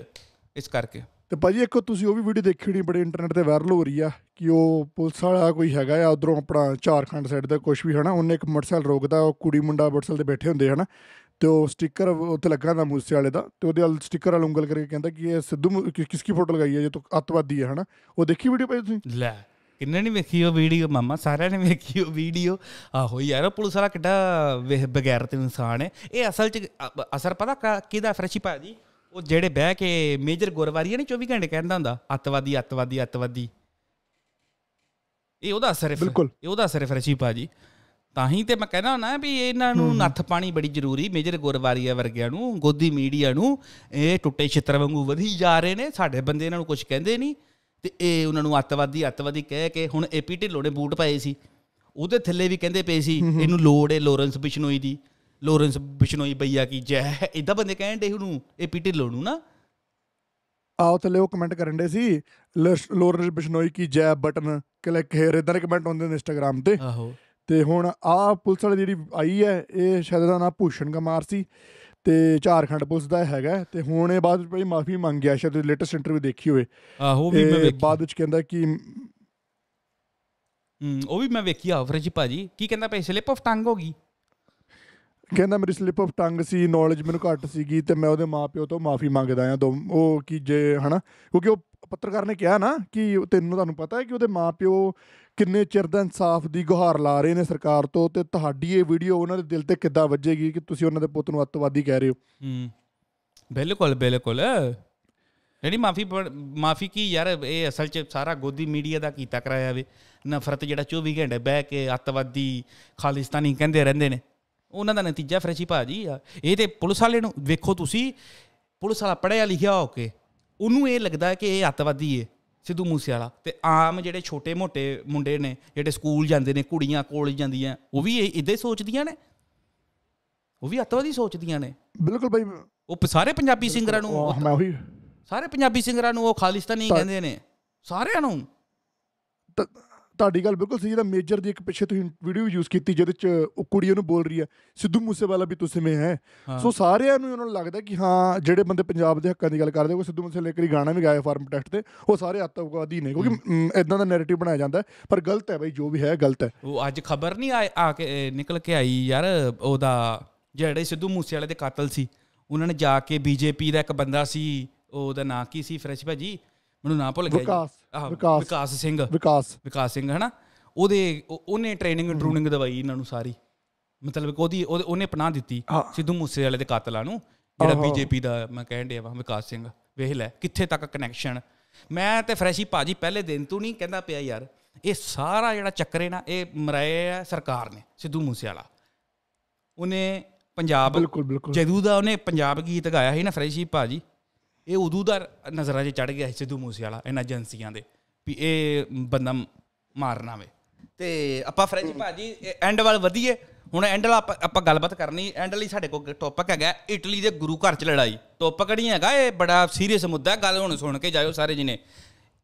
ਇਸ ਕਰਕੇ ਤੇ ਭਾਜੀ ਇੱਕ ਤੁਸੀਂ ਉਹ ਵੀ ਵੀਡੀਓ ਦੇਖੀ ਹੋਣੀ ਬੜੇ ਇੰਟਰਨੈਟ ਤੇ ਵਾਇਰਲ ਹੋ ਰਹੀ ਆ ਕਿ ਉਹ ਪੁਲਿਸ ਵਾਲਾ ਕੋਈ ਹੈਗਾ ਆ ਉਧਰੋਂ ਆਪਣਾ ਝਾਰਖੰਡ ਸਾਈਡ ਦਾ ਕੁਝ ਵੀ ਹਨਾ ਉਹਨੇ ਇੱਕ ਮੋਟਰਸਾਈਕਲ ਰੋਕਦਾ ਉਹ ਕੁੜੀ ਮੁੰਡਾ ਮੋਟਰਸਾਈਕਲ ਤੇ ਬੈਠੇ ਹੁੰਦੇ ਹਨਾ ਤੇ ਉਹ ਸਟicker ਉੱਤੇ ਲੱਗਾ ਦਾ ਮੂਸੇ ਵਾਲੇ ਦਾ ਤੇ ਉਹਦੇ ਨਾਲ ਸਟicker ਵਾਲ ਉਂਗਲ ਕਰਕੇ ਕਹਿੰਦਾ ਕਿ ਇਹ ਸਿੱਧੂ ਕਿਸ ਕੀ ਫੋਟੋ ਲਗਾਈ ਹੈ ਜੇ ਤੂੰ ਅੱਤਵਾਦੀ ਹੈ ਹਨਾ ਉਹ ਦੇਖੀ ਵੀਡੀਓ ਭਾਈ ਤੁਸੀਂ ਲੈ ਕਿੰਨੇ ਨਹੀਂ ਵੇਖੀ ਉਹ ਵੀਡੀਓ ਮਾਮਾ ਸਾਰਿਆਂ ਨੇ ਵੇਖੀ ਉਹ ਵੀਡੀਓ ਆਹੋ ਯਾਰ ਪੁਲਿਸ ਵਾਲਾ ਕਿੱਡਾ ਬਗੈਰਤ ਇਨਸਾਨ ਹੈ ਇਹ ਅਸਲ ਚ ਅਸਰ ਪਤਾ ਕਿਹਦਾ ਫਰਸ਼ੀ ਭਾਜੀ ਉਹ ਜਿਹੜੇ ਬਹਿ ਕੇ ਮੇਜਰ ਗੁਰਵਾਰੀਆ ਨਹੀਂ 24 ਘੰਟੇ ਕਹਿੰਦਾ ਹੁੰਦਾ ਅੱਤਵਾਦੀ ਅੱਤਵਾਦੀ ਅੱਤਵਾਦੀ ਇਹ ਉਹਦਾ ਅਸਰ ਹੈ ਇਹ ਉਹਦਾ ਅਸਰ ਹੈ ਫਰਸ਼ੀ ਭਾਜੀ ਤਾਂ ਹੀ ਤੇ ਮੈਂ ਕਹਿੰਦਾ ਹੁੰਦਾ ਵੀ ਇਹਨਾਂ ਨੂੰ ਨੱਥ ਪਾਣੀ ਬੜੀ ਜ਼ਰੂਰੀ ਮੇਜਰ ਗੁਰਵਾਰੀਆ ਵਰਗਿਆਂ ਨੂੰ ਗੋਦੀ ਮੀਡੀਆ ਨੂੰ ਇਹ ਟੁੱਟੇ ਛਿੱਤਰ ਵਾਂਗੂ ਵਧੀ ਜਾ ਰਹੇ ਨੇ ਸਾਡੇ ਬੰਦੇ ਇਹਨਾਂ ਨੂੰ ਕੁਝ ਕਹਿੰਦੇ ਨਹੀਂ ਤੇ ਇਹ ਉਹਨਾਂ ਨੂੰ ਅੱਤਵਾਦੀ ਅੱਤਵਾਦੀ ਕਹਿ ਕੇ ਹੁਣ ਏਪੀ ਢਿੱਲੋਂ ਨੇ ਬੂਟ ਪਾਏ ਸੀ ਉਹਦੇ ਥੱਲੇ ਵੀ ਕਹਿੰਦੇ ਪਏ ਸੀ ਇਹਨੂੰ ਲੋੜ ਹੈ ਲੋਰੈਂਸ ਬਿਸ਼ਨੋਈ ਦੀ ਲੋਰੈਂਸ ਬਿਸ਼ਨੋਈ ਬਈਆ ਕੀ ਜੈ ਇਦਾਂ ਬੰਦੇ ਕਹਿਣ ਦੇ ਉਹਨੂੰ ਇਹ ਪੀਟੀ ਲੋਣੂ ਨਾ ਆਓ ਤੇ ਉਹ ਕਮੈਂਟ ਕਰਨ ਦੇ ਸੀ ਲੋਰੈਂਸ ਬਿਸ਼ਨੋਈ ਕੀ ਜੈ ਬਟਨ ਕਲਿੱਕ ਹੇਰ ਇਦਾਂ ਦੇ ਕਮੈਂਟ ਹੁੰਦੇ ਨੇ ਇੰਸਟਾਗ੍ਰam ਤੇ ਆਹੋ ਤੇ ਹੁਣ ਆ ਪੁਲਿਸ ਵਾਲੀ ਜਿਹੜੀ ਆਈ ਹੈ ਇਹ ਸ਼ਾਇਦ ਦਾ ਨਾਮ ਭੂਸ਼ਣ ਕੁਮਾਰ ਸੀ ਤੇ ਝਾਰਖੰਡ ਪੁਲਿਸ ਦਾ ਹੈਗਾ ਤੇ ਹੁਣ ਇਹ ਬਾਅਦ ਵਿੱਚ ਭਾਈ ਮਾਫੀ ਮੰਗਿਆ ਸ਼ਾਇਦ ਲੇਟੈਸਟ ਇੰਟਰਵਿਊ ਦੇਖੀ ਹੋਵੇ ਆਹੋ ਵੀ ਮੈਂ ਵੇਖੀ ਬਾਅਦ ਵਿੱਚ ਕਹਿੰਦਾ ਕਿ ਹੂੰ ਉਹ ਵੀ ਮੈਂ ਵੇਖੀ ਆਵਰੇਜ ਭਾਜੀ ਕੀ ਕਹਿੰਦਾ ਪਿਛਲੇ ਪਫ ਟੰਗ ਹੋ ਗਈ ਕਹਿੰਦਾ ਮੇਰੀ ਸਲਿਪ ਆਫ ਟੰਗ ਸੀ ਨੌਲੇਜ ਮੈਨੂੰ ਘੱਟ ਸੀਗੀ ਤੇ ਮੈਂ ਉਹਦੇ ਮਾਪਿਓ ਤੋਂ ਮਾਫੀ ਮੰਗਦਾ ਆ ਦੋ ਉਹ ਕੀ ਜੇ ਹਨਾ ਕਿਉਂਕਿ ਉਹ ਪੱਤਰਕਾਰ ਨੇ ਕਿਹਾ ਨਾ ਕਿ ਤੈਨੂੰ ਤੁਹਾਨੂੰ ਪਤਾ ਹੈ ਕਿ ਉਹਦੇ ਮਾਪਿਓ ਕਿੰਨੇ ਚਿਰ ਦਾ ਇਨਸਾਫ ਦੀ ਗੁਹਾਰ ਲਾ ਰਹੇ ਨੇ ਸਰਕਾਰ ਤੋਂ ਤੇ ਤੁਹਾਡੀ ਇਹ ਵੀਡੀਓ ਉਹਨਾਂ ਦੇ ਦਿਲ ਤੇ ਕਿੱਦਾਂ ਵੱਜੇਗੀ ਕਿ ਤੁਸੀਂ ਉਹਨਾਂ ਦੇ ਪੁੱਤ ਨੂੰ ਅੱਤਵਾਦੀ ਕਹਿ ਰਹੇ ਹੋ ਹੂੰ ਬਿਲਕੁਲ ਬਿਲਕੁਲ ਜਿਹੜੀ ਮਾਫੀ ਮਾਫੀ ਕੀ ਯਾਰ ਇਹ ਅਸਲ 'ਚ ਸਾਰਾ ਗੋਦੀ ਮੀਡੀਆ ਦਾ ਕੀਤਾ ਕਰਾਇਆ ਵੇ ਨਫ਼ਰਤ ਜਿਹੜਾ 24 ਘੰਟੇ ਬਹਿ ਕੇ ਅੱਤਵਾਦੀ ਖਾਲਿਸਤਾਨੀ ਕਹਿੰਦੇ ਰਹਿੰਦੇ ਨੇ ਉਹਨਾਂ ਦਾ ਨਤੀਜਾ ਅਸੀਂ ਭਾਜੀ ਆ ਇਹ ਤੇ ਪੁਲਿਸ ਵਾਲੇ ਨੂੰ ਵੇਖੋ ਤੁਸੀਂ ਪੁਲਿਸ ਵਾਲਾ ਪੜਿਆ ਲਿਖਿਆ ਹੋ ਕੇ ਉਹਨੂੰ ਇਹ ਲੱਗਦਾ ਹੈ ਕਿ ਇਹ ਅੱਤਵਾਦੀ ਹੈ ਸਿੱਧੂ ਮੂਸੇ ਵਾਲਾ ਤੇ ਆਮ ਜਿਹੜੇ ਛੋਟੇ ਮੋਟੇ ਮੁੰਡੇ ਨੇ ਜਿਹੜੇ ਸਕੂਲ ਜਾਂਦੇ ਨੇ ਕੁੜੀਆਂ ਕੋਲ ਜਾਂਦੀਆਂ ਉਹ ਵੀ ਇਦਾਂ ਸੋਚਦੀਆਂ ਨੇ ਉਹ ਵੀ ਅੱਤਵਾਦੀ ਸੋਚਦੀਆਂ ਨੇ ਬਿਲਕੁਲ ਭਾਈ ਉਹ ਸਾਰੇ ਪੰਜਾਬੀ ਸਿੰਗਰਾਂ ਨੂੰ ਮੈਂ ਉਹੀ ਸਾਰੇ ਪੰਜਾਬੀ ਸਿੰਗਰਾਂ ਨੂੰ ਉਹ ਖਾਲਿਸਤਾਨੀ ਕਹਿੰਦੇ ਨੇ ਸਾਰਿਆਂ ਨੂੰ ਤੁਹਾਡੀ ਗੱਲ ਬਿਲਕੁਲ ਸਹੀ ਜਿਹੜਾ ਮੇਜਰ ਦੀ ਇੱਕ ਪਿੱਛੇ ਤੁਸੀਂ ਵੀਡੀਓ ਯੂਜ਼ ਕੀਤੀ ਜਿਹਦੇ ਚ ਉਹ ਕੁੜੀ ਉਹਨੂੰ ਬੋਲ ਰਹੀ ਹੈ ਸਿੱਧੂ ਮੂਸੇਵਾਲਾ ਵੀ ਤੁਸੀਂ ਮੇ ਹੈ ਸੋ ਸਾਰਿਆਂ ਨੂੰ ਉਹਨਾਂ ਨੂੰ ਲੱਗਦਾ ਕਿ ਹਾਂ ਜਿਹੜੇ ਬੰਦੇ ਪੰਜਾਬ ਦੇ ਹੱਕਾਂ ਦੀ ਗੱਲ ਕਰਦੇ ਉਹ ਸਿੱਧੂ ਮੂਸੇਵਾਲੇ ਕਰੀ ਗਾਣਾ ਵੀ ਗਾਇਆ ਫਾਰਮ ਪ੍ਰੋਟੈਕਟ ਤੇ ਉਹ ਸਾਰੇ ਆਤੰਕਵਾਦੀ ਨੇ ਕਿਉਂਕਿ ਇਦਾਂ ਦਾ ਨੈਰੇਟਿਵ ਬਣਾਇਆ ਜਾਂਦਾ ਪਰ ਗਲਤ ਹੈ ਬਈ ਜੋ ਵੀ ਹੈ ਗਲਤ ਹੈ ਉਹ ਅੱਜ ਖਬਰ ਨਹੀਂ ਆ ਕੇ ਨਿਕਲ ਕੇ ਆਈ ਯਾਰ ਉਹਦਾ ਜਿਹੜੇ ਸਿੱਧੂ ਮੂਸੇਵਾਲੇ ਦੇ ਕਾਤਲ ਸੀ ਉਹਨਾਂ ਨੇ ਜਾ ਕੇ ਬੀਜੇਪੀ ਦਾ ਇੱਕ ਬੰਦਾ ਸੀ ਉਹਦਾ ਨਾਂ ਕੀ ਸੀ ਫਰੈਸ਼ ਭਾਜੀ ਮੈਨੂੰ ਨਾਂ ਭੁੱਲ ਗਿਆ ਵਿਕਾਸ ਵਿਕਾਸ ਸਿੰਘ ਵਿਕਾਸ ਵਿਕਾਸ ਸਿੰਘ ਹਨਾ ਉਹਦੇ ਉਹਨੇ ਟ੍ਰੇਨਿੰਗ ਟ੍ਰੂਨਿੰਗ ਦਵਾਈ ਇਹਨਾਂ ਨੂੰ ਸਾਰੀ ਮਤਲਬ ਉਹਦੀ ਉਹਨੇ ਪਨਾਹ ਦਿੱਤੀ ਸਿੱਧੂ ਮੂਸੇ ਵਾਲੇ ਦੇ ਕਾਤਲਾਂ ਨੂੰ ਜਿਹੜਾ ਬੀਜੇਪੀ ਦਾ ਮੈਂ ਕਹਿਣ ਦੇ ਵਾ ਵਿਕਾਸ ਸਿੰਘ ਵੇਖ ਲੈ ਕਿੱਥੇ ਤੱਕ ਕਨੈਕਸ਼ਨ ਮੈਂ ਤੇ ਫਰੈਸ਼ੀ ਭਾਜੀ ਪਹਿਲੇ ਦਿਨ ਤੋਂ ਨਹੀਂ ਕਹਿੰਦਾ ਪਿਆ ਯਾਰ ਇਹ ਸਾਰਾ ਜਿਹੜਾ ਚੱਕਰੇ ਨਾ ਇਹ ਮਰਾਏ ਹੈ ਸਰਕਾਰ ਨੇ ਸਿੱਧੂ ਮੂਸੇ ਵਾਲਾ ਉਹਨੇ ਪੰਜਾਬ ਬਿਲਕੁਲ ਬਿਲਕੁਲ ਜਦੋਂ ਦਾ ਉਹਨੇ ਪੰਜਾਬ ਗੀਤ ਗਾਇਆ ਸੀ ਨਾ ਫਰੈਸ਼ੀ ਭਾਜੀ ਇਹ ਉਦੋਂ ਦਾ ਨਜ਼ਰਾਂ 'ਚ ਚੜ ਗਿਆ ਸਿੱਧੂ ਮੂਸੇ ਵਾਲਾ ਇਹਨਾਂ ਏਜੰਸੀਆਂ ਦੇ ਵੀ ਇਹ ਬੰਦਾ ਮਾਰਨਾ ਵੇ ਤੇ ਆਪਾਂ ਫਰੈਂਚ ਭਾਜੀ ਐਂਡ ਵਾਲ ਵਧੀਏ ਹੁਣ ਐਂਡ ਵਾਲ ਆਪਾਂ ਗੱਲਬਾਤ ਕਰਨੀ ਐਂਡ ਲਈ ਸਾਡੇ ਕੋਲ ਟੌਪਿਕ ਹੈਗਾ ਇਟਲੀ ਦੇ ਗੁਰੂ ਘਰ 'ਚ ਲੜਾਈ ਟੌਪਿਕ ਨਹੀਂ ਹੈਗਾ ਇਹ ਬੜਾ ਸੀਰੀਅਸ ਮੁੱਦਾ ਗੱਲ ਹੁਣ ਸੁਣ ਕੇ ਜਾਇਓ ਸਾਰੇ ਜਿਨੇ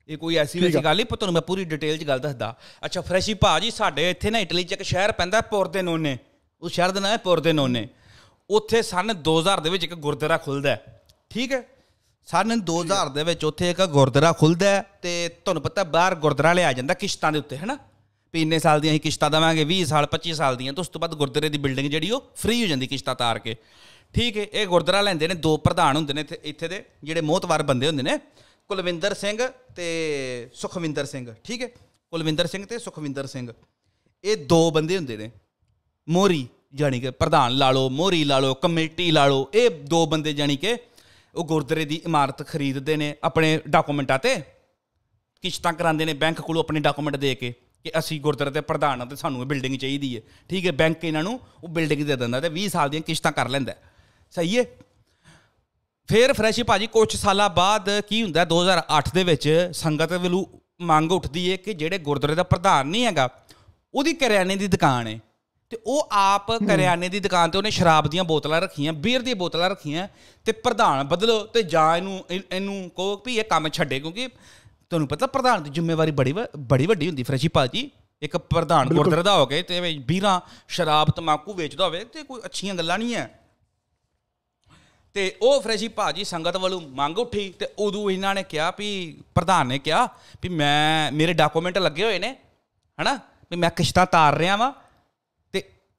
ਇਹ ਕੋਈ ਐਸੀ ਵੀ ਗੱਲ ਨਹੀਂ ਪਰ ਤੁਹਾਨੂੰ ਮੈਂ ਪੂਰੀ ਡਿਟੇਲ 'ਚ ਗੱਲ ਦੱਸਦਾ ਅੱਛਾ ਫਰੈਸ਼ੀ ਭਾਜੀ ਸਾਡੇ ਇੱਥੇ ਨਾ ਇਟਲੀ 'ਚ ਇੱਕ ਸ਼ਹਿਰ ਪੈਂਦਾ ਪੋਰਦੇ ਨੋਨੇ ਉਹ ਸ਼ਹਿਰ ਦਾ ਨਾਮ ਹੈ ਪੋਰਦੇ ਨੋਨੇ ਉੱਥੇ ਸਨ 2000 ਦੇ ਵਿੱਚ ਇੱਕ ਗੁਰਦੁਆਰਾ ਖੁੱਲਦਾ ਠੀਕ ਹੈ ਸਨ 2000 ਦੇ ਵਿੱਚ ਉੱਥੇ ਇੱਕ ਗੁਰਦੁਆਰਾ ਖੁੱਲਦਾ ਤੇ ਤੁਹਾਨੂੰ ਪਤਾ ਬਾਹਰ ਗੁਰਦੁਆਰਾ ਲਿਆ ਜਾਂਦਾ ਕਿਸ਼ਤਾਂ ਦੇ ਉੱਤੇ ਹੈਨਾ ਵੀ ਇੰਨੇ ਸਾਲ ਦੀਆਂ ਅਸੀਂ ਕਿਸ਼ਤਾਂ ਦਵਾਂਗੇ 20 ਸਾਲ 25 ਸਾਲ ਦੀਆਂ ਤੋਂ ਉਸ ਤੋਂ ਬਾਅਦ ਗੁਰਦੁਆਰੇ ਦੀ ਬਿਲਡਿੰਗ ਜਿਹੜੀ ਉਹ ਫ੍ਰੀ ਹੋ ਜਾਂਦੀ ਕਿਸ਼ਤਾਂ ਤਾਰ ਕੇ ਠੀਕ ਹੈ ਇਹ ਗੁਰਦੁਆਰਾ ਲੈਂਦੇ ਨੇ ਦੋ ਪ੍ਰਧਾਨ ਹੁੰਦੇ ਨੇ ਇੱਥੇ ਦੇ ਜਿਹੜੇ ਮੋਹਤਵਾਰ ਬੰਦੇ ਹੁੰਦੇ ਨੇ ਕੁਲਵਿੰਦਰ ਸਿੰਘ ਤੇ ਸੁਖਵਿੰਦਰ ਸਿੰਘ ਠੀਕ ਹੈ ਕੁਲਵਿੰਦਰ ਸਿੰਘ ਤੇ ਸੁਖਵਿੰਦਰ ਸਿੰਘ ਇਹ ਦੋ ਬੰਦੇ ਹੁੰਦੇ ਨੇ ਮੋਰੀ ਜਾਨੀ ਕਿ ਪ੍ਰਧਾਨ ਲਾ ਲਓ ਮੋਰੀ ਲਾ ਲਓ ਕਮੇਟੀ ਲਾ ਲਓ ਇਹ ਦੋ ਬੰਦੇ ਜਾਨੀ ਕਿ ਉਹ ਗੁਰਦਰੇ ਦੀ ਇਮਾਰਤ ਖਰੀਦਦੇ ਨੇ ਆਪਣੇ ਡਾਕੂਮੈਂਟਾਂ ਤੇ ਕਿਸ਼ਤਾਂ ਕਰਾਉਂਦੇ ਨੇ ਬੈਂਕ ਕੋਲੋਂ ਆਪਣੇ ਡਾਕੂਮੈਂਟ ਦੇ ਕੇ ਕਿ ਅਸੀਂ ਗੁਰਦਰੇ ਦੇ ਪ੍ਰਧਾਨ ਹਾਂ ਤੇ ਸਾਨੂੰ ਇਹ ਬਿਲਡਿੰਗ ਚਾਹੀਦੀ ਹੈ ਠੀਕ ਹੈ ਬੈਂਕ ਇਹਨਾਂ ਨੂੰ ਉਹ ਬਿਲਡਿੰਗ ਦੇ ਦਿੰਦਾ ਤੇ 20 ਸਾਲ ਦੀਆਂ ਕਿਸ਼ਤਾਂ ਕਰ ਲੈਂਦਾ ਸਹੀ ਹੈ ਫਿਰ ਫਰੈਸ਼ੀ ਭਾਜੀ ਕੁਝ ਸਾਲਾਂ ਬਾਅਦ ਕੀ ਹੁੰਦਾ 2008 ਦੇ ਵਿੱਚ ਸੰਗਤ ਵੱਲੋਂ ਮੰਗ ਉੱਠਦੀ ਹੈ ਕਿ ਜਿਹੜੇ ਗੁਰਦਰੇ ਦਾ ਪ੍ਰਧਾਨ ਨਹੀਂ ਹੈਗਾ ਉਹਦੀ ਕਰਿਆਨੇ ਦੀ ਦੁਕਾਨ ਹੈ ਤੇ ਉਹ ਆਪ ਕਰਿਆਨੇ ਦੀ ਦੁਕਾਨ ਤੇ ਉਹਨੇ ਸ਼ਰਾਬ ਦੀਆਂ ਬੋਤਲਾਂ ਰੱਖੀਆਂ ਬੀਅਰ ਦੀਆਂ ਬੋਤਲਾਂ ਰੱਖੀਆਂ ਤੇ ਪ੍ਰਧਾਨ ਬਦਲੋ ਤੇ ਜਾਂ ਇਹਨੂੰ ਇਹਨੂੰ ਕੋ ਵੀ ਇਹ ਕੰਮ ਛੱਡੇ ਕਿਉਂਕਿ ਤੁਹਾਨੂੰ ਪਤਾ ਪ੍ਰਧਾਨ ਦੀ ਜ਼ਿੰਮੇਵਾਰੀ ਬੜੀ ਬੜੀ ਵੱਡੀ ਹੁੰਦੀ ਫਰੇਸ਼ੀ ਪਾਜੀ ਇੱਕ ਪ੍ਰਧਾਨ ਗੁਰਦਰ ਦਾ ਹੋ ਕੇ ਤੇ ਬੀਰਾ ਸ਼ਰਾਬ ਤਮਾਕੂ ਵੇਚਦਾ ਹੋਵੇ ਤੇ ਕੋਈ ਅੱਛੀਆਂ ਗੱਲਾਂ ਨਹੀਂ ਹੈ ਤੇ ਉਹ ਫਰੇਸ਼ੀ ਭਾਜੀ ਸੰਗਤ ਵੱਲੋਂ ਮੰਗ ਉੱਠੀ ਤੇ ਉਦੋਂ ਇਹਨਾਂ ਨੇ ਕਿਹਾ ਵੀ ਪ੍ਰਧਾਨ ਨੇ ਕਿਹਾ ਵੀ ਮੈਂ ਮੇਰੇ ਡਾਕੂਮੈਂਟ ਲੱਗੇ ਹੋਏ ਨੇ ਹਨਾ ਵੀ ਮੈਂ ਕਿਸ਼ਤਾਂ ਤਾਰ ਰਿਹਾ ਵਾਂ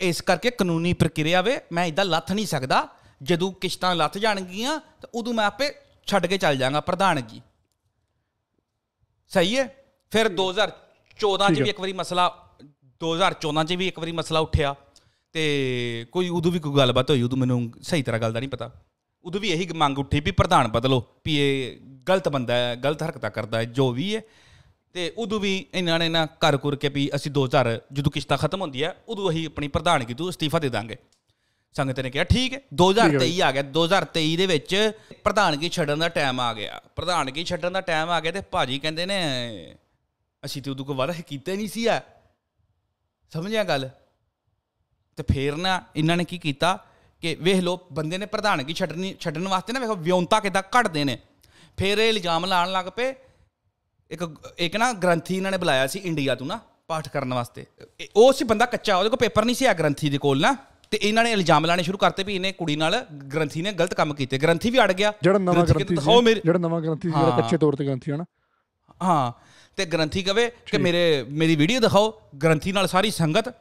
ਇਸ ਕਰਕੇ ਕਾਨੂੰਨੀ ਪ੍ਰਕਿਰਿਆ ਵੇ ਮੈਂ ਇਦਾਂ ਲੱਥ ਨਹੀਂ ਸਕਦਾ ਜਦੋਂ ਕਿਸ਼ਤਾਂ ਲੱਥ ਜਾਣਗੀਆਂ ਤਾਂ ਉਦੋਂ ਮੈਂ ਆਪੇ ਛੱਡ ਕੇ ਚੱਲ ਜਾਵਾਂਗਾ ਜੀ ਸਹੀ ਹੈ ਫਿਰ 2014 ਚ ਵੀ ਇੱਕ ਵਾਰੀ ਮਸਲਾ 2014 ਚ ਵੀ ਇੱਕ ਵਾਰੀ ਮਸਲਾ ਉੱਠਿਆ ਤੇ ਕੋਈ ਉਦੋਂ ਵੀ ਕੋਈ ਗੱਲਬਾਤ ਹੋਈ ਉਦੋਂ ਮੈਨੂੰ ਸਹੀ ਤਰ੍ਹਾਂ ਗੱਲ ਦਾ ਨਹੀਂ ਪਤਾ ਉਦੋਂ ਵੀ ਇਹੀ ਮੰਗ ਉੱਠੀ ਵੀ ਪ੍ਰਧਾਨ ਬਦਲੋ ਵੀ ਇਹ ਗਲਤ ਬੰਦਾ ਹੈ ਗਲਤ ਹਰਕਤਾਂ ਕਰਦਾ ਹੈ ਜੋ ਵੀ ਹੈ ਤੇ ਉਦੋਂ ਵੀ ਇਹਨਾਂ ਨੇ ਨਾ ਘਰ ਕਰ ਕੇ ਵੀ ਅਸੀਂ 2000 ਜਦੋਂ ਕਿਸ਼ਤਾ ਖਤਮ ਹੁੰਦੀ ਹੈ ਉਦੋਂ ਅਸੀਂ ਆਪਣੀ ਪ੍ਰਧਾਨਗੀ ਤੋਂ ਅਸਤੀਫਾ ਦੇ ਦਾਂਗੇ ਸੰਗਤ ਨੇ ਕਿਹਾ ਠੀਕ ਹੈ 2023 ਆ ਗਿਆ 2023 ਦੇ ਵਿੱਚ ਪ੍ਰਧਾਨਗੀ ਛੱਡਣ ਦਾ ਟਾਈਮ ਆ ਗਿਆ ਪ੍ਰਧਾਨਗੀ ਛੱਡਣ ਦਾ ਟਾਈਮ ਆ ਗਿਆ ਤੇ ਭਾਜੀ ਕਹਿੰਦੇ ਨੇ ਅਸੀਂ ਤੇ ਉਦੋਂ ਕੋ ਵਾਦਾ ਕੀਤਾ ਨਹੀਂ ਸੀ ਆ ਸਮਝਿਆ ਗੱਲ ਤੇ ਫੇਰ ਨਾ ਇਹਨਾਂ ਨੇ ਕੀ ਕੀਤਾ ਕਿ ਵੇਖ ਲੋ ਬੰਦੇ ਨੇ ਪ੍ਰਧਾਨਗੀ ਛੱਡਣੀ ਛੱਡਣ ਵਾਸਤੇ ਨਾ ਵੇਖੋ ਵਿਉਂਤਾ ਕਿਦਾਂ ਘੜਦੇ ਨੇ ਫੇਰ ਇਹ ਇਲਜ਼ਾਮ ਲਾਣ ਲੱਗ ਪਏ ਇੱਕ ਇੱਕ ਨਾ ਗ੍ਰੰਥੀ ਇਹਨਾਂ ਨੇ ਬੁਲਾਇਆ ਸੀ ਇੰਡੀਆ ਤੋਂ ਨਾ ਪਾਠ ਕਰਨ ਵਾਸਤੇ ਉਹ ਸੀ ਬੰਦਾ ਕੱਚਾ ਉਹਦੇ ਕੋਲ ਪੇਪਰ ਨਹੀਂ ਸੀ ਆ ਗ੍ਰੰਥੀ ਦੇ ਕੋਲ ਨਾ ਤੇ ਇਹਨਾਂ ਨੇ ਇਲਜ਼ਾਮ ਲਾਣੇ ਸ਼ੁਰੂ ਕਰਤੇ ਵੀ ਇਹਨੇ ਕੁੜੀ ਨਾਲ ਗ੍ਰੰਥੀ ਨੇ ਗਲਤ ਕੰਮ ਕੀਤੇ ਗ੍ਰੰਥੀ ਵੀ ਅੜ ਗਿਆ ਜਿਹੜਾ ਨਵਾਂ ਗ੍ਰੰਥੀ ਜਿਹੜਾ ਨਵਾਂ ਗ੍ਰੰਥੀ ਜਿਹੜਾ ਕੱਚੇ ਤੌਰ ਤੇ ਗ੍ਰੰਥੀ ਹਨਾ ਹਾਂ ਤੇ ਗ੍ਰੰਥੀ ਕਵੇ ਕਿ ਮੇਰੇ ਮੇਰੀ ਵੀਡੀਓ ਦਿਖਾਓ ਗ੍ਰੰਥੀ ਨਾਲ ਸਾਰੀ ਸੰਗਤ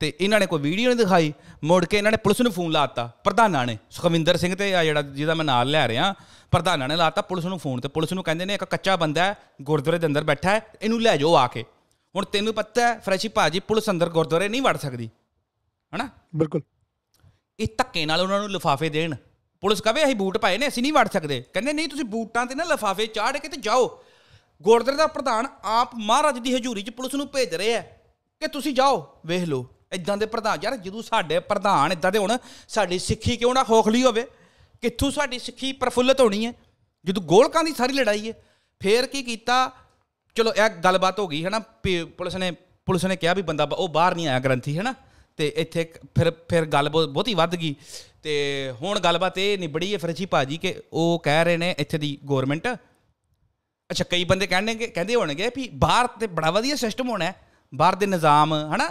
ਤੇ ਇਹਨਾਂ ਨੇ ਕੋਈ ਵੀਡੀਓ ਨਹੀਂ ਦਿਖਾਈ ਮੁੜ ਕੇ ਇਹਨਾਂ ਨੇ ਪੁਲਿਸ ਨੂੰ ਫੋਨ ਲਾਤਾ ਪ੍ਰਧਾਨਾਂ ਨੇ ਸੁਖਵਿੰਦਰ ਸਿੰਘ ਤੇ ਆ ਜਿਹੜਾ ਜਿਹਦਾ ਮੈਂ ਨਾਲ ਲੈ ਰਿਹਾ ਪ੍ਰਧਾਨਾਂ ਨੇ ਲਾਤਾ ਪੁਲਿਸ ਨੂੰ ਫੋਨ ਤੇ ਪੁਲਿਸ ਨੂੰ ਕਹਿੰਦੇ ਨੇ ਇੱਕ ਕੱਚਾ ਬੰਦਾ ਹੈ ਗੁਰਦੁਆਰੇ ਦੇ ਅੰਦਰ ਬੈਠਾ ਹੈ ਇਹਨੂੰ ਲੈ ਜਾਓ ਆ ਕੇ ਹੁਣ ਤੈਨੂੰ ਪਤਾ ਹੈ ਫਰੈਸ਼ੀ ਭਾਜੀ ਪੁਲਿਸ ਅੰਦਰ ਗੁਰਦੁਆਰੇ ਨਹੀਂ ਵੜ ਸਕਦੀ ਹਨਾ ਬਿਲਕੁਲ ਇਹ ਧੱਕੇ ਨਾਲ ਉਹਨਾਂ ਨੂੰ ਲਿਫਾਫੇ ਦੇਣ ਪੁਲਿਸ ਕਹਵੇ ਅਸੀਂ ਬੂਟ ਪਾਏ ਨੇ ਅਸੀਂ ਨਹੀਂ ਵੜ ਸਕਦੇ ਕਹਿੰਦੇ ਨਹੀਂ ਤੁਸੀਂ ਬੂਟਾਂ ਤੇ ਨਾ ਲਿਫਾਫੇ ਚਾੜ ਕੇ ਤੇ ਜਾਓ ਗੁਰਦੁਆਰੇ ਦਾ ਪ੍ਰਧਾਨ ਆਪ ਮਹਾਰਾਜ ਦੀ ਹਜ਼ੂਰੀ 'ਚ ਪੁਲਿਸ ਨੂੰ ਭੇਜ ਰਿਹਾ ਕਿ ਤੁਸੀਂ ਜਾਓ ਵੇਖ ਲਓ ਇਦਾਂ ਦੇ ਪ੍ਰਧਾਨ ਯਾਰ ਜਦੋਂ ਸਾਡੇ ਪ੍ਰਧਾਨ ਇਦਾਂ ਦੇ ਹੁਣ ਸਾਡੀ ਸਿੱਖੀ ਕਿਉਂ ਨਾ ਖੋਖਲੀ ਹੋਵੇ ਕਿੱਥੋਂ ਸਾਡੀ ਸਿੱਖੀ ਪ੍ਰਫੁੱਲਤ ਹੋਣੀ ਹੈ ਜਦੋਂ ਗੋਲਕਾਂ ਦੀ ਸਾਰੀ ਲੜਾਈ ਹੈ ਫੇਰ ਕੀ ਕੀਤਾ ਚਲੋ ਇਹ ਗੱਲਬਾਤ ਹੋ ਗਈ ਹੈ ਨਾ ਪੁਲਿਸ ਨੇ ਪੁਲਿਸ ਨੇ ਕਿਹਾ ਵੀ ਬੰਦਾ ਉਹ ਬਾਹਰ ਨਹੀਂ ਆਇਆ ਗ੍ਰੰਥੀ ਹੈ ਨਾ ਤੇ ਇੱਥੇ ਫਿਰ ਫਿਰ ਗੱਲ ਬਹੁਤੀ ਵੱਧ ਗਈ ਤੇ ਹੁਣ ਗੱਲਬਾਤ ਇਹ ਨਿਬੜੀ ਹੈ ਫਰਜੀ ਭਾਜੀ ਕਿ ਉਹ ਕਹਿ ਰਹੇ ਨੇ ਇੱਥੇ ਦੀ ਗਵਰਨਮੈਂਟ ਅੱਛਾ ਕਈ ਬੰਦੇ ਕਹਿੰਦੇ ਕਹਿੰਦੇ ਹੋਣਗੇ ਵੀ ਬਾਹਰ ਤੇ ਬੜਾ ਵਧੀਆ ਸਿਸਟਮ ਹੋਣਾ ਹੈ ਬਾਹਰ ਦੇ ਨਿਜ਼ਾਮ ਹੈ ਨਾ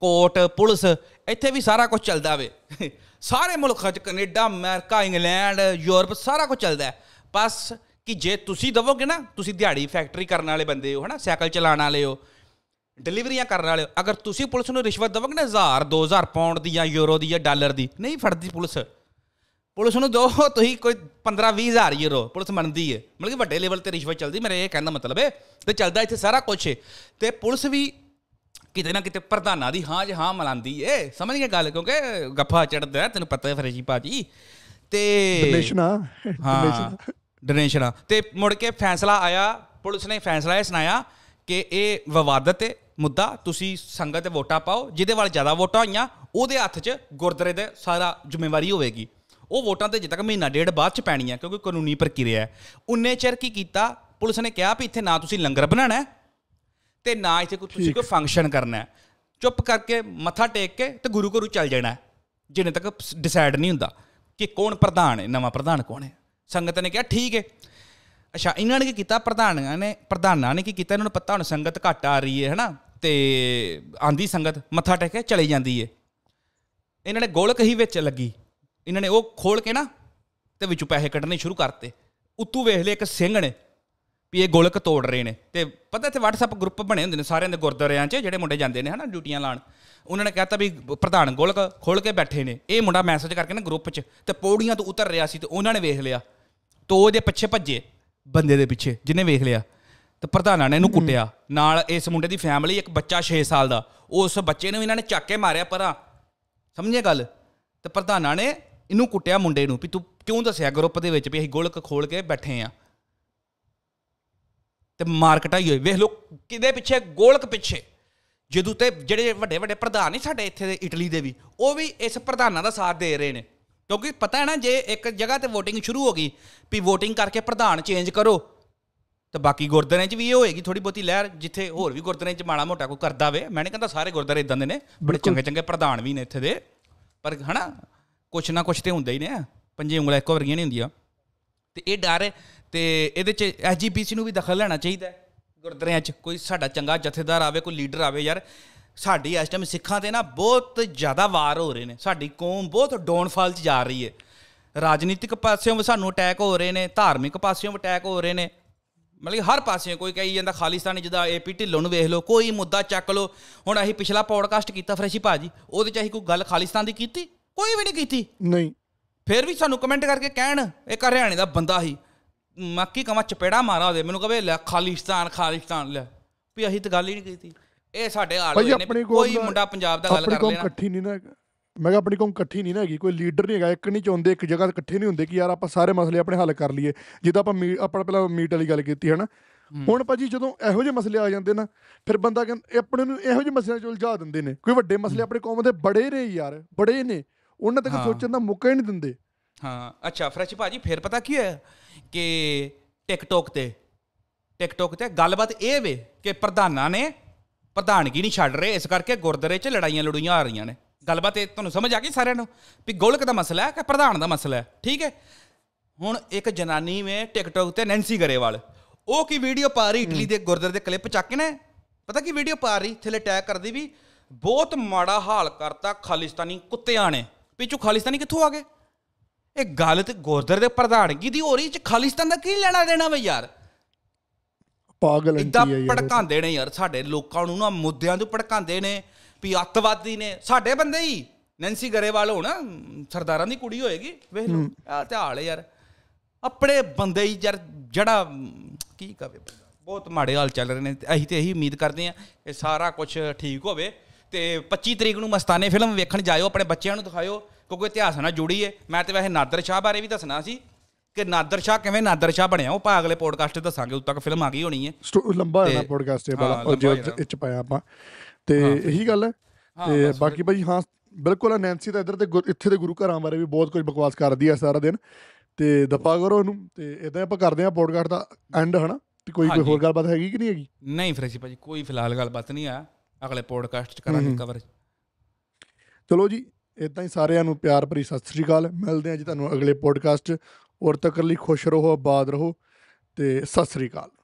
ਕੋਰਟ ਪੁਲਿਸ ਇੱਥੇ ਵੀ ਸਾਰਾ ਕੁਝ ਚੱਲਦਾ ਵੇ ਸਾਰੇ ਮੁਲਕਾਂ 'ਚ ਕੈਨੇਡਾ ਅਮਰੀਕਾ ਇੰਗਲੈਂਡ ਯੂਰਪ ਸਾਰਾ ਕੁਝ ਚੱਲਦਾ ਬਸ ਕਿ ਜੇ ਤੁਸੀਂ ਦਵੋਗੇ ਨਾ ਤੁਸੀਂ ਦਿਹਾੜੀ ਫੈਕਟਰੀ ਕਰਨ ਵਾਲੇ ਬੰਦੇ ਹੋ ਹਨਾ ਸਾਈਕਲ ਚਲਾਉਣ ਵਾਲੇ ਹੋ ਡਿਲੀਵਰੀਆਂ ਕਰਨ ਵਾਲੇ ਅਗਰ ਤੁਸੀਂ ਪੁਲਿਸ ਨੂੰ ਰਿਸ਼ਵਤ ਦਵੋਗੇ ਨਾ 1000 2000 ਪਾਉਂਡ ਦੀ ਜਾਂ ਯੂਰੋ ਦੀ ਜਾਂ ਡਾਲਰ ਦੀ ਨਹੀਂ ਫੜਦੀ ਪੁਲਿਸ ਪੁਲਿਸ ਨੂੰ ਦੋ ਤੁਸੀਂ ਕੋਈ 15 20000 ਯੂਰੋ ਪੁਲਿਸ ਮੰਨਦੀ ਹੈ ਮਤਲਬ ਕਿ ਵੱਡੇ ਲੈਵਲ ਤੇ ਰਿਸ਼ਵਤ ਚੱਲਦੀ ਮੇਰੇ ਇਹ ਕਹਿਣ ਦਾ ਮਤਲਬ ਹੈ ਤੇ ਚੱਲਦਾ ਇੱਥੇ ਸਾਰਾ ਕੁਝ ਹੈ ਤੇ ਪੁਲਿਸ ਵੀ ਕਿਤੇ ਨਾ ਕਿਤੇ ਪ੍ਰਧਾਨਾਂ ਦੀ ਹਾਂ ਹਾਂ ਮਲਾਂਦੀ ਏ ਸਮਝ ਗਏ ਗੱਲ ਕਿਉਂਕਿ ਗੱਫਾ ਚੜਦਾ ਤੈਨੂੰ ਪਤਾ ਹੈ ਫਰੇਜੀ ਭਾਜੀ ਤੇ ਡੋਨੇਸ਼ਨਾ ਹਾਂ ਡੋਨੇਸ਼ਨਾ ਤੇ ਮੁੜ ਕੇ ਫੈਸਲਾ ਆਇਆ ਪੁਲਿਸ ਨੇ ਫੈਸਲਾ ਇਹ ਸੁਣਾਇਆ ਕਿ ਇਹ ਵਿਵਾਦਤ ਹੈ ਮੁੱਦਾ ਤੁਸੀਂ ਸੰਗਤ ਤੇ ਵੋਟਾਂ ਪਾਓ ਜਿਹਦੇ ਵੱਲ ਜ਼ਿਆਦਾ ਵੋਟਾਂ ਹੋਈਆਂ ਉਹਦੇ ਹੱਥ 'ਚ ਗੁਰਦਾਰੇ ਦੇ ਸਾਰਾ ਜ਼ਿੰਮੇਵਾਰੀ ਹੋਵੇਗੀ ਉਹ ਵੋਟਾਂ ਤੇ ਜਿੱਦਾਂ ਤੱਕ ਮਹੀਨਾ ਡੇਢ ਬਾਅਦ 'ਚ ਪੈਣੀਆਂ ਕਿਉਂਕਿ ਕਾਨੂੰਨੀ ਪ੍ਰਕਿਰਿਆ ਹੈ ਉਨੇ ਚਿਰ ਕੀ ਕੀਤਾ ਪੁਲਿਸ ਨੇ ਕਿਹਾ ਵੀ ਇੱਥੇ ਨਾ ਤੁਸੀਂ ਲੰਗਰ ਬਣਾਣਾ ਤੇ ਨਾ ਇੱਥੇ ਕੋਈ ਤੁਸੀਂ ਕੋਈ ਫੰਕਸ਼ਨ ਕਰਨਾ ਹੈ ਚੁੱਪ ਕਰਕੇ ਮੱਥਾ ਟੇਕ ਕੇ ਤੇ ਗੁਰੂ ਘਰੂ ਚੱਲ ਜਾਣਾ ਜਿੰਨੇ ਤੱਕ ਡਿਸਾਈਡ ਨਹੀਂ ਹੁੰਦਾ ਕਿ ਕੌਣ ਪ੍ਰਧਾਨ ਹੈ ਨਵਾਂ ਪ੍ਰਧਾਨ ਕੌਣ ਹੈ ਸੰਗਤ ਨੇ ਕਿਹਾ ਠੀਕ ਹੈ ਅੱਛਾ ਇਹਨਾਂ ਨੇ ਕੀ ਕੀਤਾ ਪ੍ਰਧਾਨਾਂ ਨੇ ਪ੍ਰਧਾਨਾਂ ਨੇ ਕੀ ਕੀਤਾ ਇਹਨਾਂ ਨੂੰ ਪਤਾ ਹੁਣ ਸੰਗਤ ਘਟ ਆ ਰਹੀ ਹੈ ਹਨਾ ਤੇ ਆਂਦੀ ਸੰਗਤ ਮੱਥਾ ਟੇਕ ਕੇ ਚਲੀ ਜਾਂਦੀ ਹੈ ਇਹਨਾਂ ਨੇ ਗੋਲਕ ਹੀ ਵਿੱਚ ਲੱਗੀ ਇਹਨਾਂ ਨੇ ਉਹ ਖੋਲ ਕੇ ਨਾ ਤੇ ਵਿੱਚੋਂ ਪੈਸੇ ਕੱਢਣੇ ਸ਼ੁਰੂ ਕਰਤੇ ਉੱਤੋਂ ਵੇਖ ਲੈ ਇੱਕ ਸਿੰਘ ਨੇ ਵੀ ਇਹ ਗੋਲਕ ਤੋੜ ਰਹੇ ਨੇ ਤੇ ਪਤਾ ਇੱਥੇ WhatsApp ਗਰੁੱਪ ਬਣੇ ਹੁੰਦੇ ਨੇ ਸਾਰਿਆਂ ਦੇ ਗੁਰਦੁਆਰਿਆਂ 'ਚ ਜਿਹੜੇ ਮੁੰਡੇ ਜਾਂਦੇ ਨੇ ਹਨਾ ਡਿਊਟੀਆਂ ਲਾਣ ਉਹਨਾਂ ਨੇ ਕਹਿਤਾ ਵੀ ਪ੍ਰਧਾਨ ਗੋਲਕ ਖੋਲ ਕੇ ਬੈਠੇ ਨੇ ਇਹ ਮੁੰਡਾ ਮੈਸੇਜ ਕਰਕੇ ਨਾ ਗਰੁੱਪ 'ਚ ਤੇ ਪੌੜੀਆਂ ਤੋਂ ਉਤਰ ਰਿਹਾ ਸੀ ਤੇ ਉਹਨਾਂ ਨੇ ਵੇਖ ਲਿਆ ਤੋ ਉਹਦੇ ਪਿੱਛੇ ਭੱਜੇ ਬੰਦੇ ਦੇ ਪਿੱਛੇ ਜਿਹਨੇ ਵੇਖ ਲਿਆ ਤੇ ਪ੍ਰਧਾਨਾਂ ਨੇ ਇਹਨੂੰ ਕੁੱਟਿਆ ਨਾਲ ਇਸ ਮੁੰਡੇ ਦੀ ਫੈਮਿਲੀ ਇੱਕ ਬੱਚਾ 6 ਸਾਲ ਦਾ ਉਸ ਬੱਚੇ ਨੂੰ ਇਹਨਾਂ ਨੇ ਚੱਕ ਕੇ ਮਾਰਿਆ ਪਰਾਂ ਸਮਝੇ ਗੱਲ ਤੇ ਪ੍ਰਧਾਨਾਂ ਨੇ ਇਹਨੂੰ ਕੁੱਟਿਆ ਮੁੰਡੇ ਨੂੰ ਵੀ ਤੂੰ ਕਿਉਂ ਦੱਸਿਆ ਗਰੁੱਪ ਦੇ ਵਿੱਚ ਵੀ ਅਸੀਂ ਗੋਲਕ ਖੋਲ ਕੇ ਬੈਠੇ ਆ ਤੇ ਮਾਰਕਟ ਆਈ ਹੋਈ ਵੇਖ ਲੋ ਕਿਦੇ ਪਿੱਛੇ ਗੋਲਕ ਪਿੱਛੇ ਜਦੋਂ ਤੇ ਜਿਹੜੇ ਵੱਡੇ ਵੱਡੇ ਪ੍ਰਧਾਨ ਨਹੀਂ ਸਾਡੇ ਇੱਥੇ ਦੇ ਇਟਲੀ ਦੇ ਵੀ ਉਹ ਵੀ ਇਸ ਪ੍ਰਧਾਨਾਂ ਦਾ ਸਾਥ ਦੇ ਰਹੇ ਨੇ ਕਿਉਂਕਿ ਪਤਾ ਹੈ ਨਾ ਜੇ ਇੱਕ ਜਗ੍ਹਾ ਤੇ VOTING ਸ਼ੁਰੂ ਹੋ ਗਈ ਵੀ VOTING ਕਰਕੇ ਪ੍ਰਧਾਨ ਚੇਂਜ ਕਰੋ ਤੇ ਬਾਕੀ ਗੁਰਦਾਰਿਆਂ 'ਚ ਵੀ ਇਹ ਹੋਏਗੀ ਥੋੜੀ ਬਹੁਤੀ ਲਹਿਰ ਜਿੱਥੇ ਹੋਰ ਵੀ ਗੁਰਦਾਰਿਆਂ 'ਚ ਮਾੜਾ ਮੋਟਾ ਕੋਈ ਕਰਦਾ ਵੇ ਮੈਂ ਨਹੀਂ ਕਹਿੰਦਾ ਸਾਰੇ ਗੁਰਦਾਰੇ ਇਦਾਂ ਦੇ ਨੇ ਬੜੇ ਚੰਗੇ ਚੰਗੇ ਪ੍ਰਧਾਨ ਵੀ ਨੇ ਇੱਥੇ ਦੇ ਪਰ ਹਨਾ ਕੁਛ ਨਾ ਕੁਛ ਤੇ ਹੁੰਦਾ ਹੀ ਨੇ ਪੰਜੇ ਉਂਗਲਾਂ ਇੱਕੋ ਵਰਗੀਆਂ ਨਹੀਂ ਹੁੰਦੀਆਂ ਤੇ ਇਹ ਡਰ ਤੇ ਇਹਦੇ ਚ ਐਸਜੀਪੀਸੀ ਨੂੰ ਵੀ ਦਖਲ ਲੈਣਾ ਚਾਹੀਦਾ ਗੁਰਦਰਿਆਂ 'ਚ ਕੋਈ ਸਾਡਾ ਚੰਗਾ ਜਥੇਦਾਰ ਆਵੇ ਕੋਈ ਲੀਡਰ ਆਵੇ ਯਾਰ ਸਾਡੀ ਇਸ ਟਾਈਮ ਸਿੱਖਾਂ ਤੇ ਨਾ ਬਹੁਤ ਜ਼ਿਆਦਾ ਵਾਰ ਹੋ ਰਹੇ ਨੇ ਸਾਡੀ ਕੌਮ ਬਹੁਤ ਡਾਊਨਫਾਲ 'ਚ ਜਾ ਰਹੀ ਹੈ ਰਾਜਨੀਤਿਕ ਪਾਸਿਓਂ ਵੀ ਸਾਨੂੰ ਅਟੈਕ ਹੋ ਰਹੇ ਨੇ ਧਾਰਮਿਕ ਪਾਸਿਓਂ ਵੀ ਅਟੈਕ ਹੋ ਰਹੇ ਨੇ ਮਤਲਬ ਹਰ ਪਾਸਿਓਂ ਕੋਈ ਕਹੀ ਜਾਂਦਾ ਖਾਲਿਸਤਾਨੀ ਜਿਹਦਾ ਏਪੀ ਢਿੱਲੋਂ ਨੂੰ ਵੇਖ ਲਓ ਕੋਈ ਮੁੱਦਾ ਚੱਕ ਲਓ ਹੁਣ ਅਸੀਂ ਪਿਛਲਾ ਪੌਡਕਾਸਟ ਕੀਤਾ ਫਰੈਸ਼ੀ ਭਾਜੀ ਉਹਦੇ 'ਚ ਅਸੀਂ ਕੋਈ ਗੱਲ ਖਾਲਿਸਤਾਨ ਦੀ ਕੀਤੀ ਕੋਈ ਵੀ ਨਹੀਂ ਕੀਤੀ ਨਹੀਂ ਫਿਰ ਵੀ ਸਾਨੂੰ ਕਮੈਂਟ ਕਰਕੇ ਕਹਿਣ ਇੱਕ ਹਰਿਆਣੇ ਦਾ ਬੰਦਾ ਸੀ ਮੱਕੀ ਕਮਾ ਚਪੇੜਾ ਮਾਰਾ ਉਹਦੇ ਮੈਨੂੰ ਕਵੇ ਲੈ ਖਾਲਿਸਤਾਨ ਖਾਲਿਸਤਾਨ ਲੈ ਵੀ ਅਸੀਂ ਤਾਂ ਗੱਲ ਹੀ ਨਹੀਂ ਕੀਤੀ ਇਹ ਸਾਡੇ ਹਾਲ ਹੋਏ ਨੇ ਕੋਈ ਮੁੰਡਾ ਪੰਜਾਬ ਦਾ ਗੱਲ ਕਰ ਲੈਣਾ ਇਕੱਠੀ ਨਹੀਂ ਨਾ ਮੈਂ ਕਿਹਾ ਆਪਣੀ ਕੋਮ ਇਕੱਠੀ ਨਹੀਂ ਨਾ ਹੈਗੀ ਕੋਈ ਲੀਡਰ ਨਹੀਂ ਹੈਗਾ ਇੱਕ ਨਹੀਂ ਚਾਹੁੰਦੇ ਇੱਕ ਜਗ੍ਹਾ ਇਕੱਠੇ ਨਹੀਂ ਹੁੰਦੇ ਕਿ ਯਾਰ ਆਪਾਂ ਸਾਰੇ ਮਸਲੇ ਆਪਣੇ ਹੱਲ ਕਰ ਲਈਏ ਜਿੱਦਾਂ ਆਪਾਂ ਆਪਾਂ ਪਹਿਲਾਂ ਮੀਟ ਵਾਲੀ ਗੱਲ ਕੀਤੀ ਹੈ ਨਾ ਹੁਣ ਭਾਜੀ ਜਦੋਂ ਇਹੋ ਜਿਹੇ ਮਸਲੇ ਆ ਜਾਂਦੇ ਨਾ ਫਿਰ ਬੰਦਾ ਕਹਿੰਦਾ ਆਪਣੇ ਨੂੰ ਇਹੋ ਜਿਹੇ ਮਸਲਿਆਂ 'ਚ ਉਲਝਾ ਦਿੰਦੇ ਨੇ ਕੋਈ ਵੱਡੇ ਮਸਲੇ ਆਪਣੇ ਕੌਮ ਦੇ ਬੜੇ ਨੇ ਯਾਰ ਬੜੇ ਨੇ ਉਹਨਾਂ ਤੱਕ ਸੋਚਣ ਦਾ ਮੌਕਾ ਹੀ ਨਹੀਂ ਦਿੰਦੇ ਹਾਂ ਅੱਛਾ ਫਰੈਸ਼ ਭਾਜੀ ਫਿਰ ਪਤਾ ਕੀ ਹੋਇਆ ਕਿ ਟਿਕਟੋਕ ਤੇ ਟਿਕਟੋਕ ਤੇ ਗੱਲਬਾਤ ਇਹ ਵੇ ਕਿ ਪ੍ਰਧਾਨਾਂ ਨੇ ਪ੍ਰਧਾਨਗੀ ਨਹੀਂ ਛੱਡ ਰਹੇ ਇਸ ਕਰਕੇ ਗੁਰਦਾਰੇ 'ਚ ਲੜਾਈਆਂ ਲੜੂਈਆਂ ਆ ਰਹੀਆਂ ਨੇ ਗੱਲਬਾਤ ਇਹ ਤੁਹਾਨੂੰ ਸਮਝ ਆ ਗਈ ਸਾਰਿਆਂ ਨੂੰ ਵੀ ਗੋਲਕ ਦਾ ਮਸਲਾ ਹੈ ਕਿ ਪ੍ਰਧਾਨ ਦਾ ਮਸਲਾ ਹੈ ਠੀਕ ਹੈ ਹੁਣ ਇੱਕ ਜਨਾਨੀ ਵੇ ਟਿਕਟੋਕ ਤੇ ਨੈਂਸੀ ਗਰੇਵਾਲ ਉਹ ਕੀ ਵੀਡੀਓ ਪਾ ਰਹੀ ਇਟਲੀ ਦੇ ਗੁਰਦਾਰੇ ਦੇ ਕਲਿੱਪ ਚੱਕ ਕੇ ਨੇ ਪਤਾ ਕੀ ਵੀਡੀਓ ਪਾ ਰਹੀ ਥੱਲੇ ਟੈਗ ਕਰਦੀ ਵੀ ਬਹੁਤ ਮਾੜਾ ਹਾਲ ਕਰਤਾ ਖਾਲਿਸਤਾਨੀ ਕੁੱਤਿਆਂ ਨੇ ਪਿੱਛੋਂ ਖਾਲਿਸਤਾਨੀ ਕਿੱਥੋਂ ਆ ਗਏ ਇਹ ਗੱਲ ਤੇ ਗੋਰਦਰ ਦੇ ਪ੍ਰਧਾਨਗੀ ਦੀ ਹੋ ਰਹੀ ਚ ਖਾਲਿਸਤਾਨ ਦਾ ਕੀ ਲੈਣਾ ਦੇਣਾ ਵੇ ਯਾਰ ਪਾਗਲ ਇੰਦੀ ਹੈ ਯਾਰ ਭੜਕਾਉਂਦੇ ਨੇ ਯਾਰ ਸਾਡੇ ਲੋਕਾਂ ਨੂੰ ਨਾ ਮੁੱਦਿਆਂ ਤੋਂ ਪੜਕਾਉਂਦੇ ਨੇ ਵੀ ਅੱਤਵਾਦੀ ਨੇ ਸਾਡੇ ਬੰਦੇ ਹੀ ਨੈਂਸੀ ਗਰੇਵਾਲ ਹੋਣਾ ਸਰਦਾਰਾਂ ਦੀ ਕੁੜੀ ਹੋਏਗੀ ਵੇਖ ਲਓ ਆ ਤੇ ਹਾਲ ਯਾਰ ਆਪਣੇ ਬੰਦੇ ਹੀ ਯਾਰ ਜੜਾ ਕੀ ਕਵੇ ਬਹੁਤ ਮਾੜੇ ਹਾਲ ਚੱਲ ਰਹੇ ਨੇ ਅਸੀਂ ਤੇ ਇਹੀ ਉਮੀਦ ਕਰਦੇ ਆ ਕਿ ਸਾਰਾ ਕੁਝ ਠੀਕ ਹੋਵੇ ਤੇ 25 ਤਰੀਕ ਨੂੰ ਮਸਤਾਨੇ ਫਿਲਮ ਵੇਖਣ ਜਾਇਓ ਆਪਣੇ ਬੱਚਿਆਂ ਨੂੰ ਦਿਖਾਇਓ ਕਿਉਂਕਿ ਇਤਿਹਾਸ ਨਾਲ ਜੁੜੀ ਹੈ ਮੈਂ ਤੇ ਵੈਸੇ ਨਾਦਰ ਸ਼ਾਹ ਬਾਰੇ ਵੀ ਦੱਸਣਾ ਸੀ ਕਿ ਨਾਦਰ ਸ਼ਾਹ ਕਿਵੇਂ ਨਾਦਰ ਸ਼ਾਹ ਬਣਿਆ ਉਹ ਪਾ ਅਗਲੇ ਪੋਡਕਾਸਟ 'ਤੇ ਦੱਸਾਂਗੇ ਉਦੋਂ ਤੱਕ ਫਿਲਮ ਆ ਗਈ ਹੋਣੀ ਹੈ ਲੰਬਾ ਹੈ ਨਾ ਪੋਡਕਾਸਟ ਇਹ ਉਹ ਜੋ ਇੱਚ ਪਾਇਆ ਆਪਾਂ ਤੇ ਇਹੀ ਗੱਲ ਹੈ ਤੇ ਬਾਕੀ ਭਾਈ ਹਾਂ ਬਿਲਕੁਲ ਆ ਨੈਂਸੀ ਤਾਂ ਇੱਧਰ ਤੇ ਇੱਥੇ ਦੇ ਗੁਰੂ ਘਰਾਂ ਬਾਰੇ ਵੀ ਬਹੁਤ ਕੁਝ ਬਕਵਾਸ ਕਰਦੀ ਆ ਸਾਰਾ ਦਿਨ ਤੇ ਦੱਪਾ ਕਰੋ ਇਹਨੂੰ ਤੇ ਇਦਾਂ ਆਪਾਂ ਕਰਦੇ ਆ ਪੋਡਕਾਸਟ ਦਾ ਐਂਡ ਹਨਾ ਤੇ ਕੋਈ ਕੋਈ ਹੋਰ ਗੱਲਬਾਤ ਹੈਗੀ ਕਿ ਨਹੀਂ ਹੈਗੀ ਨਹੀਂ ਫਰੇਸੀ ਭਾਜੀ ਕੋਈ ਫਿਲਹਾਲ ਗੱਲਬਾਤ ਨਹੀਂ ਆ ਅਗਲੇ ਪੋਡਕਾਸਟ 'ਚ ਕਰਾਂਗੇ ਕਵਰ ਚਲੋ ਜੀ ਇਦਾਂ ਹੀ ਸਾਰਿਆਂ ਨੂੰ ਪਿਆਰ ਭਰੀ ਸਤਿ ਸ੍ਰੀ ਅਕਾਲ ਮਿਲਦੇ ਆ ਜੀ ਤੁਹਾਨੂੰ ਅਗਲੇ ਪੋਡਕਾਸਟ ਔਰ ਤੱਕ ਲਈ ਖੁਸ਼ ਰਹੋ ਆਬਾਦ ਰਹੋ ਤੇ ਸਤਿ ਸ੍ਰੀ ਅਕਾਲ